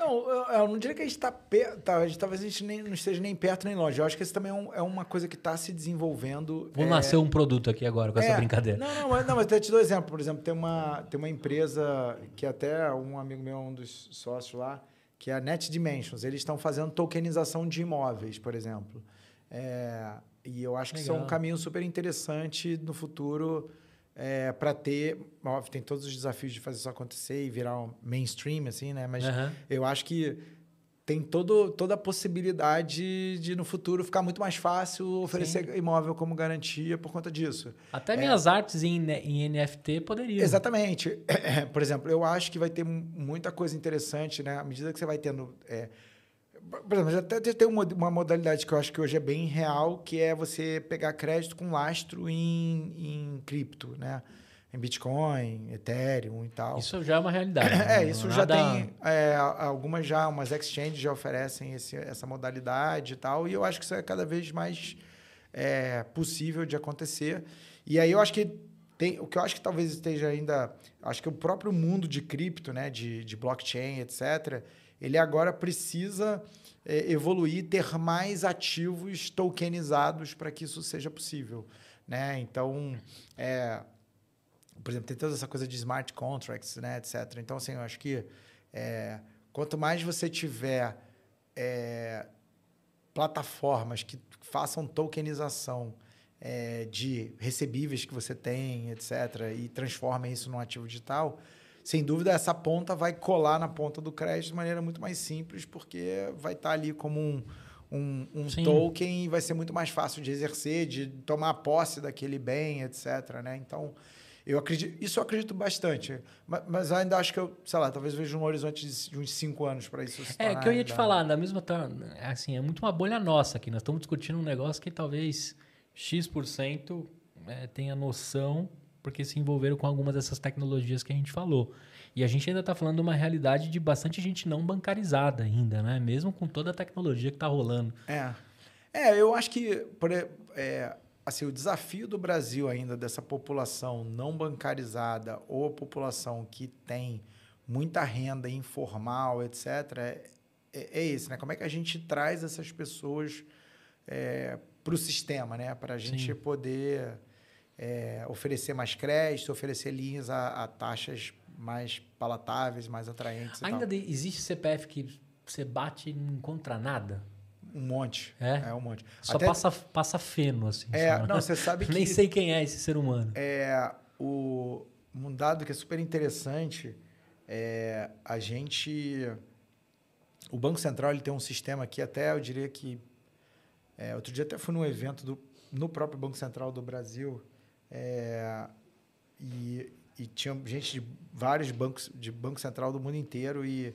Não, eu, eu não diria que a gente está perto. Tá, tá talvez a gente nem, não esteja nem perto nem longe. Eu acho que isso também é, um, é uma coisa que está se desenvolvendo. Vou é... nascer um produto aqui agora com é, essa brincadeira. Não, não, mas, não, mas eu te dou exemplo. Por exemplo, tem uma, tem uma empresa que até um amigo meu, um dos sócios lá, que é a Net Dimensions. Eles estão fazendo tokenização de imóveis, por exemplo. É, e eu acho que isso é um caminho super interessante no futuro é, para ter, óbvio, tem todos os desafios de fazer isso acontecer e virar um mainstream, assim, né? Mas uhum. eu acho que tem todo, toda a possibilidade de, no futuro, ficar muito mais fácil oferecer Sim. imóvel como garantia por conta disso. Até é, minhas artes em, em NFT poderiam. Exatamente. Por exemplo, eu acho que vai ter muita coisa interessante, né? À medida que você vai tendo... É, por exemplo, até tem uma modalidade que eu acho que hoje é bem real, que é você pegar crédito com lastro em, em cripto, né? Em Bitcoin, Ethereum e tal. Isso já é uma realidade. é, né? isso Nada... já tem. É, algumas já, umas exchanges já oferecem esse, essa modalidade e tal. E eu acho que isso é cada vez mais é, possível de acontecer. E aí eu acho que tem, o que eu acho que talvez esteja ainda. Acho que o próprio mundo de cripto, né? De, de blockchain, etc ele agora precisa é, evoluir, ter mais ativos tokenizados para que isso seja possível. Né? Então, é, por exemplo, tem toda essa coisa de smart contracts, né, etc. Então, assim, eu acho que é, quanto mais você tiver é, plataformas que façam tokenização é, de recebíveis que você tem, etc., e transformem isso num ativo digital, sem dúvida, essa ponta vai colar na ponta do crédito de maneira muito mais simples, porque vai estar tá ali como um, um, um token e vai ser muito mais fácil de exercer, de tomar posse daquele bem, etc. Né? Então, eu acredito, isso eu acredito bastante. Mas, mas ainda acho que eu, sei lá, talvez veja um horizonte de, uns cinco anos para isso. Se é, que eu ia te falar, na mesma forma, é assim, é muito uma bolha nossa aqui. Nós estamos discutindo um negócio que talvez X% é, tenha noção porque se envolveram com algumas dessas tecnologias que a gente falou. E a gente ainda está falando de uma realidade de bastante gente não bancarizada ainda, né? Mesmo com toda a tecnologia que está rolando. É. É, eu acho que por, é, assim, o desafio do Brasil ainda dessa população não bancarizada ou a população que tem muita renda informal, etc., é, é esse, né? Como é que a gente traz essas pessoas é, para o sistema, né? Para a gente Sim. poder é, oferecer mais crédito, oferecer linhas a, a taxas mais palatáveis, mais atraentes. Ainda de, existe CPF que você bate e não encontra nada? Um monte. É? É um monte. Só Até... passa, passa feno, assim. É, só. não, você sabe que... Nem sei quem é esse ser humano. É, o, um dado que é super interessante é a gente... O Banco Central ele tem um sistema que até eu diria que... É, outro dia até fui num evento do, no próprio Banco Central do Brasil é, e, e tinha gente de vários bancos, de Banco Central do mundo inteiro e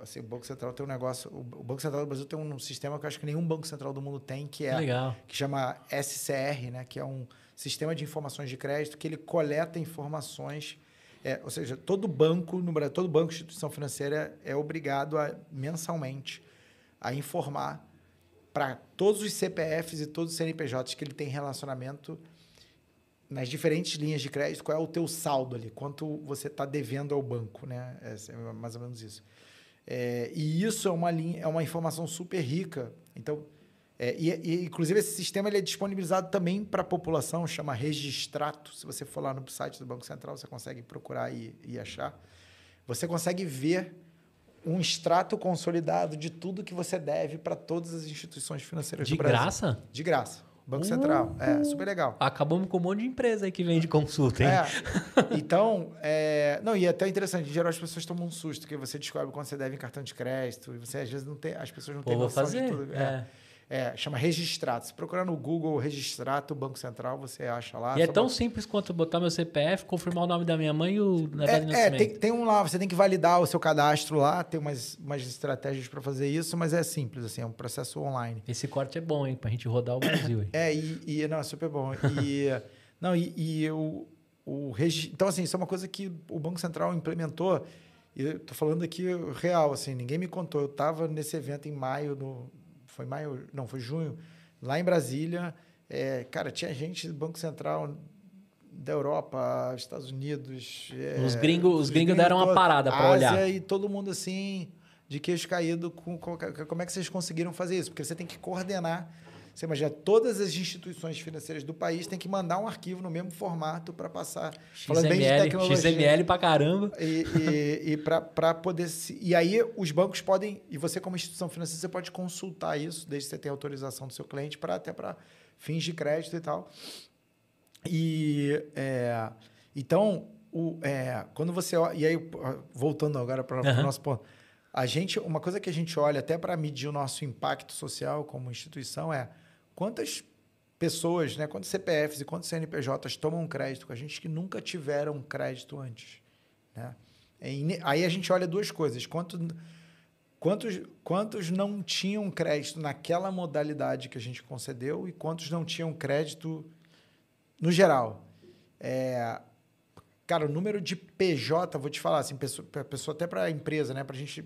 assim, o Banco Central tem um negócio, o Banco Central do Brasil tem um sistema que eu acho que nenhum banco central do mundo tem, que é Legal. que chama SCR, né, que é um sistema de informações de crédito que ele coleta informações, é, ou seja, todo banco no Brasil, todo banco instituição financeira é obrigado a mensalmente a informar para todos os CPFs e todos os CNPJs que ele tem relacionamento nas diferentes linhas de crédito, qual é o teu saldo ali, quanto você está devendo ao banco, né? É mais ou menos isso. É, e isso é uma, linha, é uma informação super rica. Então, é, e, e, inclusive, esse sistema ele é disponibilizado também para a população, chama Registrato. Se você for lá no site do Banco Central, você consegue procurar e, e achar. Você consegue ver um extrato consolidado de tudo que você deve para todas as instituições financeiras de do Brasil. De graça? De graça. Banco uh, Central. É, super legal. Acabamos com um monte de empresa aí que vende consulta, hein? É. Então, é... não, e é até interessante, em geral as pessoas tomam um susto, porque você descobre quando você deve em cartão de crédito, e você às vezes não tem, as pessoas não têm noção fazer. de tudo. É. é. É, chama registrato. Se procurar no Google registrato Banco Central, você acha lá. E é tão simples quanto botar meu CPF, confirmar o nome da minha mãe e o na é, é, tem, tem um lá, você tem que validar o seu cadastro lá, tem umas, umas estratégias para fazer isso, mas é simples, assim, é um processo online. Esse corte é bom, hein, para a gente rodar o Brasil. É, e, e, não, é super bom. E, não, e, e o regi... Então, assim, isso é uma coisa que o Banco Central implementou. E eu tô falando aqui real, assim, ninguém me contou. Eu estava nesse evento em maio no foi maio, não, foi junho, lá em Brasília, é, cara, tinha gente do Banco Central da Europa, Estados Unidos. É, os gringos, os gringos, deram uma parada para olhar. E todo mundo assim, de queixo caído, com, com, como é que vocês conseguiram fazer isso? Porque você tem que coordenar você imagina, todas as instituições financeiras do país têm que mandar um arquivo no mesmo formato para passar. XML, falando bem de tecnologia. XML para caramba. E, e, e para poder. Se, e aí os bancos podem, e você, como instituição financeira, você pode consultar isso, desde que você tenha autorização do seu cliente, para até para fins de crédito e tal. E. É, então, o, é, quando você. E aí, voltando agora para uhum. o nosso ponto. A gente, uma coisa que a gente olha até para medir o nosso impacto social como instituição é Quantas pessoas, né, quantos CPFs e quantos CNPJs tomam crédito com a gente que nunca tiveram crédito antes? Né? É aí a gente olha duas coisas. Quanto, quantos, quantos não tinham crédito naquela modalidade que a gente concedeu e quantos não tinham crédito no geral? É, cara, o número de PJ, vou te falar, assim, pessoa, pessoa até para empresa, né? Para gente,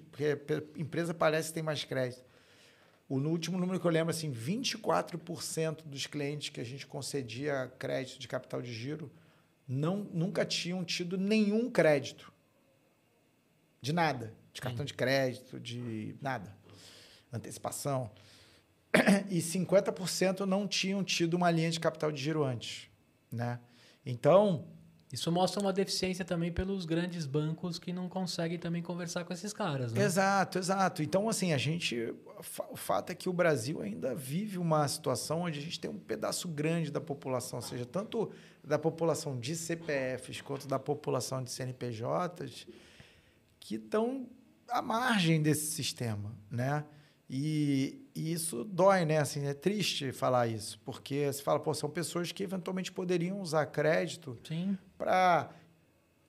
empresa parece que tem mais crédito. O último número que eu lembro, assim, 24% dos clientes que a gente concedia crédito de capital de giro não, nunca tinham tido nenhum crédito. De nada. De cartão de crédito, de nada. Antecipação. E 50% não tinham tido uma linha de capital de giro antes. Né? Então, isso mostra uma deficiência também pelos grandes bancos que não conseguem também conversar com esses caras, né? Exato, exato. Então, assim, a gente. O fato é que o Brasil ainda vive uma situação onde a gente tem um pedaço grande da população, ou seja, tanto da população de CPFs quanto da população de CNPJs, que estão à margem desse sistema, né? E, e, isso dói, né? Assim, é triste falar isso, porque se fala, pô, são pessoas que eventualmente poderiam usar crédito sim para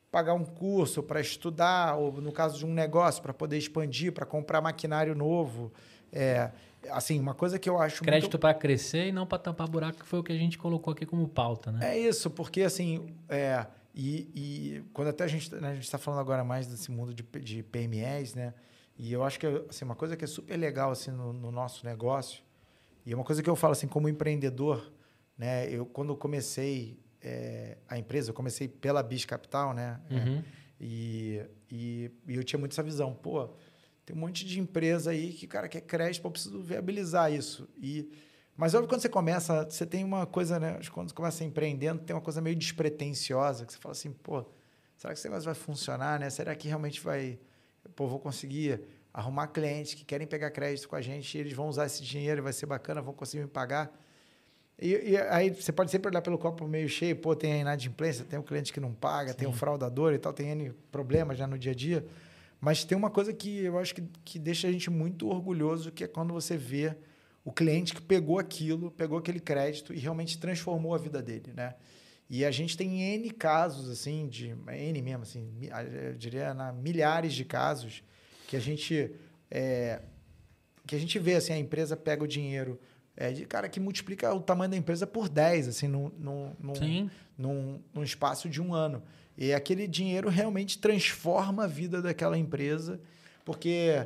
pagar um curso, para estudar, ou no caso de um negócio, para poder expandir, para comprar maquinário novo. É, assim, uma coisa que eu acho crédito muito... para crescer e não para tampar buraco, que foi o que a gente colocou aqui como pauta, né? É isso, porque assim, é, e, e quando até a gente né, está falando agora mais desse mundo de, de PMEs, né? E eu acho que assim, uma coisa que é super legal assim no, no nosso negócio e é uma coisa que eu falo assim como empreendedor, né? Eu quando comecei é, a empresa, eu comecei pela Bis Capital, né? É, uhum. É, e, e, e, eu tinha muito essa visão. Pô, tem um monte de empresa aí que, cara, quer crédito, eu preciso viabilizar isso. E, mas óbvio, quando você começa, você tem uma coisa, né? Quando você começa empreendendo, tem uma coisa meio despretensiosa, que você fala assim, pô, será que esse negócio vai funcionar, né? Será que realmente vai... Pô, vou conseguir arrumar clientes que querem pegar crédito com a gente, eles vão usar esse dinheiro, vai ser bacana, vão conseguir me pagar... E, e, aí você pode sempre olhar pelo copo meio cheio, pô, tem a inadimplência, tem o cliente que não paga, Sim. tem o fraudador e tal, tem N problemas já no dia a dia. Mas tem uma coisa que eu acho que, que deixa a gente muito orgulhoso, que é quando você vê o cliente que pegou aquilo, pegou aquele crédito e realmente transformou a vida dele, né? E a gente tem N casos, assim, de N mesmo, assim, eu diria na milhares de casos que a gente, é, que a gente vê, assim, a empresa pega o dinheiro é, de cara que multiplica o tamanho da empresa por 10, assim, num, num, num, num, num espaço de um ano. E aquele dinheiro realmente transforma a vida daquela empresa, porque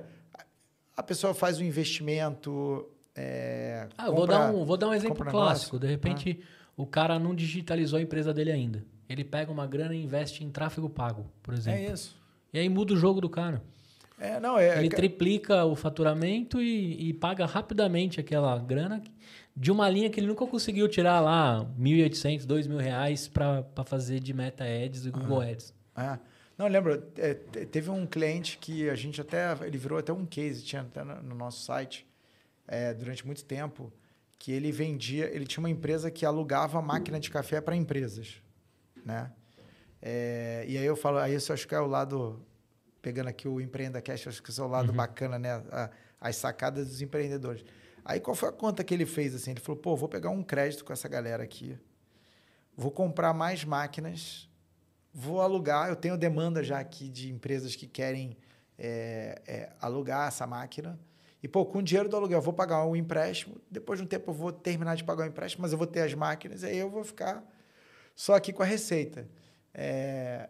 a pessoa faz um investimento. É, ah, compra, vou, dar um, vou dar um exemplo clássico. De repente, ah. o cara não digitalizou a empresa dele ainda. Ele pega uma grana e investe em tráfego pago, por é exemplo. É isso. E aí muda o jogo do cara. É, não, é, Ele é triplica o faturamento e, e paga rapidamente aquela grana de uma linha que ele nunca conseguiu tirar lá 1.800, 2.000 reais para fazer de Meta Ads e Google ah, Ads. É. não, lembra, é, teve um cliente que a gente até, ele virou até um case, tinha até no nosso site, é, durante muito tempo, que ele vendia, ele tinha uma empresa que alugava máquina de café para empresas, né? É, e aí eu falo, aí isso acho que é o lado pegando aqui o Empreenda Cash, acho que esse é o lado uhum. bacana, né? A, as sacadas dos empreendedores. Aí qual foi a conta que ele fez? Assim? Ele falou, pô, vou pegar um crédito com essa galera aqui, vou comprar mais máquinas, vou alugar, eu tenho demanda já aqui de empresas que querem é, é, alugar essa máquina, e, pô, com o dinheiro do aluguel, eu vou pagar um empréstimo. Depois de um tempo, eu vou terminar de pagar o empréstimo, mas eu vou ter as máquinas, e aí eu vou ficar só aqui com a receita. É,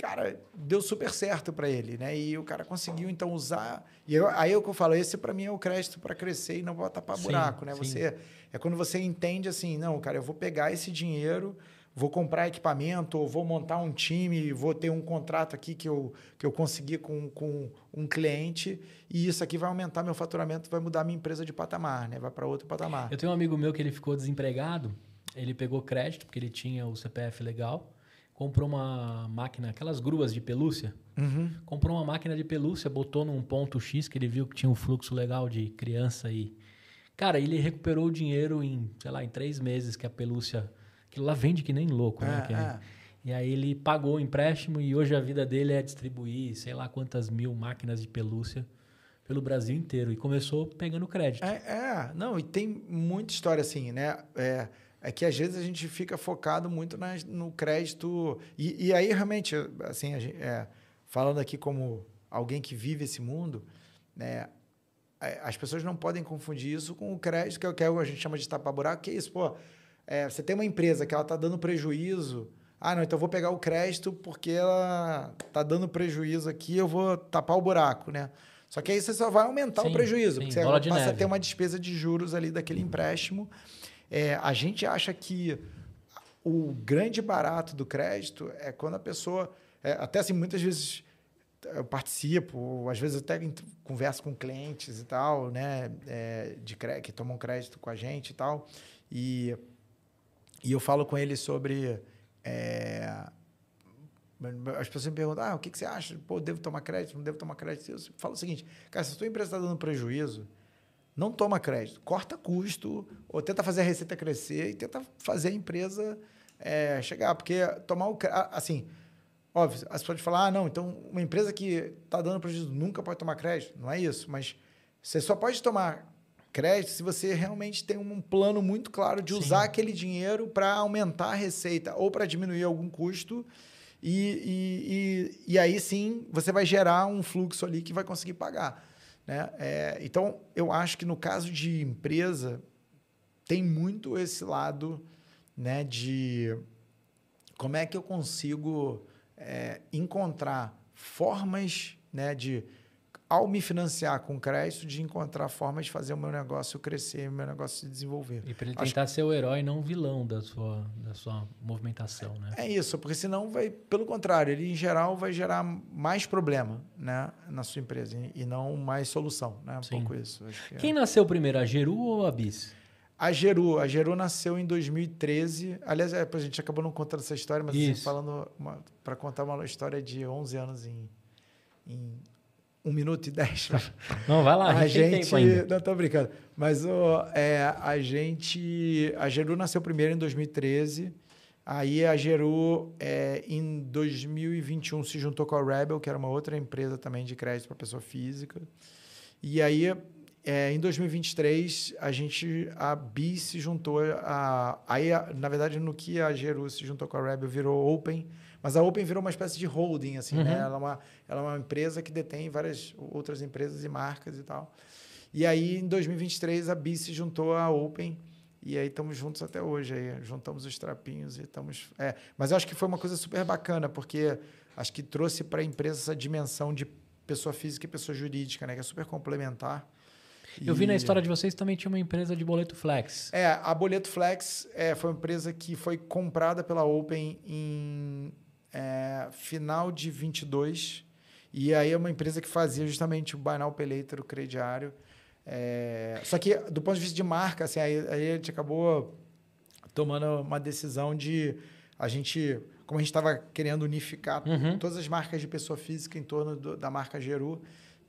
cara, deu super certo para ele, né? E o cara conseguiu então usar. E eu, aí é o que eu falo, esse para mim é o crédito para crescer e não botar para buraco, né? Sim. Você é quando você entende assim, não, cara, eu vou pegar esse dinheiro, vou comprar equipamento, ou vou montar um time, vou ter um contrato aqui que eu que eu consegui com, com um cliente e isso aqui vai aumentar meu faturamento, vai mudar minha empresa de patamar, né? Vai para outro patamar. Eu tenho um amigo meu que ele ficou desempregado, ele pegou crédito porque ele tinha o CPF legal comprou uma máquina, aquelas gruas de pelúcia. Uhum. Comprou uma máquina de pelúcia, botou num ponto X que ele viu que tinha um fluxo legal de criança e. Cara, ele recuperou o dinheiro em, sei lá, em três meses que a pelúcia. Aquilo lá vende que nem louco, né, é, né? Que é. é. E aí ele pagou o empréstimo e hoje a vida dele é distribuir sei lá quantas mil máquinas de pelúcia pelo Brasil inteiro. E começou pegando crédito. É, é. não, e tem muita história assim, né? É é que às vezes a gente fica focado muito nas, no crédito. E, e aí, realmente, assim, gente, é, falando aqui como alguém que vive esse mundo, né, é, as pessoas não podem confundir isso com o crédito, que é o que a gente chama de tapa-buraco, que é isso, pô. É, você tem uma empresa que ela está dando prejuízo. Ah, não, então eu vou pegar o crédito porque ela está dando prejuízo aqui, eu vou tapar o buraco, né? Só que aí você só vai aumentar sim, o prejuízo, sim, porque você passa neve. a ter uma despesa de juros ali daquele empréstimo. É, a gente acha que o grande barato do crédito é quando a pessoa. É, até assim, muitas vezes eu participo, às vezes até converso com clientes e tal, né? É, de que tomam crédito com a gente e tal. E, e eu falo com eles sobre. É, as pessoas me perguntam, ah, o que, que você acha? Pô, devo tomar crédito, não devo tomar crédito? Eu falo o seguinte, cara, se a sua empresa está dando prejuízo, não toma crédito, corta custo, ou tenta fazer a receita crescer e tenta fazer a empresa é, chegar. Porque tomar o. Assim, óbvio, as pessoas falar ah, não, então uma empresa que está dando prejuízo nunca pode tomar crédito. Não é isso, mas você só pode tomar crédito se você realmente tem um plano muito claro de Sim. usar aquele dinheiro para aumentar a receita ou para diminuir algum custo. E, e, e, e, aí sim você vai gerar um fluxo ali que vai conseguir pagar. Né? É, então, eu acho que no caso de empresa, tem muito esse lado né, de como é que eu consigo é, encontrar formas né, de ao me financiar com crédito, de encontrar formas de fazer o meu negócio crescer, o meu negócio se desenvolver. E para ele tentar Acho... ser o herói, não o vilão da sua, da sua movimentação, né? É isso, porque senão vai, pelo contrário, ele em geral vai gerar mais problema né, na sua empresa e não mais solução, né? Um Sim. pouco isso. Que é. Quem é. nasceu primeiro, a Geru ou a Bis? A Geru, a Geru nasceu em 2013. Aliás, é, a gente acabou não contando essa história, mas assim, falando para contar uma história de 11 anos em, em, um minuto e dez. Não, vai lá, a gente. Tem Não, tô brincando. Mas oh, é, a gente. A Geru nasceu primeiro em 2013. Aí a Geru, é, em 2021, se juntou com a Rebel, que era uma outra empresa também de crédito para pessoa física. E aí, é, em 2023, a gente, a Bi se juntou. A, aí, a, na verdade, no que a Geru se juntou com a Rebel, virou Open mas a Open virou uma espécie de holding, assim, né? uhum. né? Ela é, uma, ela é uma empresa que detém várias outras empresas e marcas e tal. E aí, em 2023, a BI se juntou à Open. E aí estamos juntos até hoje. Aí juntamos os trapinhos e estamos. É, mas eu acho que foi uma coisa super bacana, porque acho que trouxe para a empresa essa dimensão de pessoa física e pessoa jurídica, né? Que é super complementar. Eu e... vi na história de vocês também tinha uma empresa de boleto flex. É, a Boleto Flex é, foi uma empresa que foi comprada pela Open em é, final de 22. E aí é uma empresa que fazia justamente o banal peleiteiro crediário. É, só que do ponto de vista de marca, assim, aí, aí a gente acabou tomando uma decisão de a gente, como a gente estava querendo unificar uhum. todas as marcas de pessoa física em torno do, da marca Geru,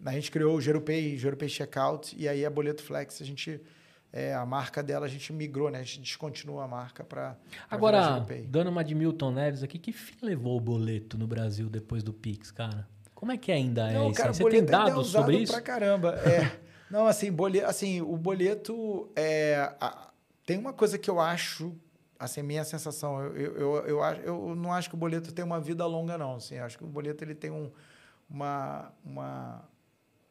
a gente criou o GeruPay, GeruPay Checkout e aí a Boleto Flex a gente é, a marca dela a gente migrou, né? A gente descontinua a marca para. Agora, dando uma de Milton Neves aqui, que fim levou o boleto no Brasil depois do Pix, cara? Como é que ainda é não, é cara, isso? Você tem dados é sobre isso? Pra caramba. É, não, assim, boleto, assim, o boleto é. A, tem uma coisa que eu acho, assim, minha sensação, eu, eu, eu, eu, eu não acho que o boleto tem uma vida longa, não. Assim, acho que o boleto ele tem um, uma, uma.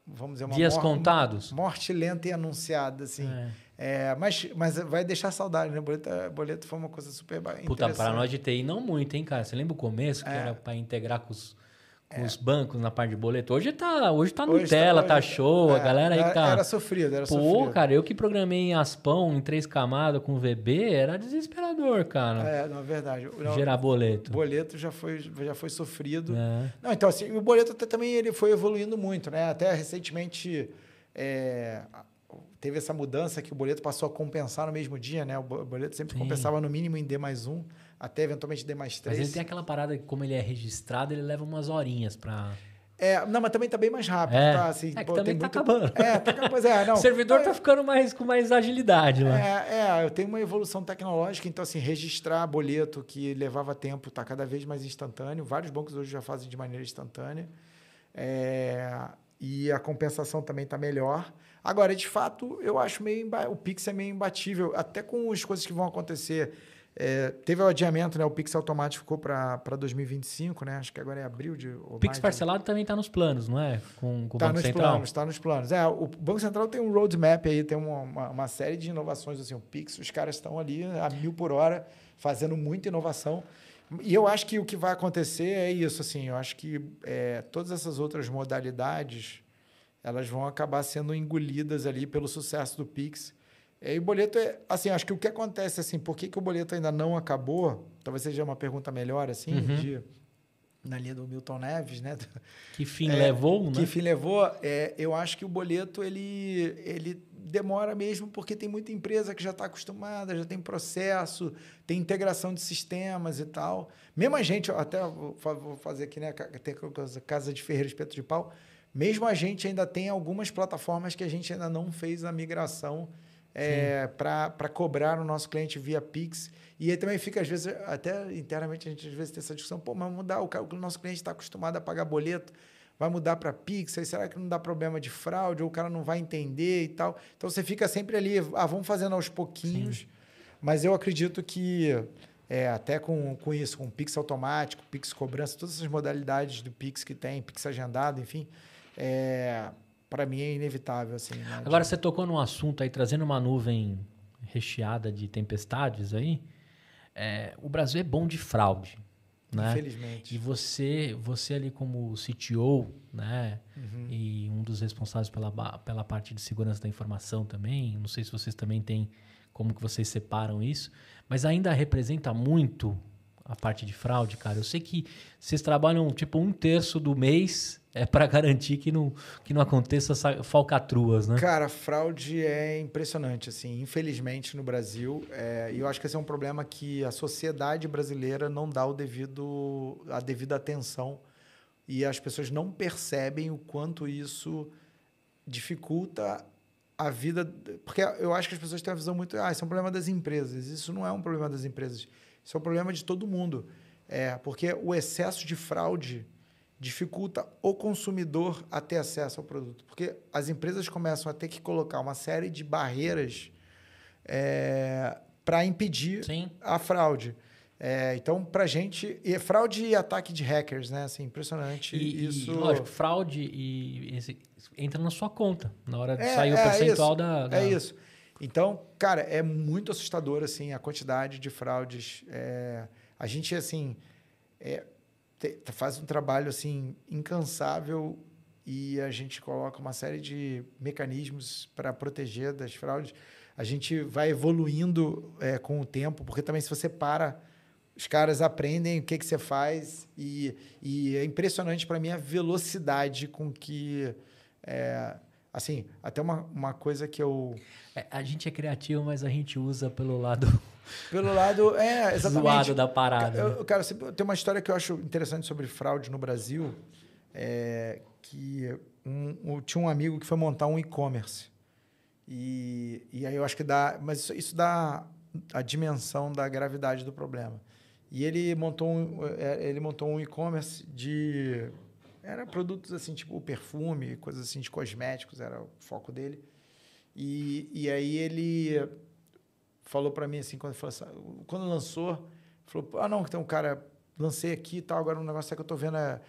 Vamos dizer, uma Dias mor contados? Morte lenta e anunciada, assim. É é, mas, mas vai deixar saudade, né? Boleto, é, boleto foi uma coisa super Puta, para nós de TI não muito, hein, cara? Você lembra o começo, que é. era para integrar com os, com é. os bancos na parte de boleto? Hoje tá, hoje tá hoje tá Nutella, tá, hoje, tá show, a é, galera aí tá... Era sofrido, era Pô, sofrido. Pô, cara, eu que programei em Aspão, em três camadas, com VB, era desesperador, cara. É, na é verdade. Não, Gerar boleto. boleto já foi, já foi sofrido. Não, então assim, o boleto até também ele foi evoluindo muito, né? Até recentemente... É, teve essa mudança que o boleto passou a compensar no mesmo dia, né? O boleto sempre Sim. compensava no mínimo em D mais um, até eventualmente D mais três. Mas ele tem aquela parada que, como ele é registrado, ele leva umas horinhas para. É, não, mas também tá bem mais rápido, é. tá? Assim, é, pô, também tá muito... acabando. É, tá acabando, é, não. O servidor está tá é. ficando mais, com mais agilidade lá. Né? É, é, eu tenho uma evolução tecnológica, então, assim, registrar boleto que levava tempo tá cada vez mais instantâneo. Vários bancos hoje já fazem de maneira instantânea. É, e a compensação também tá melhor. Agora, de fato, eu acho meio imba... o Pix é meio imbatível, até com as coisas que vão acontecer. É, teve o adiamento, né? O Pix automático ficou para 2025, né? Acho que agora é abril de. O Pix mais, parcelado né? também está nos planos, não é? Com, com tá o Banco nos Central. planos, está nos planos. É, o Banco Central tem um roadmap aí, tem uma, uma, uma série de inovações assim. O Pix, os caras estão ali né, a mil por hora, fazendo muita inovação. E eu acho que o que vai acontecer é isso, assim. Eu acho que é, todas essas outras modalidades elas vão acabar sendo engolidas ali pelo sucesso do Pix. É, e o boleto é, assim, acho que o que acontece, assim, por que, que o boleto ainda não acabou? Talvez seja uma pergunta melhor, assim, uhum. de, na linha do Milton Neves, né? Que fim é, levou, né? Que fim levou, é, eu acho que o boleto, ele, ele demora mesmo, porque tem muita empresa que já está acostumada, já tem processo, tem integração de sistemas e tal. Mesmo a gente, até vou fazer aqui, né? Tem a casa de ferreiros, espeto de pau, mesmo a gente ainda tem algumas plataformas que a gente ainda não fez a migração é, para cobrar o nosso cliente via Pix. E aí também fica, às vezes, até internamente a gente às vezes tem essa discussão, pô, mas mudar, o, o nosso cliente está acostumado a pagar boleto, vai mudar para Pix, aí será que não dá problema de fraude, ou o cara não vai entender e tal. Então você fica sempre ali, ah, vamos fazendo aos pouquinhos. Sim. Mas eu acredito que é, até com, com isso, com Pix automático, Pix cobrança, todas essas modalidades do Pix que tem, Pix agendado, enfim, é, para mim é inevitável. Assim, né? Agora, você tocou num assunto aí, trazendo uma nuvem recheada de tempestades aí. É, o Brasil é bom de fraude. Né? Infelizmente. E você, você ali como CTO, né? Uhum. E um dos responsáveis pela, pela parte de segurança da informação também. Não sei se vocês também têm como que vocês separam isso, mas ainda representa muito a parte de fraude, cara? Eu sei que vocês trabalham tipo um terço do mês é para garantir que não, que não aconteça falcatruas, né? Cara, fraude é impressionante, assim. Infelizmente, no Brasil, é, e é, eu acho que esse é um problema que a sociedade brasileira não dá o devido, a devida atenção e as pessoas não percebem o quanto isso dificulta a vida... Porque eu acho que as pessoas têm a visão muito... Ah, isso é um problema das empresas. Isso não é um problema das empresas isso é um problema de todo mundo. É, porque o excesso de fraude dificulta o consumidor a ter acesso ao produto. Porque as empresas começam a ter que colocar uma série de barreiras é, para impedir Sim. a fraude. É, então, para gente, e fraude e ataque de hackers, né? Assim, impressionante e, isso. E, lógico, fraude e esse, entra na sua conta na hora de é, sair é, o percentual isso, da, é da, É isso. Então, cara, é muito assustador assim a quantidade de fraudes. É, a gente assim é, te, faz um trabalho assim incansável e a gente coloca uma série de mecanismos para proteger das fraudes. A gente vai evoluindo é, com o tempo, porque também se você para, os caras aprendem o que, que você faz e, e é impressionante para mim a velocidade com que é, Assim, até uma, uma coisa que eu. É, a gente é criativo, mas a gente usa pelo lado. Pelo lado, é, exatamente. Zoado da parada. Eu, né? Cara, tem uma história que eu acho interessante sobre fraude no Brasil. É, que um, um, tinha um amigo que foi montar um e-commerce. E, e aí eu acho que dá. Mas isso, isso dá a dimensão da gravidade do problema. E ele montou um, é, ele montou um e-commerce de era produtos assim, tipo perfume, coisas assim de cosméticos, era o foco dele. E, e aí ele falou para mim assim, quando, falou, assim, quando lançou, falou, ah, não, tem um cara, lancei aqui e tal, agora um negócio é que eu tô vendo é,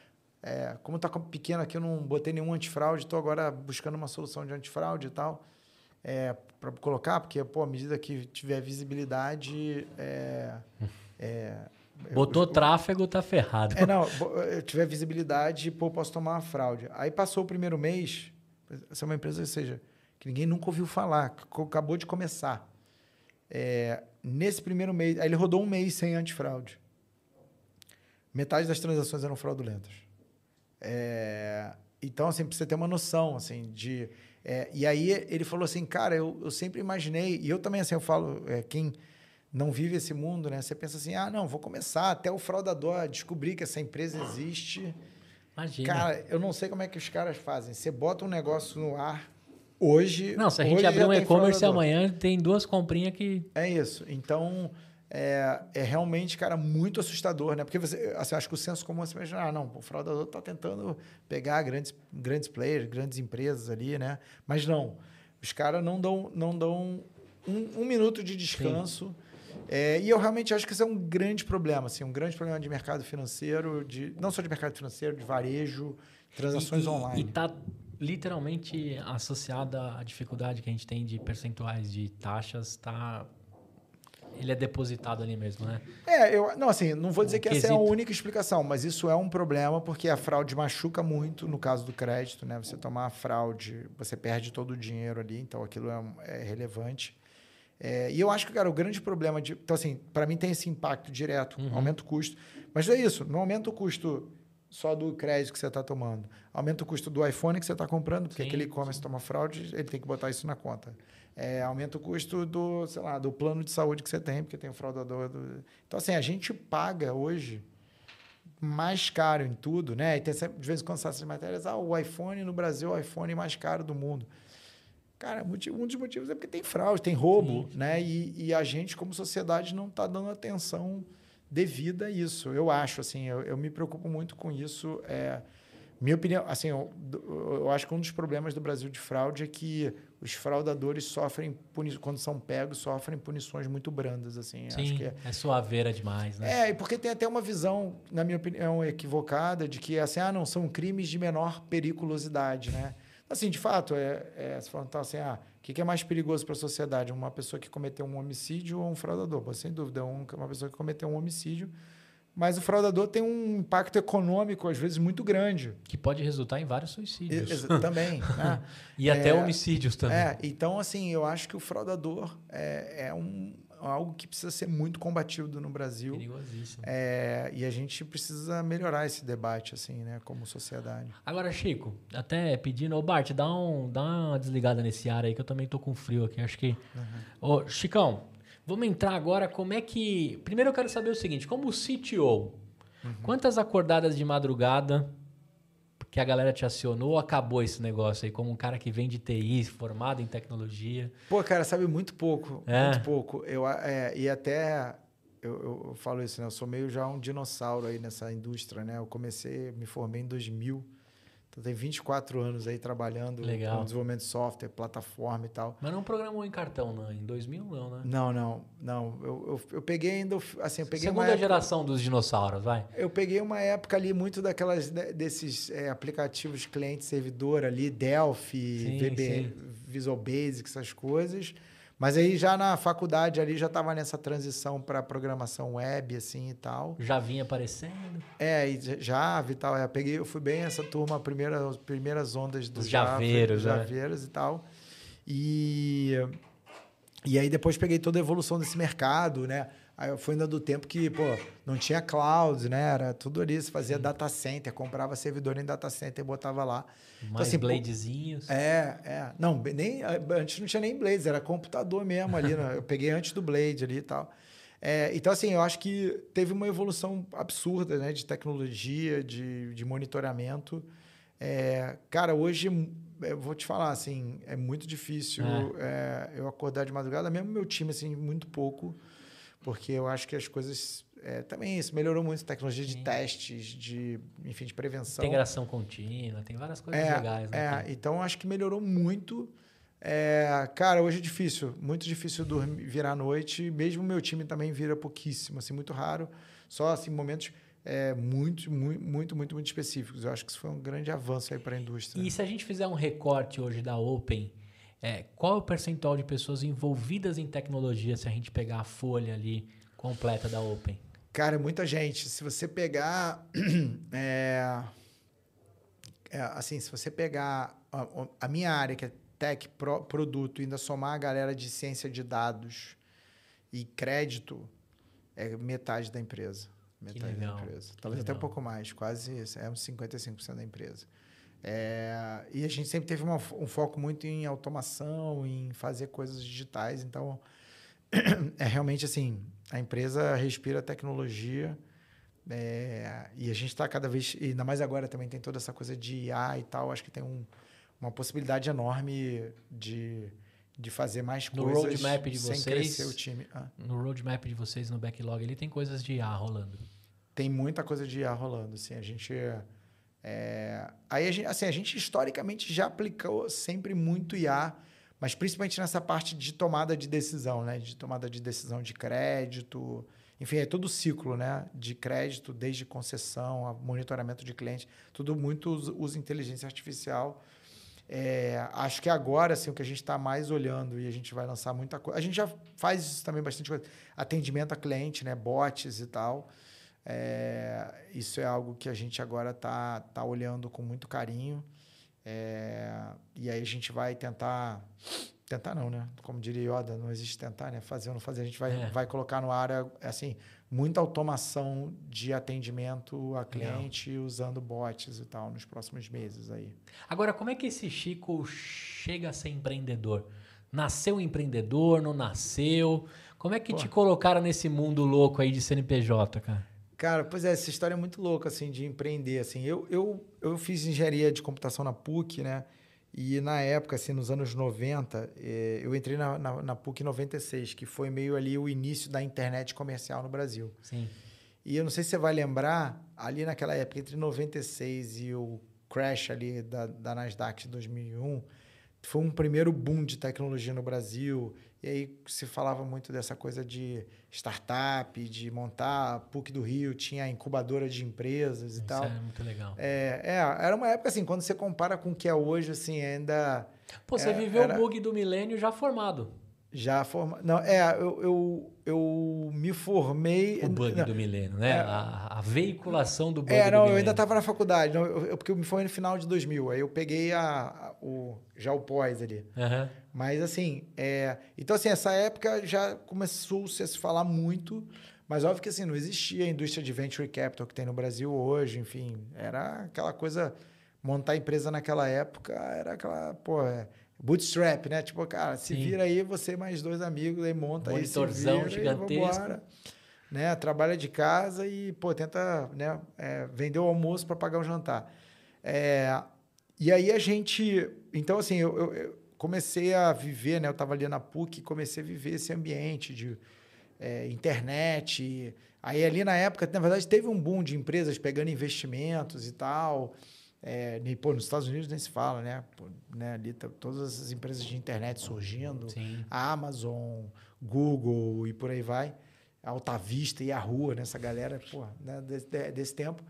é, como tá pequeno aqui, eu não botei nenhum antifraude, tô agora buscando uma solução de antifraude e tal, é, para colocar, porque, pô, à medida que tiver visibilidade, é, é Botou eu, tráfego, tá ferrado. É, não, eh, eu tiver visibilidade, pô, posso tomar uma fraude. Aí passou o primeiro mês, essa é uma empresa, ou seja, que ninguém nunca ouviu falar, que acabou de começar. É, nesse primeiro mês, aí ele rodou um mês sem antifraude. Metade das transações eram fraudulentas. É, então, assim, você ter uma noção, assim, de... É, e aí ele falou assim, cara, eu, eu sempre imaginei, e eu também, assim, eu falo, quem não vive esse mundo, né? Você pensa assim, ah, não, vou começar até o fraudador descobrir que essa empresa existe. Imagina. Cara, eu não sei como é que os caras fazem. Você bota um negócio no ar hoje. Não, se a gente abrir um e-commerce amanhã, tem duas comprinhas que. É isso. Então, é, é realmente, cara, muito assustador, né? Porque você, assim, acho que o senso comum é se imaginar, ah, não, o fraudador está tentando pegar grandes, grandes players, grandes empresas ali, né? Mas não. Os caras não dão, não dão um, um minuto de descanso. Sim é, e eu realmente acho que isso é um grande problema, assim, um grande problema de mercado financeiro, de, não só de mercado financeiro, de varejo, transações e, online. E está literalmente associada à dificuldade que a gente tem de percentuais de taxas, tá ele é depositado ali mesmo, né? É, eu não assim, não vou dizer que quesito. essa é a única explicação, mas isso é um problema porque a fraude machuca muito no caso do crédito, né? Você tomar fraude, você perde todo o dinheiro ali, então aquilo é, é relevante. É, e eu acho que, cara, o grande problema de. Então, assim, para mim tem esse impacto direto, uhum. aumenta o custo. Mas é isso, não aumenta o custo só do crédito que você está tomando. Aumenta o custo do iPhone que você está comprando, porque sim, aquele e-commerce toma fraude, ele tem que botar isso na conta. É, aumenta o custo do, sei lá, do plano de saúde que você tem, porque tem o um fraudador. Do... Então, assim, a gente paga hoje mais caro em tudo, né? E tem sempre, de vez em quando essas matérias, ah, o iPhone no Brasil, é o iPhone mais caro do mundo. Cara, um dos motivos é porque tem fraude, tem roubo, Sim. né? E, e, a gente, como sociedade, não está dando atenção devida a isso. Eu acho, assim, eu, eu me preocupo muito com isso. É, minha opinião, assim, eu, eu, acho que um dos problemas do Brasil de fraude é que os fraudadores sofrem quando são pegos sofrem punições muito brandas, assim. Sim, acho que é, é suaveira demais, né? É, e porque tem até uma visão, na minha opinião, equivocada de que assim, ah, não são crimes de menor periculosidade, né? Assim, de fato, é, é, você falando então, assim, ah, o que, que é mais perigoso para a sociedade? Uma pessoa que cometeu um homicídio ou um fraudador? sem dúvida, um, uma pessoa que cometeu um homicídio, mas o fraudador tem um impacto econômico, às vezes, muito grande. Que pode resultar em vários suicídios. E, também. né? e até é, homicídios também. É, então, assim, eu acho que o fraudador é, é um, algo que precisa ser muito combatido no Brasil. Perigosíssimo. É, e a gente precisa melhorar esse debate, assim, né, como sociedade. Agora, Chico, até pedindo, ô Bart, dá, um, dá uma desligada nesse ar aí, que eu também tô com frio aqui, acho que. Uhum. Ô, Chicão, vamos entrar agora. Como é que. Primeiro eu quero saber o seguinte: como CTO, uhum. quantas acordadas de madrugada que a galera te acionou ou acabou esse negócio aí, como um cara que vem de TI, formado em tecnologia? Pô, cara, sabe muito pouco, é. muito pouco. Eu, é, e até, eu, eu, falo isso, né? Eu sou meio já um dinossauro aí nessa indústria, né? Eu comecei, me formei em 2000, então tem 24 anos aí trabalhando Legal. com desenvolvimento de software, plataforma e tal. Mas não programou em cartão, não? Em 2000 não, né? Não, não. não. Eu, eu, eu peguei ainda... Assim, eu peguei Segunda época, geração dos dinossauros, vai. Eu peguei uma época ali muito daquelas, né, desses é, aplicativos cliente-servidor ali, Delphi, sim, VB, sim. Visual Basic, essas coisas... Mas aí já na faculdade ali já estava nessa transição para programação web assim e tal. Já vinha aparecendo? É, já, Java e tal. Eu é, peguei, eu fui bem essa turma, primeira, as primeiras ondas dos javeiros, Java, né? javeiros e tal. E e aí depois peguei toda a evolução desse mercado, né? Aí foi ainda do tempo que, pô, não tinha cloud, né? Era tudo ali, você fazia Sim. data center, comprava servidor em data center e botava lá. Então, Mais então, assim, bladezinhos. É, é. Não, nem, eh, antes não tinha nem blades, era computador mesmo ali. né? Eu peguei antes do blade ali e tal. É, então, assim, eu acho que teve uma evolução absurda né, de tecnologia, de, de monitoramento. É, cara, hoje, hum, eu vou te falar, assim, é muito difícil é. é. eu acordar de madrugada, mesmo meu time, assim, muito pouco. Porque eu acho que as coisas é, também isso melhorou muito tecnologia de testes de enfim de prevenção integração contínua tem várias coisas é, legais né? É, então acho que melhorou muito é, cara hoje é difícil muito difícil dormir virar à noite mesmo meu time também vira pouquíssimo assim muito raro só assim momentos muito, muito, muito, muito, muito específicos. Eu acho que isso foi um grande avanço aí para a indústria. E se a gente fizer um recorte hoje da Open, é, qual é o percentual de pessoas envolvidas em tecnologia se a gente pegar a folha ali completa da Open? Cara, é muita gente. Se você pegar. É, é, assim, se você pegar a, a, minha área, que é tech, pro, produto, e ainda somar a galera de ciência de dados e crédito, é metade da empresa. Metade da empresa. Talvez até um pouco mais, quase é uns 55% da empresa. É, e a gente sempre teve uma, um foco muito em automação, em fazer coisas digitais. Então, é realmente assim, a empresa respira tecnologia é, e a gente está cada vez... E ainda mais agora também tem toda essa coisa de IA e tal. Acho que tem um, uma possibilidade enorme de, de fazer mais no coisas roadmap de sem vocês, crescer o time. Ah. No roadmap de vocês, no backlog, ali tem coisas de IA rolando? Tem muita coisa de IA rolando. Assim, a gente... É, é, aí a gente, assim, a gente historicamente já aplicou sempre muito IA, mas principalmente nessa parte de tomada de decisão, né? De tomada de decisão de crédito, enfim, é todo o ciclo, né? De crédito, desde concessão, a monitoramento de cliente, tudo muito usa inteligência artificial. É, acho que agora, assim, o que a gente está mais olhando e a gente vai lançar muita coisa. A gente já faz isso também bastante coisa. Atendimento a cliente, né? Bots e tal. É, isso é algo que a gente agora está tá olhando com muito carinho. É, e aí a gente vai tentar. Tentar não, né? Como diria Yoda, não existe tentar, né? Fazer ou não fazer. A gente vai, é. vai colocar no ar, é, é assim, muita automação de atendimento a cliente usando bots e tal nos próximos meses aí. Agora, como é que esse Chico chega a ser empreendedor? Nasceu empreendedor, não nasceu? Como é que Pô. te colocaram nesse mundo louco aí de CNPJ, cara? Cara, pois é, essa história é muito louca, assim, de empreender, assim. Eu, eu, eu fiz engenharia de computação na PUC, né? E na época, assim, nos anos 90, eh, eu entrei na, na, na PUC 96, que foi meio ali o início da internet comercial no Brasil. Sim. E eu não sei se você vai lembrar, ali naquela época, entre 96 e o crash ali da, da Nasdaq de 2001, foi um primeiro boom de tecnologia no Brasil e aí se falava muito dessa coisa de startup, de montar a PUC do Rio, tinha incubadora de empresas Isso e tal. Isso é muito legal. É, é, era uma época assim, quando você compara com o que é hoje, assim, ainda. Pô, você é, viveu era... o bug do milênio já formado. Já formado. Não, é, eu, eu, eu me formei. O bug não, do milênio, né? É, a, a, veiculação do bug é, não, do milênio. Eu ainda estava na faculdade, não, eu, porque eu me formei no final de 2000, aí eu peguei a, a o, já o pós ali. Aham. Uhum. Mas assim, é... então assim, essa época já começou-se a se falar muito, mas óbvio que assim, não existia a indústria de venture capital que tem no Brasil hoje, enfim, era aquela coisa montar empresa naquela época, era aquela, pô, é bootstrap, né? Tipo, cara, se Sim. vira aí você mais dois amigos, aí monta aí, se vira, gigantesco. né? Trabalha de casa e, pô, tenta, né, é, vender o almoço para pagar o jantar. É, e aí a gente, então assim, eu, eu comecei a viver, né? Eu estava ali na PUC, e comecei a viver esse ambiente de é, internet. Aí ali na época, na verdade, teve um boom de empresas pegando investimentos e tal. É, pô, nos Estados Unidos nem se fala, né? Pô, né ali tá, todas essas empresas de internet surgindo. Sim. A Amazon, Google e por aí vai. Alta Vista e a rua, né? Essa galera, pô, né? desse, desse tempo.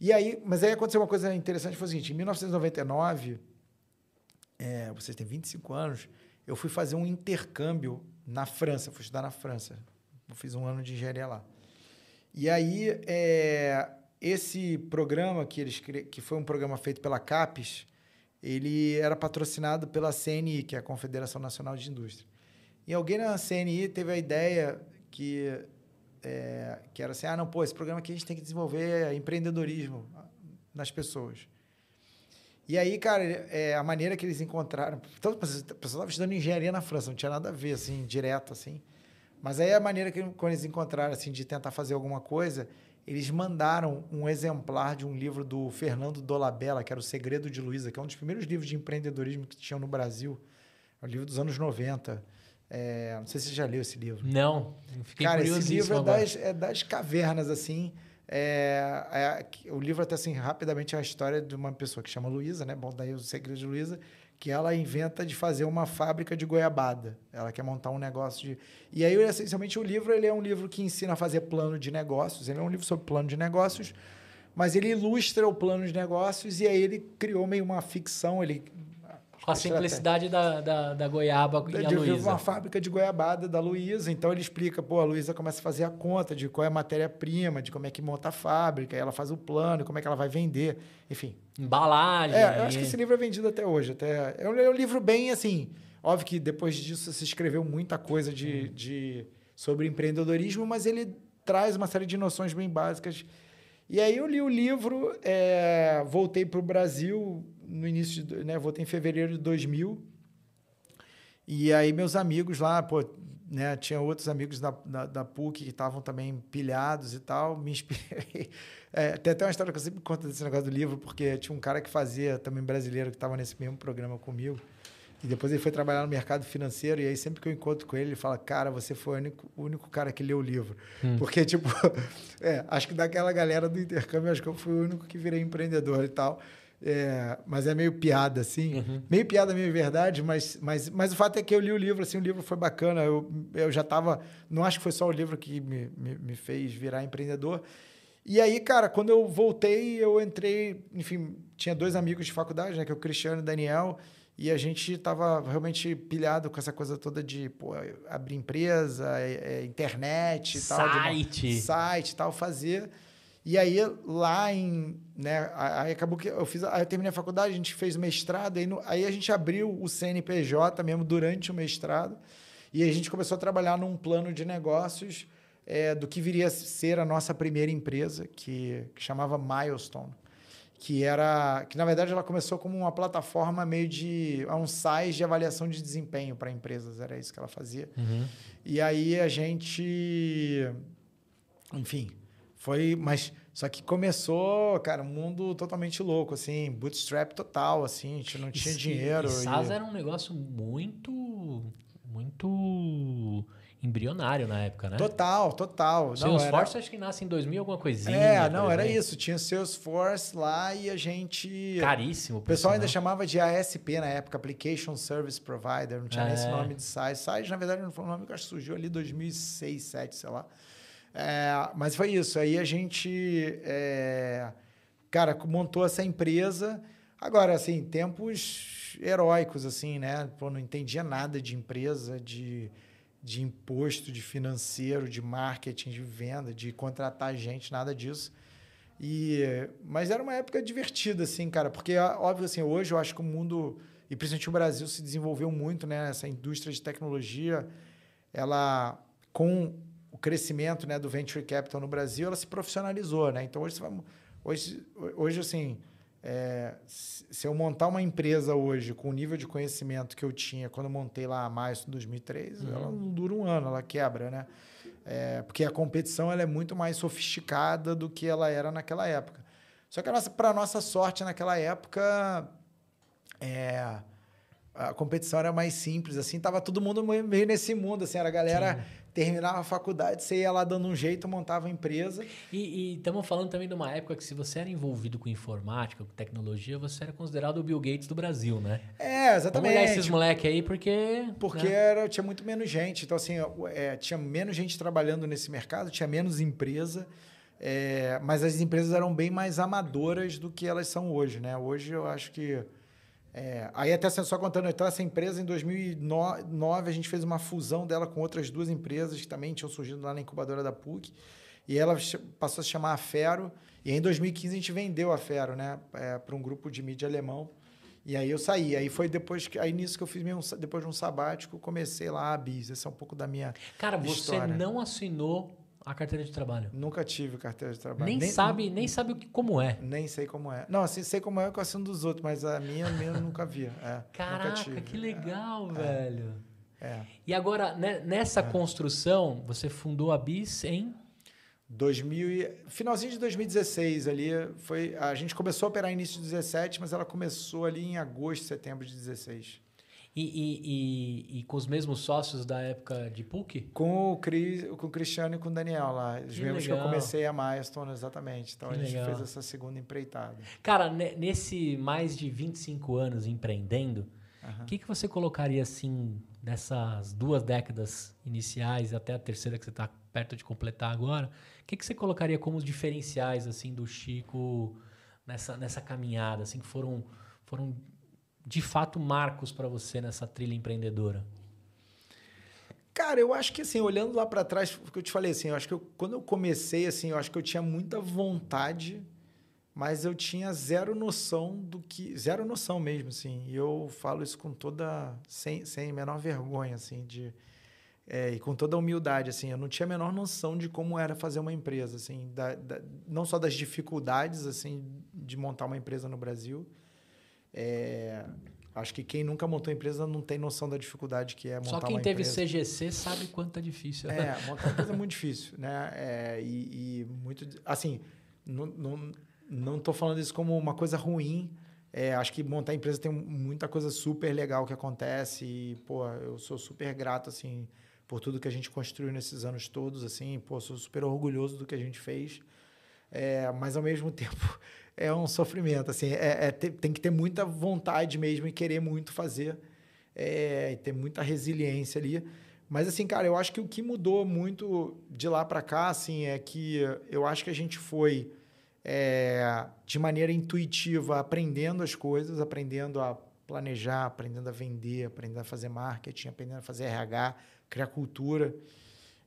E aí, mas aí aconteceu uma coisa interessante, foi o seguinte, em 1999 é, tem 25 anos, eu fui fazer um intercâmbio na França, fui estudar na França. Eu fiz um ano de engenharia lá. E aí, é, esse programa que eles que foi um programa feito pela CAPES, ele era patrocinado pela CNI, que é a Confederação Nacional de Indústria. E alguém na CNI teve a ideia que, é, que era assim, ah, não, pô, esse programa aqui a gente tem que desenvolver empreendedorismo nas pessoas. E aí, cara, é, a maneira que eles encontraram. Então, o pessoal estava estudando engenharia na França, não tinha nada a ver, assim, direto, assim. Mas aí a maneira que quando eles encontraram, assim, de tentar fazer alguma coisa, eles mandaram um exemplar de um livro do Fernando Dolabella, que era O Segredo de Luísa, que é um dos primeiros livros de empreendedorismo que tinham no Brasil. É um livro dos anos 90. É, não sei se você já leu esse livro. Não, fiquei Cara, esse livro é das, é das cavernas, assim. É, é, o livro até assim rapidamente é a história de uma pessoa que chama Luísa, né? Bom, daí o segredo de Luísa, que ela inventa de fazer uma fábrica de goiabada. Ela quer montar um negócio de E aí essencialmente o livro, ele é um livro que ensina a fazer plano de negócios, ele é um livro sobre plano de negócios, mas ele ilustra o plano de negócios e aí ele criou meio uma ficção, ele com a simplicidade da, da, da, goiaba da, e a Luísa. uma fábrica de goiabada da Luísa, então ele explica, pô, a Luísa começa a fazer a conta de qual é a matéria-prima, de como é que monta a fábrica, ela faz o plano, como é que ela vai vender, enfim. Embalagem. É, eu acho que esse livro é vendido até hoje. Até, é, um, é um livro bem assim. Óbvio que depois disso se escreveu muita coisa de, uhum. de, sobre empreendedorismo, mas ele traz uma série de noções bem básicas. E aí eu li o livro, é, voltei para o Brasil, no início, de, né, voltei em fevereiro de 2000. E aí meus amigos lá, pô, né, tinha outros amigos da, da, da PUC que estavam também pilhados e tal, me inspirei. É, tem até uma história que eu sempre conto desse negócio do livro, porque tinha um cara que fazia, também brasileiro, que estava nesse mesmo programa comigo, e depois ele foi trabalhar no mercado financeiro, e aí sempre que eu encontro com ele, ele fala, cara, você foi o único, o único cara que leu o livro. Hum. Porque, tipo, é, acho que daquela galera do intercâmbio, acho que eu fui o único que virei empreendedor e tal. É, mas é meio piada, assim. Uhum. Meio piada, meio verdade, mas, mas, mas o fato é que eu li o livro, assim, o livro foi bacana. Eu, eu já estava... Não acho que foi só o livro que me, me, me, fez virar empreendedor. E aí, cara, quando eu voltei, eu entrei... Enfim, tinha dois amigos de faculdade, né? Que é o Cristiano e o Daniel. E a gente estava realmente pilhado com essa coisa toda de pô, abrir empresa, é, é, internet e tal. Site. Uma, site e tal, fazer... E aí, lá em. Né, aí acabou que eu fiz. eu terminei a faculdade, a gente fez mestrado, aí, no, aí a gente abriu o CNPJ mesmo durante o mestrado. E a gente começou a trabalhar num plano de negócios é, do que viria a ser a nossa primeira empresa, que, que chamava Milestone. Que era. Que na verdade ela começou como uma plataforma meio de. um site de avaliação de desempenho para empresas, era isso que ela fazia. Uhum. E aí a gente. Enfim, foi, mas só que começou, cara, um mundo totalmente louco, assim, bootstrap total, assim, a gente não tinha e, dinheiro. E, SaaS e... era um negócio muito, muito embrionário na época, né? Total, total. Salesforce era... acho que nasce em 2000 alguma coisinha. É, não, era isso. Tinha Salesforce lá e a gente... Caríssimo. O pessoal ainda chamava de ASP na época, Application Service Provider. Não tinha é. nem esse é. nome de SaaS. SaaS, na verdade, não foi um nome que acho que surgiu ali em 2006, 2007, sei lá. É, mas foi isso. Aí a gente, é, cara, montou essa empresa. Agora, assim, tempos heróicos, assim, né? Pô, não entendia nada de empresa, de, de imposto, de financeiro, de marketing, de venda, de contratar gente, nada disso. E, mas era uma época divertida, assim, cara, porque, óbvio, assim, hoje eu acho que o mundo, e principalmente o Brasil, se desenvolveu muito, né? Essa indústria de tecnologia, ela, com crescimento né, do venture capital no Brasil, ela se profissionalizou, né? Então hoje hoje, hoje assim, é, se eu montar uma empresa hoje com o nível de conhecimento que eu tinha quando eu montei lá a mais em 2003, uhum. ela não dura um ano, ela quebra, né? É, porque a competição ela é muito mais sofisticada do que ela era naquela época. Só que para nossa sorte naquela época, é, a competição era mais simples, assim, tava todo mundo meio nesse mundo, assim, era a galera Sim terminava a faculdade, você ia lá dando um jeito, montava a empresa. E estamos falando também de uma época que se você era envolvido com informática, com tecnologia, você era considerado o Bill Gates do Brasil, né? É, exatamente. Vamos esses moleques aí porque... Porque né? era, tinha muito menos gente. Então, assim, é, tinha menos gente trabalhando nesse mercado, tinha menos empresa. É, mas as empresas eram bem mais amadoras do que elas são hoje, né? Hoje eu acho que é, aí até só contando então, essa empresa em 2009 a gente fez uma fusão dela com outras duas empresas que também tinham surgido lá na incubadora da PUC e ela passou a se chamar Afero. Fero e em 2015 a gente vendeu a Fero né é, para um grupo de mídia alemão e aí eu saí aí foi depois que aí nisso que eu fiz mesmo, depois de um sabático comecei lá a Bis esse é um pouco da minha cara história. você não assinou a carteira de trabalho? Nunca tive carteira de trabalho. Nem, nem sabe, nem sabe o que, como é. Nem sei como é. Não, assim, sei como é com a dos outros, mas a minha mesmo nunca vi. É, Caraca, tive, que legal, é, é, velho. É, e agora, né, nessa é. construção, você fundou a BIS em 2000 finalzinho de 2016 ali foi a gente começou a operar início de 17 mas ela começou ali em agosto setembro de 16 e, e, e, com os mesmos sócios da época de PUC? Com o, Chris, com o Cristiano e com o Daniel lá. Os que mesmos legal. que eu comecei a Milestone, exatamente. Então que a gente legal. fez essa segunda empreitada. Cara, nesse mais de 25 anos empreendendo, o que, que você colocaria assim nessas duas décadas iniciais até a terceira que você está perto de completar agora? O que, que você colocaria como os diferenciais assim do Chico nessa, nessa caminhada? Assim, que foram, foram de fato marcos para você nessa trilha empreendedora? Cara, eu acho que assim, olhando lá para trás, porque eu te falei assim, eu acho que eu, quando eu comecei assim, eu acho que eu tinha muita vontade, mas eu tinha zero noção do que, zero noção mesmo, assim. E eu falo isso com toda sem sem menor vergonha assim de é, e com toda humildade, assim, eu não tinha a menor noção de como era fazer uma empresa, assim, da, da, não só das dificuldades, assim, de montar uma empresa no Brasil, é, acho que quem nunca montou empresa não tem noção da dificuldade que é montar uma empresa. Só quem teve CGC sabe quanto é difícil. É, montar uma empresa é muito difícil, né? É, e, e, muito... Assim, não, não, não falando isso como uma coisa ruim. É, acho que montar empresa tem muita coisa super legal que acontece. E, pô, eu sou super grato, assim, por tudo que a gente construiu nesses anos todos, assim. Pô, sou super orgulhoso do que a gente fez. É, mas, ao mesmo tempo é um sofrimento, assim, é, é tem, tem, que ter muita vontade mesmo e querer muito fazer, é, e ter muita resiliência ali. Mas assim, cara, eu acho que o que mudou muito de lá para cá, assim, é que eu acho que a gente foi é, de maneira intuitiva aprendendo as coisas, aprendendo a planejar, aprendendo a vender, aprendendo a fazer marketing, aprendendo a fazer RH, criar cultura.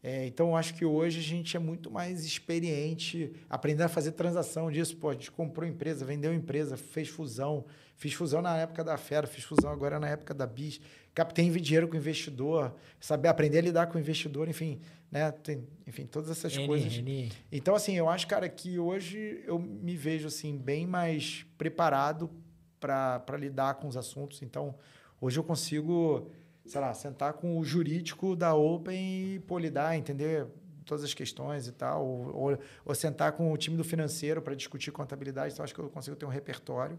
É, então, acho que hoje a gente é muito mais experiente, aprendendo a fazer transação disso. Pô, a gente comprou empresa, vendeu empresa, fez fusão. Fiz fusão na época da Fera, fiz fusão agora na época da Bis. Captei dinheiro com investidor, saber aprender a lidar com investidor, enfim, né? Tem, enfim, todas essas N, coisas. N. Então, assim, eu acho, cara, que hoje eu me vejo assim bem mais preparado para lidar com os assuntos. Então, hoje eu consigo sei lá, sentar com o jurídico da Open e polidar, entender todas as questões e tal, ou, ou, ou sentar com o time do financeiro para discutir contabilidade. Então, acho que eu consigo ter um repertório.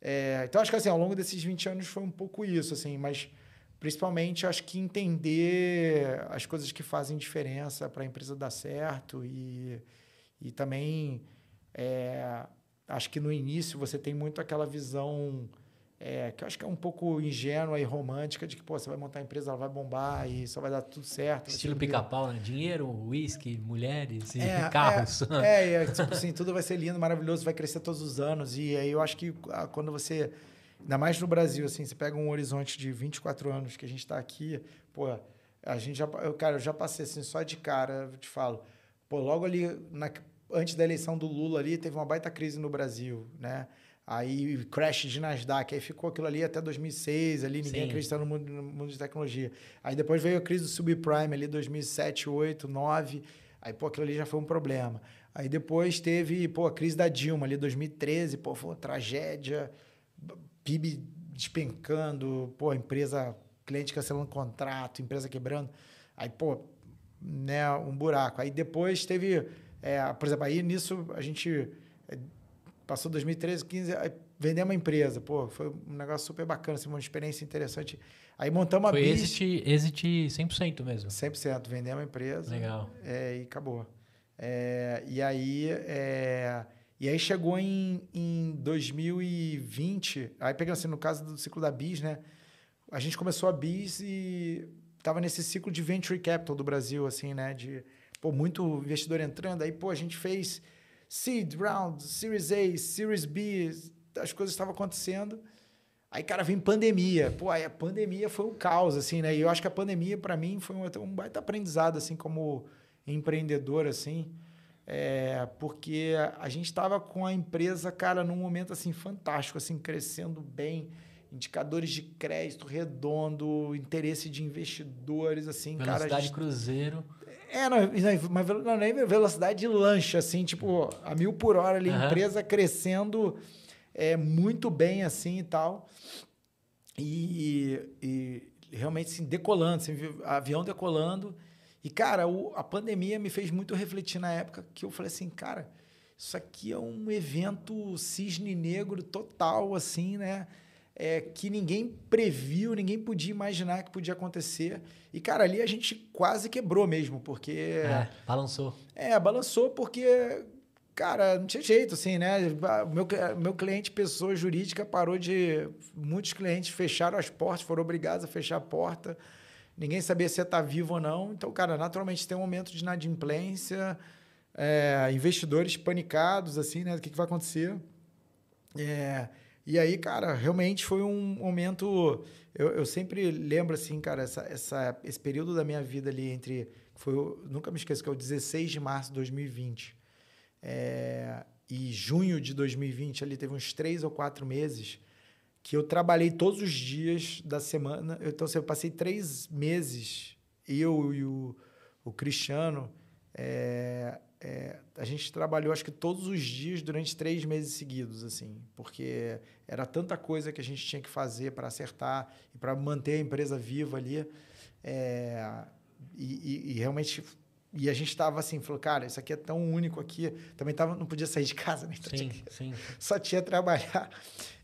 É, então, acho que assim, ao longo desses 20 anos foi um pouco isso, assim, mas principalmente acho que entender as coisas que fazem diferença para a empresa dar certo e, e também é, acho que no início você tem muito aquela visão é, que eu acho que é um pouco ingênua e romântica, de que pô, você vai montar a empresa, ela vai bombar e só vai dar tudo certo. Estilo pica-pau, né? Dinheiro, uísque, mulheres e é, é carros. É, é, é, tipo assim, tudo vai ser lindo, maravilhoso, vai crescer todos os anos. E aí eu acho que ah, quando você, ainda mais no Brasil, assim, você pega um horizonte de 24 anos que a gente está aqui, pô, a gente já, eu, cara, eu já passei assim, só de cara, eu te falo, pô, logo ali, na, antes da eleição do Lula ali, teve uma baita crise no Brasil, né? aí crash de Nasdaq, aí ficou aquilo ali até 2006, ali ninguém acreditando no mundo, no mundo de tecnologia. Aí depois veio a crise do subprime ali 2007, 8, 9, aí pô, aquilo ali já foi um problema. Aí depois teve, pô, a crise da Dilma ali 2013, pô, foi uma tragédia, PIB despencando, pô, empresa, cliente cancelando contrato, empresa quebrando. Aí, pô, né, um buraco. Aí depois teve, é, por exemplo, aí nisso a gente Passou 2013, 15, aí vendemos uma empresa. Pô, foi um negócio super bacana, assim, uma experiência interessante. Aí montamos a Foi bis, exit, exit 100% mesmo. 100%, vendemos a empresa. Legal. É, e acabou. É, e aí... É, e aí chegou em, em 2020, aí pegando assim, no caso do ciclo da Bis, né? A gente começou a Bis e estava nesse ciclo de venture capital do Brasil, assim, né? De, pô, muito investidor entrando. Aí, pô, a gente fez seed round, series A, series B, as coisas estavam acontecendo. Aí, cara, vem pandemia. Pô, aí a pandemia foi o um caos, assim, né? E eu acho que a pandemia, para mim, foi um, um baita aprendizado, assim, como empreendedor, assim. É, porque a gente estava com a empresa, cara, num momento, assim, fantástico, assim, crescendo bem. Indicadores de crédito redondo, interesse de investidores, assim, Velocidade cara... Velocidade gente... cruzeiro é, mas na, velocidade de lancha, assim, tipo, a mil por hora ali, uhum. empresa crescendo é, muito bem, assim e tal. E, e realmente, assim, decolando, assim, avião decolando. E, cara, o, a pandemia me fez muito refletir na época que eu falei assim, cara, isso aqui é um evento cisne negro total, assim, né? é, que ninguém previu, ninguém podia imaginar que podia acontecer. E, cara, ali a gente quase quebrou mesmo, porque. É, balançou. É, balançou porque, cara, não tinha jeito, assim, né? Ah, meu, meu cliente, pessoa jurídica, parou de. Muitos clientes fecharam as portas, foram obrigados a fechar a porta. Ninguém sabia se ia estar vivo ou não. Então, cara, naturalmente tem um momento de inadimplência, é, investidores panicados, assim, né? O que, que vai acontecer? É e aí, cara, realmente foi um momento. Eu, eu sempre lembro, assim, cara, essa, essa, esse período da minha vida ali entre. Foi, nunca me esqueço, que é o 16 de março de 2020. É, e junho de 2020, ali teve uns três ou quatro meses que eu trabalhei todos os dias da semana. Então, assim, eu passei três meses, eu e o, o Cristiano, é, é, a gente trabalhou acho que todos os dias durante três meses seguidos, assim, porque era tanta coisa que a gente tinha que fazer para acertar e para manter a empresa viva ali. É, e, e, e, realmente. E a gente estava assim, falou, cara, isso aqui é tão único aqui. Também tava, não podia sair de casa, né? Então sim, tinha, sim. Só tinha trabalhar.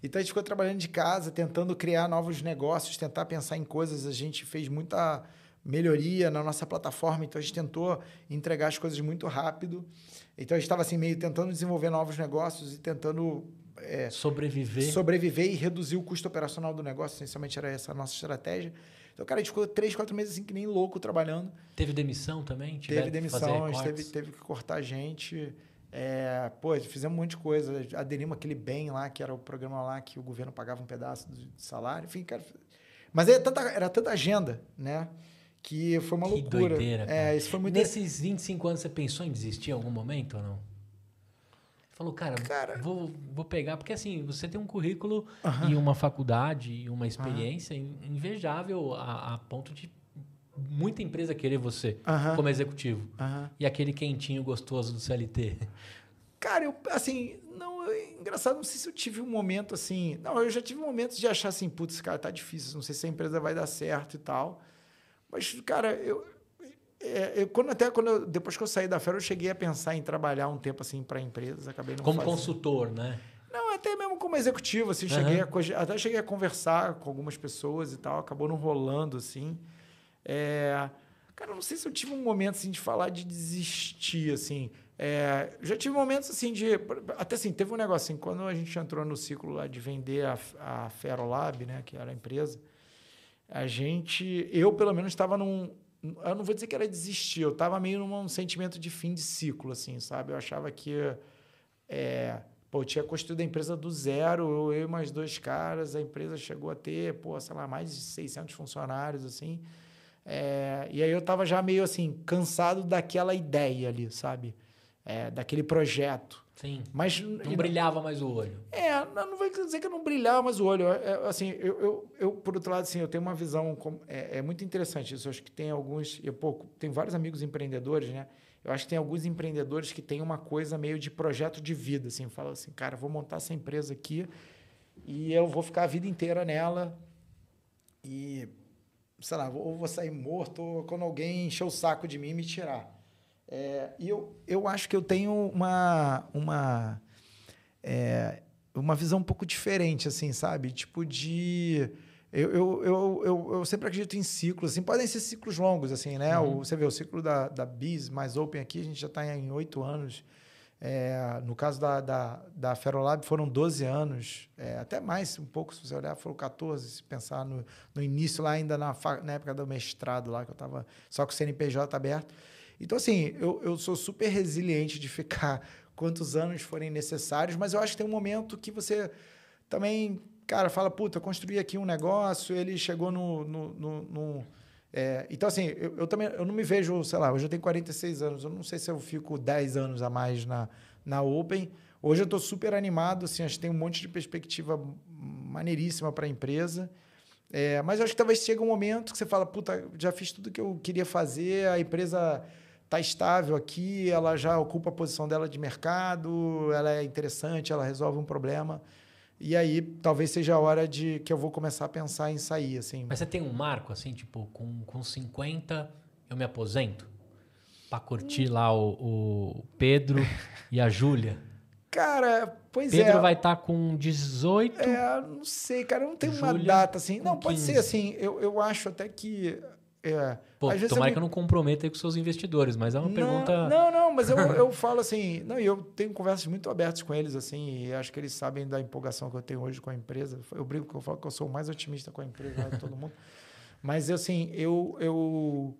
Então a gente ficou trabalhando de casa, tentando criar novos negócios, tentar pensar em coisas. A gente fez muita melhoria na nossa plataforma, então a gente tentou entregar as coisas muito rápido. Então a gente estava assim meio tentando desenvolver novos negócios e tentando é, sobreviver. Sobreviver e reduzir o custo operacional do negócio. Essencialmente era essa a nossa estratégia. Então, cara, a gente ficou três, quatro meses assim que nem louco trabalhando. Teve demissão também? Teve demissão, a gente teve, teve que cortar gente. É, pô, fizemos um monte de coisa. Aderimos aquele bem lá, que era o programa lá que o governo pagava um pedaço do salário. Enfim, cara. Mas era é tanta, era tanta agenda, né? Que foi uma que loucura. Doideira, é, cara. É, isso foi muito... Nesses 25 anos, você pensou em desistir em algum momento ou não? Falou, cara, cara... Vou, vou pegar, porque assim, você tem um currículo e uma faculdade e uma experiência invejável a, a, ponto de muita empresa querer você como executivo. E aquele quentinho gostoso do CLT. Cara, eu, assim, não, eu, engraçado, não sei se eu tive um momento assim. Não, eu já tive momentos de achar assim, putz, cara, tá difícil, não sei se a empresa vai dar certo e tal. Mas, cara, eu, é, eu, quando até quando eu, depois que eu saí da fera, eu cheguei a pensar em trabalhar um tempo assim para empresas, acabei não Como fazendo. consultor, né? Não, até mesmo como executivo, assim, uhum. cheguei a, até cheguei a conversar com algumas pessoas e tal, acabou não rolando assim. É, cara, não sei se eu tive um momento assim de falar de desistir, assim. É, já tive momentos assim de. Até assim, teve um negócio assim, quando a gente entrou no ciclo lá de vender a, a Ferolab, né, que era a empresa, a gente. Eu, pelo menos, estava num eu não vou dizer que era desistir, eu estava meio num sentimento de fim de ciclo, assim, sabe? Eu achava que. É, pô, eu tinha construído a empresa do zero, eu e mais dois caras, a empresa chegou a ter, pô, sei lá, mais de 600 funcionários, assim. É, e aí eu estava já meio assim, cansado daquela ideia ali, sabe? É, daquele projeto. Sim. Mas, não brilhava mais o olho. É, não, não vai dizer que não brilhava mais o olho. É, assim, eu, eu, eu, por outro lado, assim, eu tenho uma visão. como é, é, muito interessante isso. Eu acho que tem alguns. Eu pouco, tem vários amigos empreendedores, né? Eu acho que tem alguns empreendedores que têm uma coisa meio de projeto de vida. Assim, fala assim, cara, vou montar essa empresa aqui e eu vou ficar a vida inteira nela. E, sei lá, ou vou sair morto, ou quando alguém encher o saco de mim, me tirar. É, e eu, eu acho que eu tenho uma, uma, é, uma visão um pouco diferente, assim, sabe? Tipo de... Eu, eu, eu, eu, eu, sempre acredito em ciclos, assim, podem ser ciclos longos, assim, né? Uhum. O, você vê, o ciclo da, da Biz mais Open aqui, a gente já está em oito anos. É, no caso da, da, da Ferolab, foram 12 anos, é, até mais um pouco, se você olhar, foram 14, se pensar no, no início, lá ainda na, na época do mestrado, lá que eu estava só com o CNPJ aberto. Então, assim, eu, eu sou super resiliente de ficar quantos anos forem necessários, mas eu acho que tem um momento que você também, cara, fala, puta, eu construí aqui um negócio, ele chegou no... no, no, no é, então, assim, eu, eu, também eu não me vejo, sei lá, hoje eu tenho 46 anos, eu não sei se eu fico 10 anos a mais na, na Open. Hoje eu estou super animado, assim, acho que tem um monte de perspectiva maneiríssima para a empresa. É, mas eu acho que talvez chegue um momento que você fala, puta, já fiz tudo que eu queria fazer, a empresa está estável aqui, ela já ocupa a posição dela de mercado, ela é interessante, ela resolve um problema. E aí, talvez seja a hora de que eu vou começar a pensar em sair, assim. Mas você tem um marco, assim, tipo, com, com 50 eu me aposento? para curtir hum. lá o, o, Pedro e a Júlia? Cara, pois Pedro é. Pedro vai estar tá com 18? É, não sei, cara, não tem uma data, assim. Não, pode 15. ser, assim, eu, eu acho até que... É, Pô, Às tomara eu... que eu não comprometa com seus investidores, mas é uma não, pergunta. Não, não, mas eu, eu falo assim. Não, e eu tenho conversas muito abertas com eles, assim, e acho que eles sabem da empolgação que eu tenho hoje com a empresa. Eu brigo que eu falo que eu sou o mais otimista com a empresa né, de todo mundo. Mas, assim, eu, eu.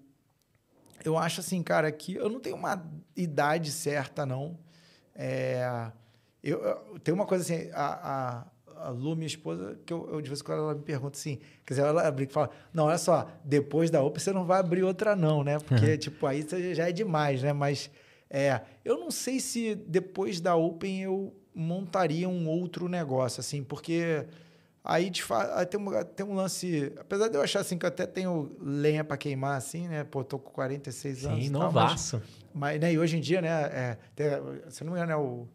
Eu acho, assim, cara, que eu não tenho uma idade certa, não. É, eu, eu, tem uma coisa assim, a a Lu, minha esposa, que eu, eu de vez em quando ela me pergunta assim, quer dizer, ela abre e fala, não, olha só, depois da Open você não vai abrir outra não, né? Porque, tipo, aí já é demais, né? Mas, é, eu não sei se depois da Open eu montaria um outro negócio, assim, porque aí, de fa... tem, um, tem um lance. Apesar de eu achar assim, que eu até tenho lenha para queimar, assim, né? Pô, tô com 46 Sim, anos. Sim, não Tal, mas, mas, né, e hoje em dia, né? É, tem, se não me engano, é o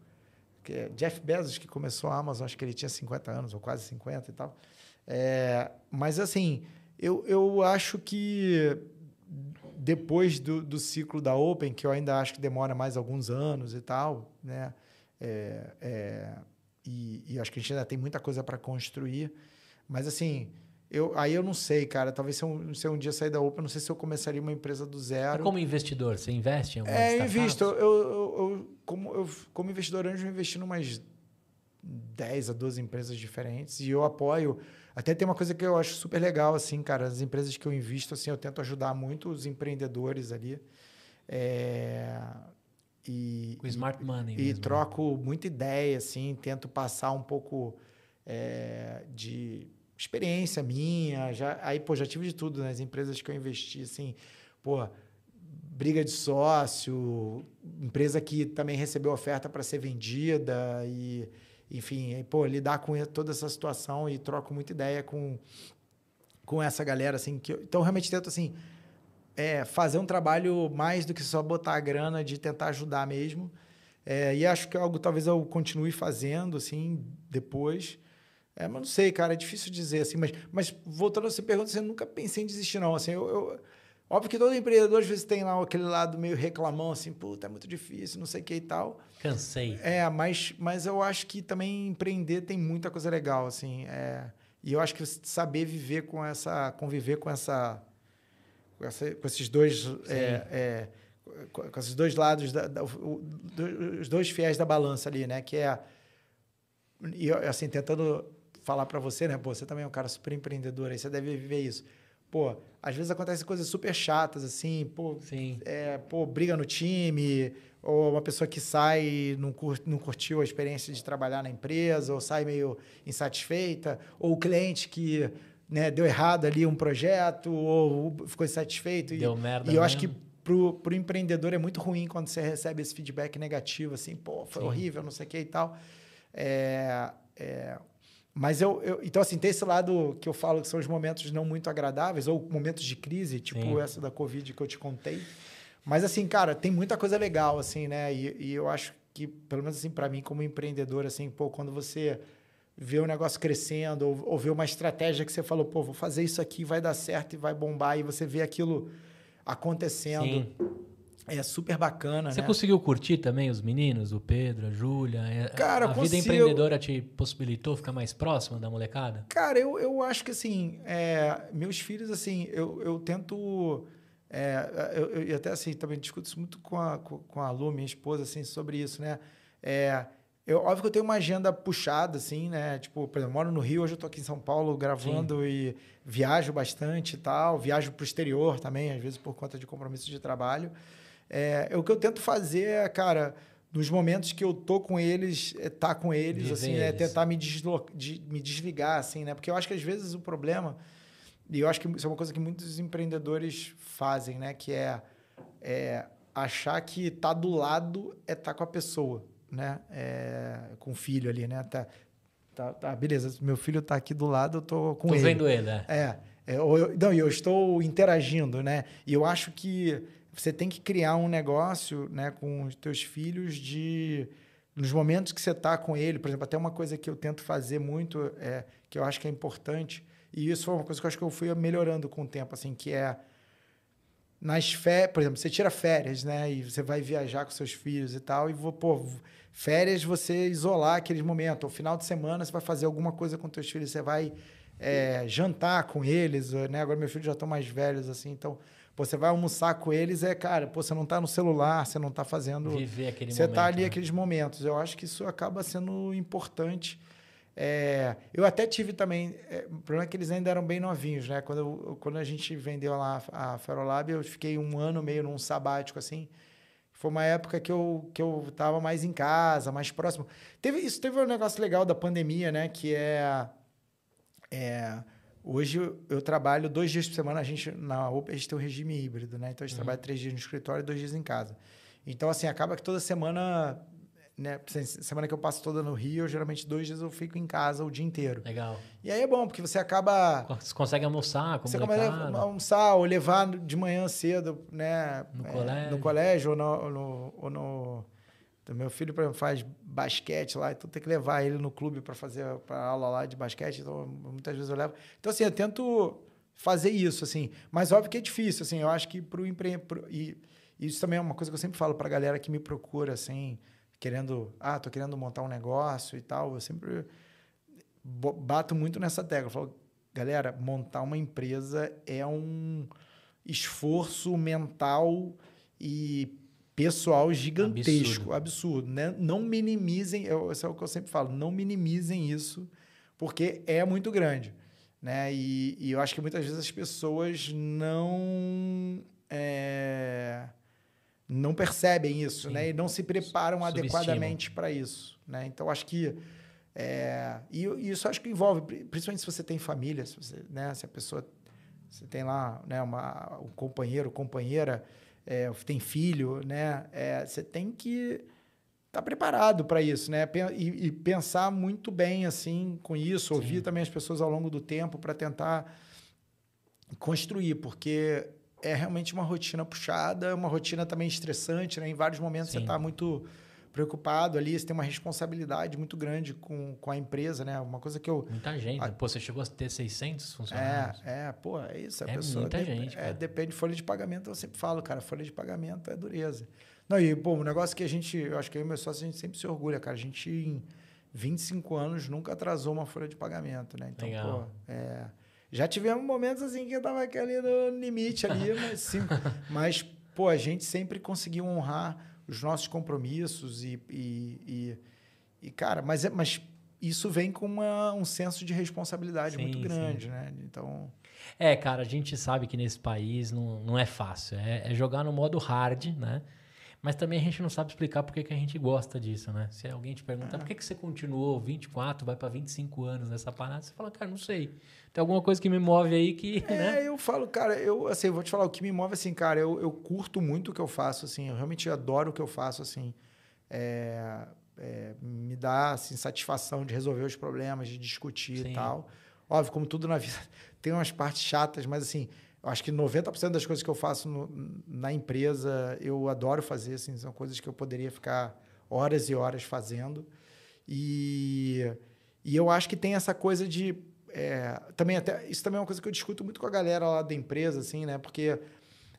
é Jeff Bezos, que começou a Amazon, acho que ele tinha 50 anos, ou quase 50 e tal. É, mas, assim, eu, eu acho que depois do, do ciclo da Open, que eu ainda acho que demora mais alguns anos e tal, né? É, é, e, e acho que a gente ainda tem muita coisa para construir. Mas, assim, eu, aí eu não sei, cara. Talvez se eu, se um dia sair da UPA, não sei se eu começaria uma empresa do zero. E como investidor, você investe em alguma É, eu invisto. Eu, eu, eu, como, eu, como investidor anjo, eu investi em umas 10 a 12 empresas diferentes e eu apoio. Até tem uma coisa que eu acho super legal, assim, cara. As empresas que eu invisto, assim, eu tento ajudar muito os empreendedores ali. É... E, smart money. E, né? troco muita ideia, assim, tento passar um pouco é, de experiência minha, já, aí, pô, já tive de tudo nas né? empresas que eu investi, assim, pô, briga de sócio, empresa que também recebeu oferta para ser vendida e, enfim, aí, pô, lidar com toda essa situação e troco muita ideia com, com essa galera, assim, que eu, então realmente tento, assim, é, fazer um trabalho mais do que só botar a grana de tentar ajudar mesmo, é, e acho que é algo talvez eu continue fazendo, assim, depois, é, mas não sei, cara, é difícil dizer assim. Mas, mas voltando a essa pergunta, você nunca pensei em desistir, não. Assim, eu, eu, óbvio que todo empreendedor às vezes tem lá aquele lado meio reclamão, assim, puta, é muito difícil, não sei o que e tal. Cansei. É, mas, mas eu acho que também empreender tem muita coisa legal, assim. É, e eu acho que saber viver com essa. conviver com essa. com, essa, com esses dois. É, é, com, com esses dois lados, da, da, o, do, os dois fiéis da balança ali, né? Que é. E, assim, tentando falar para você, né? Pô, você também é um cara super empreendedor, aí você deve viver isso. Pô, às vezes acontecem coisas super chatas, assim, pô, Sim. É, pô, briga no time, ou uma pessoa que sai e não, cur, não curtiu a experiência de trabalhar na empresa, ou sai meio insatisfeita, ou o cliente que né, deu errado ali um projeto, ou ficou insatisfeito. Deu e, merda. E mesmo. eu acho que para o empreendedor é muito ruim quando você recebe esse feedback negativo, assim, pô, foi Sim. horrível, não sei o que e tal. É, é, mas eu, eu, Então, assim, tem esse lado que eu falo que são os momentos não muito agradáveis, ou momentos de crise, tipo Sim. essa da Covid que eu te contei. Mas, assim, cara, tem muita coisa legal, assim, né? E, e eu acho que, pelo menos, assim, para mim, como empreendedor, assim, pô, quando você vê um negócio crescendo, ou, ou vê uma estratégia que você falou, pô, vou fazer isso aqui, vai dar certo e vai bombar, e você vê aquilo acontecendo. Sim é super bacana. Você né? conseguiu curtir também os meninos, o Pedro, a Júlia? É, Cara, a consigo... vida empreendedora te possibilitou ficar mais próximo da molecada? Cara, eu, eu acho que assim, é, meus filhos, assim, eu, eu tento. É, eu, eu, até assim, também discuto isso muito com a, com a Lu, minha esposa, assim, sobre isso, né? É, eu, óbvio que eu tenho uma agenda puxada, assim, né? Tipo, por exemplo, eu moro no Rio, hoje eu tô aqui em São Paulo gravando Sim. e viajo bastante e tal. Viajo pro exterior também, às vezes por conta de compromissos de trabalho. É, é o que eu tento fazer, é, cara, nos momentos que eu tô com eles, é, tá com eles, Vivem assim, é eles. é tentar me, deslo de, me desligar, assim, né? Porque eu acho que às vezes o problema, e eu acho que isso é uma coisa que muitos empreendedores fazem, né? Que é, é achar que tá do lado é tá com a pessoa, né? É, com o filho ali, né? Tá, tá, tá, beleza, meu filho tá aqui do lado, eu tô com tô ele. Tô vendo ele, né? É. É, é eu, não, eu estou interagindo, né? E eu acho que você tem que criar um negócio né, com os teus filhos de nos momentos que você está com ele, por exemplo, até uma coisa que eu tento fazer muito, é, que eu acho que é importante, e isso foi uma coisa que eu acho que eu fui melhorando com o tempo, assim, que é nas férias, por exemplo, você tira férias, né? E você vai viajar com seus filhos e tal, e vou, pô, férias você isolar aqueles momentos, ou final de semana você vai fazer alguma coisa com seus filhos, você vai é, jantar com eles, né? Agora meus filhos já estão mais velhos, assim, então Pô, você vai almoçar com eles, é, cara, pô, você não está no celular, você não está fazendo. Viver aquele você momento. Você tá ali né? aqueles momentos. Eu acho que isso acaba sendo importante. É, eu até tive também. É, o problema é que eles ainda eram bem novinhos, né? Quando, eu, quando a gente vendeu lá a Ferolab, eu fiquei um ano meio num sabático assim. Foi uma época que eu, que eu tava mais em casa, mais próximo. Teve, isso teve um negócio legal da pandemia, né? Que é, é Hoje eu trabalho dois dias por semana, a gente na UPA a gente tem um regime híbrido, né? Então a gente uhum. trabalha três dias no escritório e dois dias em casa. Então, assim, acaba que toda semana, né? Assim, semana que eu passo toda no Rio, eu, geralmente dois dias eu fico em casa o dia inteiro. Legal. E aí é bom, porque você acaba. Você consegue almoçar, Você consegue almoçar ou levar de manhã cedo, né? No é, colégio. No colégio ou no, ou no, ou no então, meu filho, por exemplo, faz basquete lá, então tem que levar ele no clube para fazer pra aula lá de basquete, então muitas vezes eu levo. Então, assim, eu tento fazer isso, assim. Mas óbvio que é difícil, assim, eu acho que para o empre... E isso também é uma coisa que eu sempre falo para a galera que me procura, assim, querendo, ah, tô querendo montar um negócio e tal, eu sempre bato muito nessa tecla, eu falo, galera, montar uma empresa é um esforço mental e pessoal gigantesco, absurdo. absurdo, né? Não minimizem, eu, isso é o que eu sempre falo, não minimizem isso, porque é muito grande, né? E, e eu acho que muitas vezes as pessoas não é, não percebem isso, né? Sim. né? E não se preparam Subestima. adequadamente para isso, né? Então acho que é, e, e isso acho que envolve, principalmente se você tem família, se, você, né, se a pessoa você tem lá né, uma, um companheiro, companheira, é, tem filho, né? É, você tem que estar tá preparado para isso, né? E, e, pensar muito bem assim com isso, Sim. ouvir também as pessoas ao longo do tempo para tentar construir, porque é realmente uma rotina puxada, é uma rotina também estressante, né? Em vários momentos Sim. você está muito preocupado ali, você tem uma responsabilidade muito grande com, com a empresa, né? Uma coisa que eu... Muita gente. A, né? pô, você chegou a ter 600 funcionários. É, é pô, é isso. A é pessoa muita de, gente, é, Depende, folha de pagamento, eu sempre falo, cara, folha de pagamento é dureza. Não, e, pô, um negócio que a gente, eu acho que eu o meu sócio, a gente sempre se orgulha, cara. A gente, em 25 anos, nunca atrasou uma folha de pagamento, né? Então, Legal. pô, é... Já tivemos momentos assim que eu tava aqui ali no limite ali, mas, sim, mas, pô, a gente sempre conseguiu honrar os nossos compromissos e, e, e, e cara, mas, é, mas isso vem com uma, um senso de responsabilidade sim, muito grande, sim. né? Então. É, cara, a gente sabe que nesse país não, não é fácil. É, é jogar no modo hard, né? Mas também a gente não sabe explicar por que, que a gente gosta disso, né? Se alguém te perguntar ah. por que, que você continuou 24, vai para 25 anos nessa parada, você fala, cara, não sei. Tem alguma coisa que me move aí que. É, né? eu falo, cara, eu assim, vou te falar, o que me move, assim, cara, eu, eu curto muito o que eu faço, assim, eu realmente adoro o que eu faço, assim. É, é, me dá assim, satisfação de resolver os problemas, de discutir Sim. e tal. Óbvio, como tudo na vida, tem umas partes chatas, mas assim, acho que 90% das coisas que eu faço no, na empresa eu adoro fazer, assim, são coisas que eu poderia ficar horas e horas fazendo. E, e eu acho que tem essa coisa de. É, também até, isso também é uma coisa que eu discuto muito com a galera lá da empresa, assim, né? Porque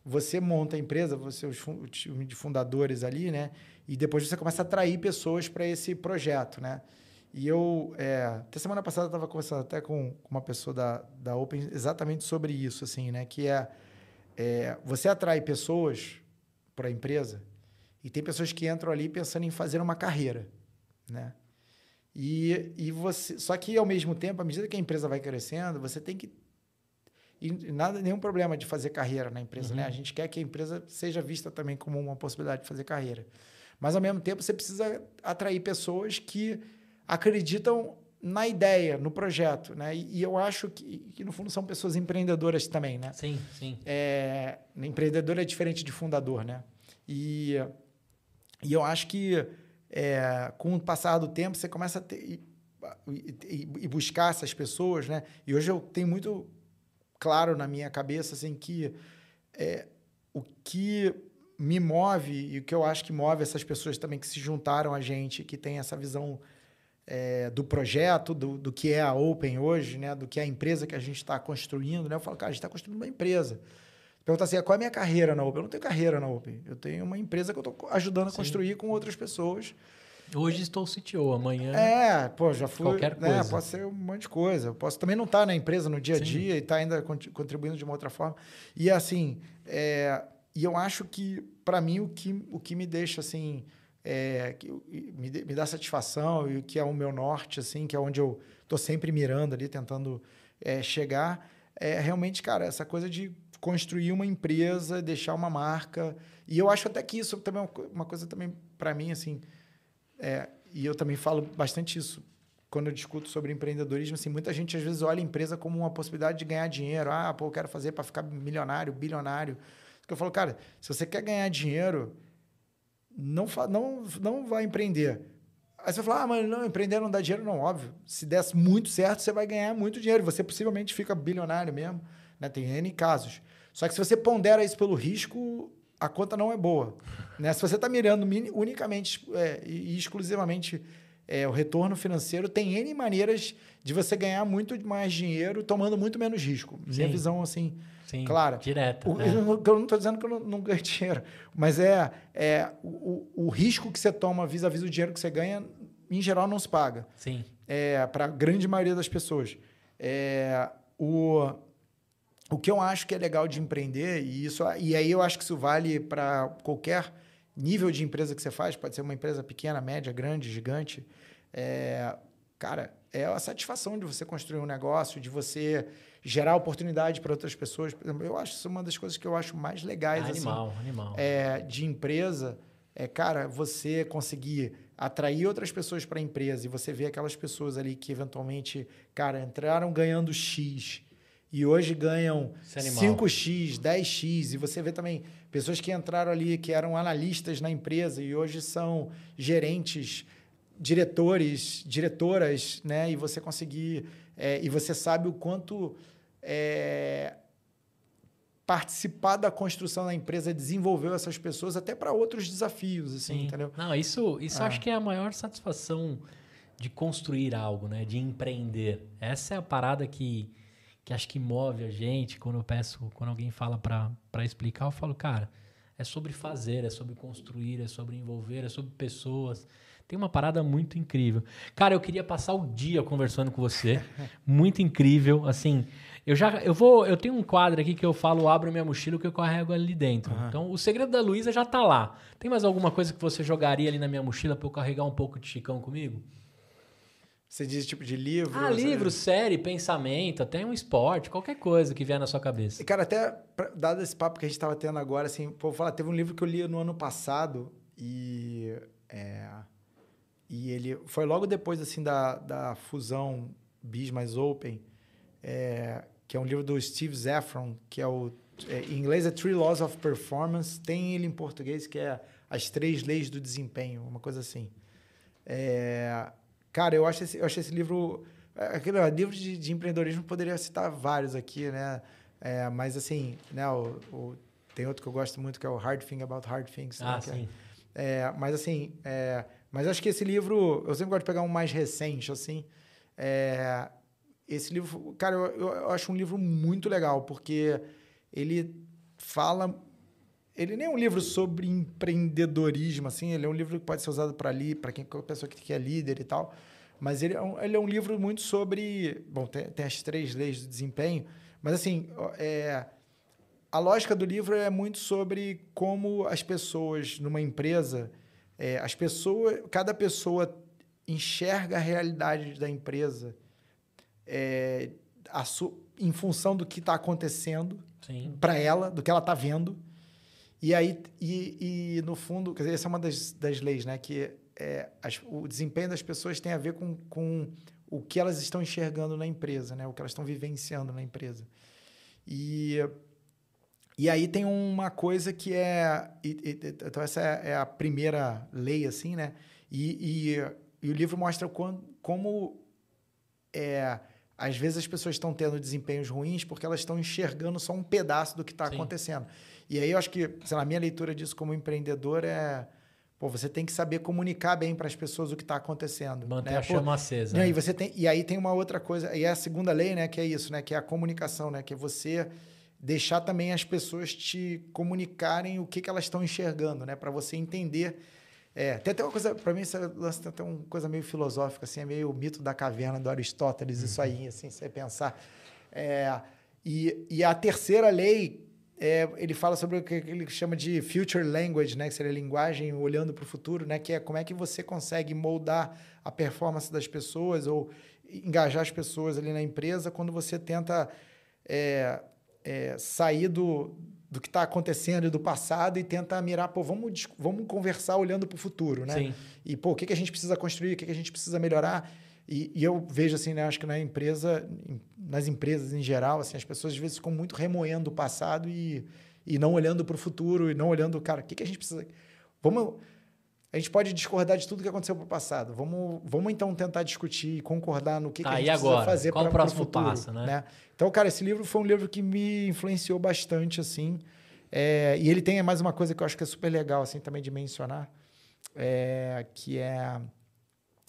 você monta a empresa, você os o time de fundadores ali, né? E depois você começa a atrair pessoas para esse projeto, né? E eu, é, até semana passada, estava conversando até com uma pessoa da, da Open exatamente sobre isso, assim, né? Que é, é você atrai pessoas para a empresa e tem pessoas que entram ali pensando em fazer uma carreira, né? E, e você, só que ao mesmo tempo, à medida que a empresa vai crescendo, você tem que e nada nenhum problema de fazer carreira na empresa, né? uhum. né? A gente quer que a empresa seja vista também como uma possibilidade de fazer carreira. Mas ao mesmo tempo, você precisa atrair pessoas que acreditam na ideia, no projeto, né? E, e eu acho que, que, no fundo, são pessoas empreendedoras também, né? Sim, sim. É, empreendedor é diferente de fundador, né? E, e eu acho que, é, com o passar do tempo, você começa a ter, e, e, e, buscar essas pessoas, né? E hoje eu tenho muito claro na minha cabeça, assim, que é, o que me move e o que eu acho que move essas pessoas também que se juntaram a gente, que tem essa visão é, do projeto, do, do que é a Open hoje, né? do que é a empresa que a gente está construindo. Né? Eu falo, cara, a gente está construindo uma empresa. pergunta assim, ah, qual é a minha carreira na Open? Eu não tenho carreira na Open. Eu tenho uma empresa que eu estou ajudando a construir com outras pessoas. Hoje estou CTO, amanhã. É, pô, já fui. Qualquer né, coisa. Pode ser um monte de coisa. Eu posso também não estar tá na empresa no dia a Sim. dia e estar tá ainda contribuindo de uma outra forma. E assim, é, e eu acho que, para mim, o que, o que me deixa assim é, que me, me dá satisfação e que é o meu norte, assim, que é onde eu estou sempre mirando ali, tentando é, chegar, é realmente, cara, essa coisa de construir uma empresa, deixar uma marca. E eu acho até que isso também é uma coisa também para mim assim, é, e eu também falo bastante isso quando eu discuto sobre empreendedorismo, assim, muita gente às vezes olha a empresa como uma possibilidade de ganhar dinheiro. Ah, pô, eu quero fazer para ficar milionário, bilionário. Porque eu falo, cara, se você quer ganhar dinheiro, não, não, não vai empreender. Aí você fala ah, mas não, empreender não dá dinheiro. Não, óbvio. Se desse muito certo, você vai ganhar muito dinheiro. Você possivelmente fica bilionário mesmo. Né? Tem N casos. Só que se você pondera isso pelo risco, a conta não é boa. né? Se você está mirando unicamente é, e exclusivamente é, o retorno financeiro, tem N maneiras de você ganhar muito mais dinheiro tomando muito menos risco. Minha visão, assim, Sim, clara. Direta. O, né? Eu não estou dizendo que eu não, não ganho dinheiro, mas é, é o, o, risco que você toma vis-à-vis -vis o dinheiro que você ganha, em geral, não se paga. Sim. É, Para a grande maioria das pessoas. É, o, o que eu acho que é legal de empreender, e, isso, e aí eu acho que isso vale para qualquer nível de empresa que você faz, pode ser uma empresa pequena, média, grande, gigante, é, cara, é a satisfação de você construir um negócio, de você gerar oportunidade para outras pessoas. Por exemplo, eu acho isso uma das coisas que eu acho mais legais. Assim, animal, assim, animal. É, de empresa, é, cara, você conseguir atrair outras pessoas para a empresa e você vê aquelas pessoas ali que eventualmente, cara, entraram ganhando X e hoje ganham 5x, é 10x, e você vê também pessoas que entraram ali que eram analistas na empresa e hoje são gerentes, diretores, diretoras, né? E você conseguir é, e você sabe o quanto é, participar da construção da empresa desenvolveu essas pessoas até para outros desafios, assim, Sim. entendeu? Não, isso, isso é. acho que é a maior satisfação de construir algo, né? De empreender. Essa é a parada que, que acho que move a gente. Quando eu peço, quando alguém fala para explicar, eu falo, cara, é sobre fazer, é sobre construir, é sobre envolver, é sobre pessoas. Tem uma parada muito incrível. Cara, eu queria passar o dia conversando com você. muito incrível, assim. Eu já eu vou, eu tenho um quadro aqui que eu falo, abro minha mochila que eu carrego é ali dentro. Uhum. Então, o segredo da Luísa já tá lá. Tem mais alguma coisa que você jogaria ali na minha mochila para eu carregar um pouco de chicão comigo? Você diz tipo de livro? Ah, livro, série, pensamento, até um esporte, qualquer coisa que vier na sua cabeça. E, cara, até pra, dado esse papo que a gente estava tendo agora, assim, vou falar, teve um livro que eu li no ano passado e. É, e ele foi logo depois assim da, da fusão Bis mais Open, é, que é um livro do Steve Zaffron, que é o é, em inglês é Three Laws of Performance, tem ele em português que é as três leis do desempenho, uma coisa assim. É, cara, eu acho esse, eu acho esse livro aquele é, livro de, de empreendedorismo poderia citar vários aqui, né? É, mas assim, né? O, o, tem outro que eu gosto muito que é o Hard Thing About Hard Things. Né, ah, né? sim. É, mas assim, é, mas acho que esse livro, eu sempre gosto de pegar um mais recente, assim. É, esse livro, cara, eu, eu acho um livro muito legal, porque ele fala. Ele nem é um livro sobre empreendedorismo, assim, ele é um livro que pode ser usado para ali, para quem pessoa que é líder e tal. Mas ele é um, ele é um livro muito sobre. Bom, tem, tem as três leis do desempenho, mas assim, é, a lógica do livro é muito sobre como as pessoas numa empresa é, as pessoas, cada pessoa enxerga a realidade da empresa é, a su, em função do que está acontecendo para ela, do que ela está vendo. E aí, e, e, no fundo, quer dizer, essa é uma das, das leis, né? Que é, as, o desempenho das pessoas tem a ver com, com o que elas estão enxergando na empresa, né? O que elas estão vivenciando na empresa. E e aí tem uma coisa que é. Então, essa é, é a primeira lei, assim, né? E, e, e o livro mostra quando, como. É, às vezes as pessoas estão tendo desempenhos ruins porque elas estão enxergando só um pedaço do que está acontecendo. E aí eu acho que, sei lá, a minha leitura disso como empreendedor é. Pô, você tem que saber comunicar bem para as pessoas o que está acontecendo. Manter né? a pô, chama acesa. Né? e aí você tem, e aí tem uma outra coisa, e é a segunda lei, né? Que é isso, né? Que é a comunicação, né? Que é você deixar também as pessoas te comunicarem o que, que elas estão enxergando, né? Para você entender. É, tem até uma coisa, para mim, isso é, até uma coisa meio filosófica, assim, é meio o mito da caverna do Aristóteles, uhum. isso aí, uhum. assim, você pensar. É, e, e a terceira lei, é, ele fala sobre o que ele chama de future language, né? que seria linguagem olhando para o futuro, né? que é como é que você consegue moldar a performance das pessoas ou engajar as pessoas ali na empresa quando você tenta é, é, sair do, do que está acontecendo e do passado e tentar mirar, pô, vamos, vamos conversar olhando para o futuro, né? Sim. E, pô, o que, que a gente precisa construir, o que, que a gente precisa melhorar. E, e, eu vejo, assim, né, acho que na empresa, nas empresas em geral, assim, as pessoas às vezes ficam muito remoendo o passado e, e não olhando para o futuro e não olhando, cara, o que, que a gente precisa... Vamos a gente pode discordar de tudo que aconteceu no passado. Vamos, vamos então tentar discutir e concordar no que, que a tá, gente precisa agora? fazer para o próximo futuro, passo, né? né? Então, cara, esse livro foi um livro que me influenciou bastante, assim. É, e ele tem mais uma coisa que eu acho que é super legal, assim, também de mencionar, é, que é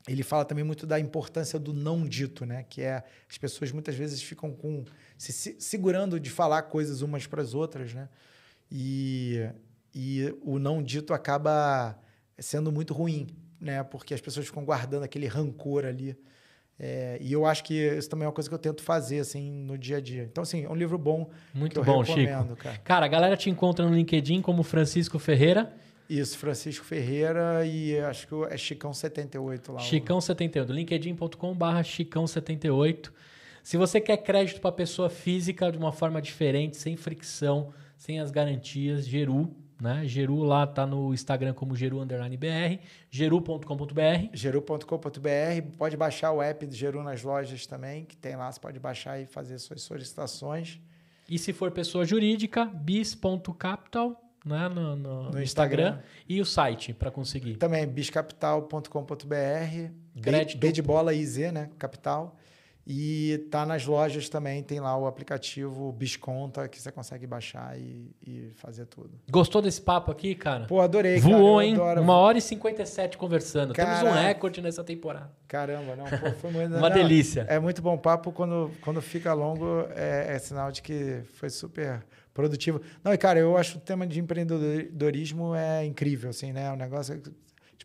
ele fala também muito da importância do não dito, né? Que é as pessoas muitas vezes ficam com se, se segurando de falar coisas umas para as outras, né? E, e o não dito acaba é sendo muito ruim, né? Porque as pessoas ficam guardando aquele rancor ali. É, e eu acho que isso também é uma coisa que eu tento fazer assim no dia a dia. Então, assim, é um livro bom. Muito bom, Chico. Cara. cara, a galera te encontra no LinkedIn como Francisco Ferreira. Isso, Francisco Ferreira e acho que é Chicão78 lá. Chicão78, linkedin.com.br Chicão78. Se você quer crédito para pessoa física de uma forma diferente, sem fricção, sem as garantias, Geru, né? Geru lá tá no Instagram como geru_br, geru.com.br. Geru.com.br, pode baixar o app do Geru nas lojas também, que tem lá, você pode baixar e fazer suas solicitações. E se for pessoa jurídica, bis.capital né? no, no, no, Instagram. Instagram. e o site para conseguir. Também biscapital.com.br, B, B de bola IZ, né? Capital. E tá nas lojas também, tem lá o aplicativo Bisconta que você consegue baixar e, e fazer tudo. Gostou desse papo aqui, cara? Pô, adorei. Voou, cara, hein? Adoro. Uma hora e 57 conversando. Caraca. Temos um recorde nessa temporada. Caramba, não, pô, foi muito... Uma não, delícia. É muito bom papo. Quando, quando fica longo, é, é sinal de que foi super produtivo. Não, e cara, eu acho o tema de empreendedorismo é incrível, assim, né? O é negócio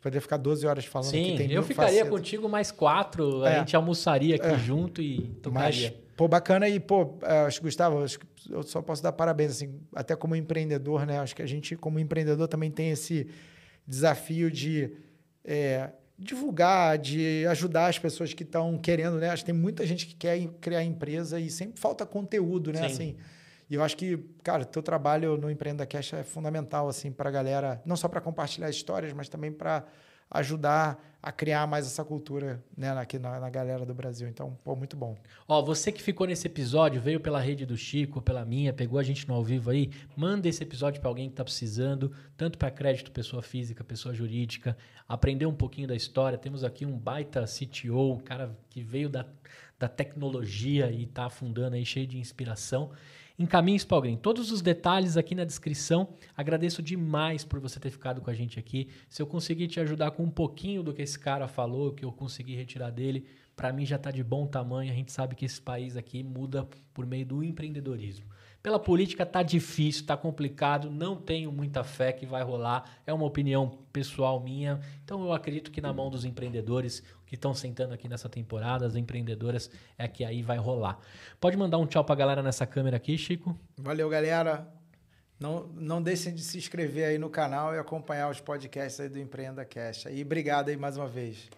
gente poderia ficar 12 horas falando Sim, eu ficaria facetas. contigo mais quatro, é. a gente almoçaria aqui é. junto e tocaria. Mas, pô, bacana e, pô, é, acho que, Gustavo, acho que eu só posso dar parabéns, assim, até como empreendedor, né? Acho que a gente, como empreendedor, também tem esse desafio de é, divulgar, de ajudar as pessoas que estão querendo, né? Acho que tem muita gente que quer criar empresa e sempre falta conteúdo, né? Sim. Assim, e eu acho que, cara, teu trabalho no Empreenda Cash é fundamental assim para a galera, não só para compartilhar histórias, mas também para ajudar a criar mais essa cultura né, aqui na, na, galera do Brasil. Então, pô, muito bom. Ó, você que ficou nesse episódio, veio pela rede do Chico, pela minha, pegou a gente no ao vivo aí, manda esse episódio para alguém que está precisando, tanto para crédito, pessoa física, pessoa jurídica, aprender um pouquinho da história. Temos aqui um baita CTO, um cara que veio da, da tecnologia e está afundando aí, cheio de inspiração encaminhe para alguém. Todos os detalhes aqui na descrição. Agradeço demais por você ter ficado com a gente aqui. Se eu conseguir te ajudar com um pouquinho do que esse cara falou, que eu consegui retirar dele, para mim já está de bom tamanho. A gente sabe que esse país aqui muda por meio do empreendedorismo. Pela política tá difícil, tá complicado, não tenho muita fé que vai rolar. É uma opinião pessoal minha. Então eu acredito que na mão dos empreendedores que estão sentando aqui nessa temporada, as empreendedoras, é que aí vai rolar. Pode mandar um tchau pra galera nessa câmera aqui, Chico. Valeu, galera. Não, não deixem de se inscrever aí no canal e acompanhar os podcasts aí do Empreenda Cash. E obrigado aí mais uma vez.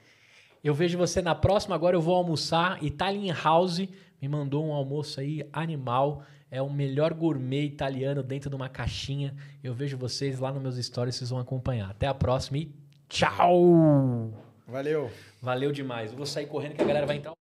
Eu vejo você na próxima. Agora eu vou almoçar. Italian House me mandou um almoço aí animal é o melhor gourmet italiano dentro de uma caixinha. Eu vejo vocês lá nos meus stories, vocês vão acompanhar. Até a próxima e tchau! Valeu! Valeu demais. Eu vou sair correndo que a galera vai entrar.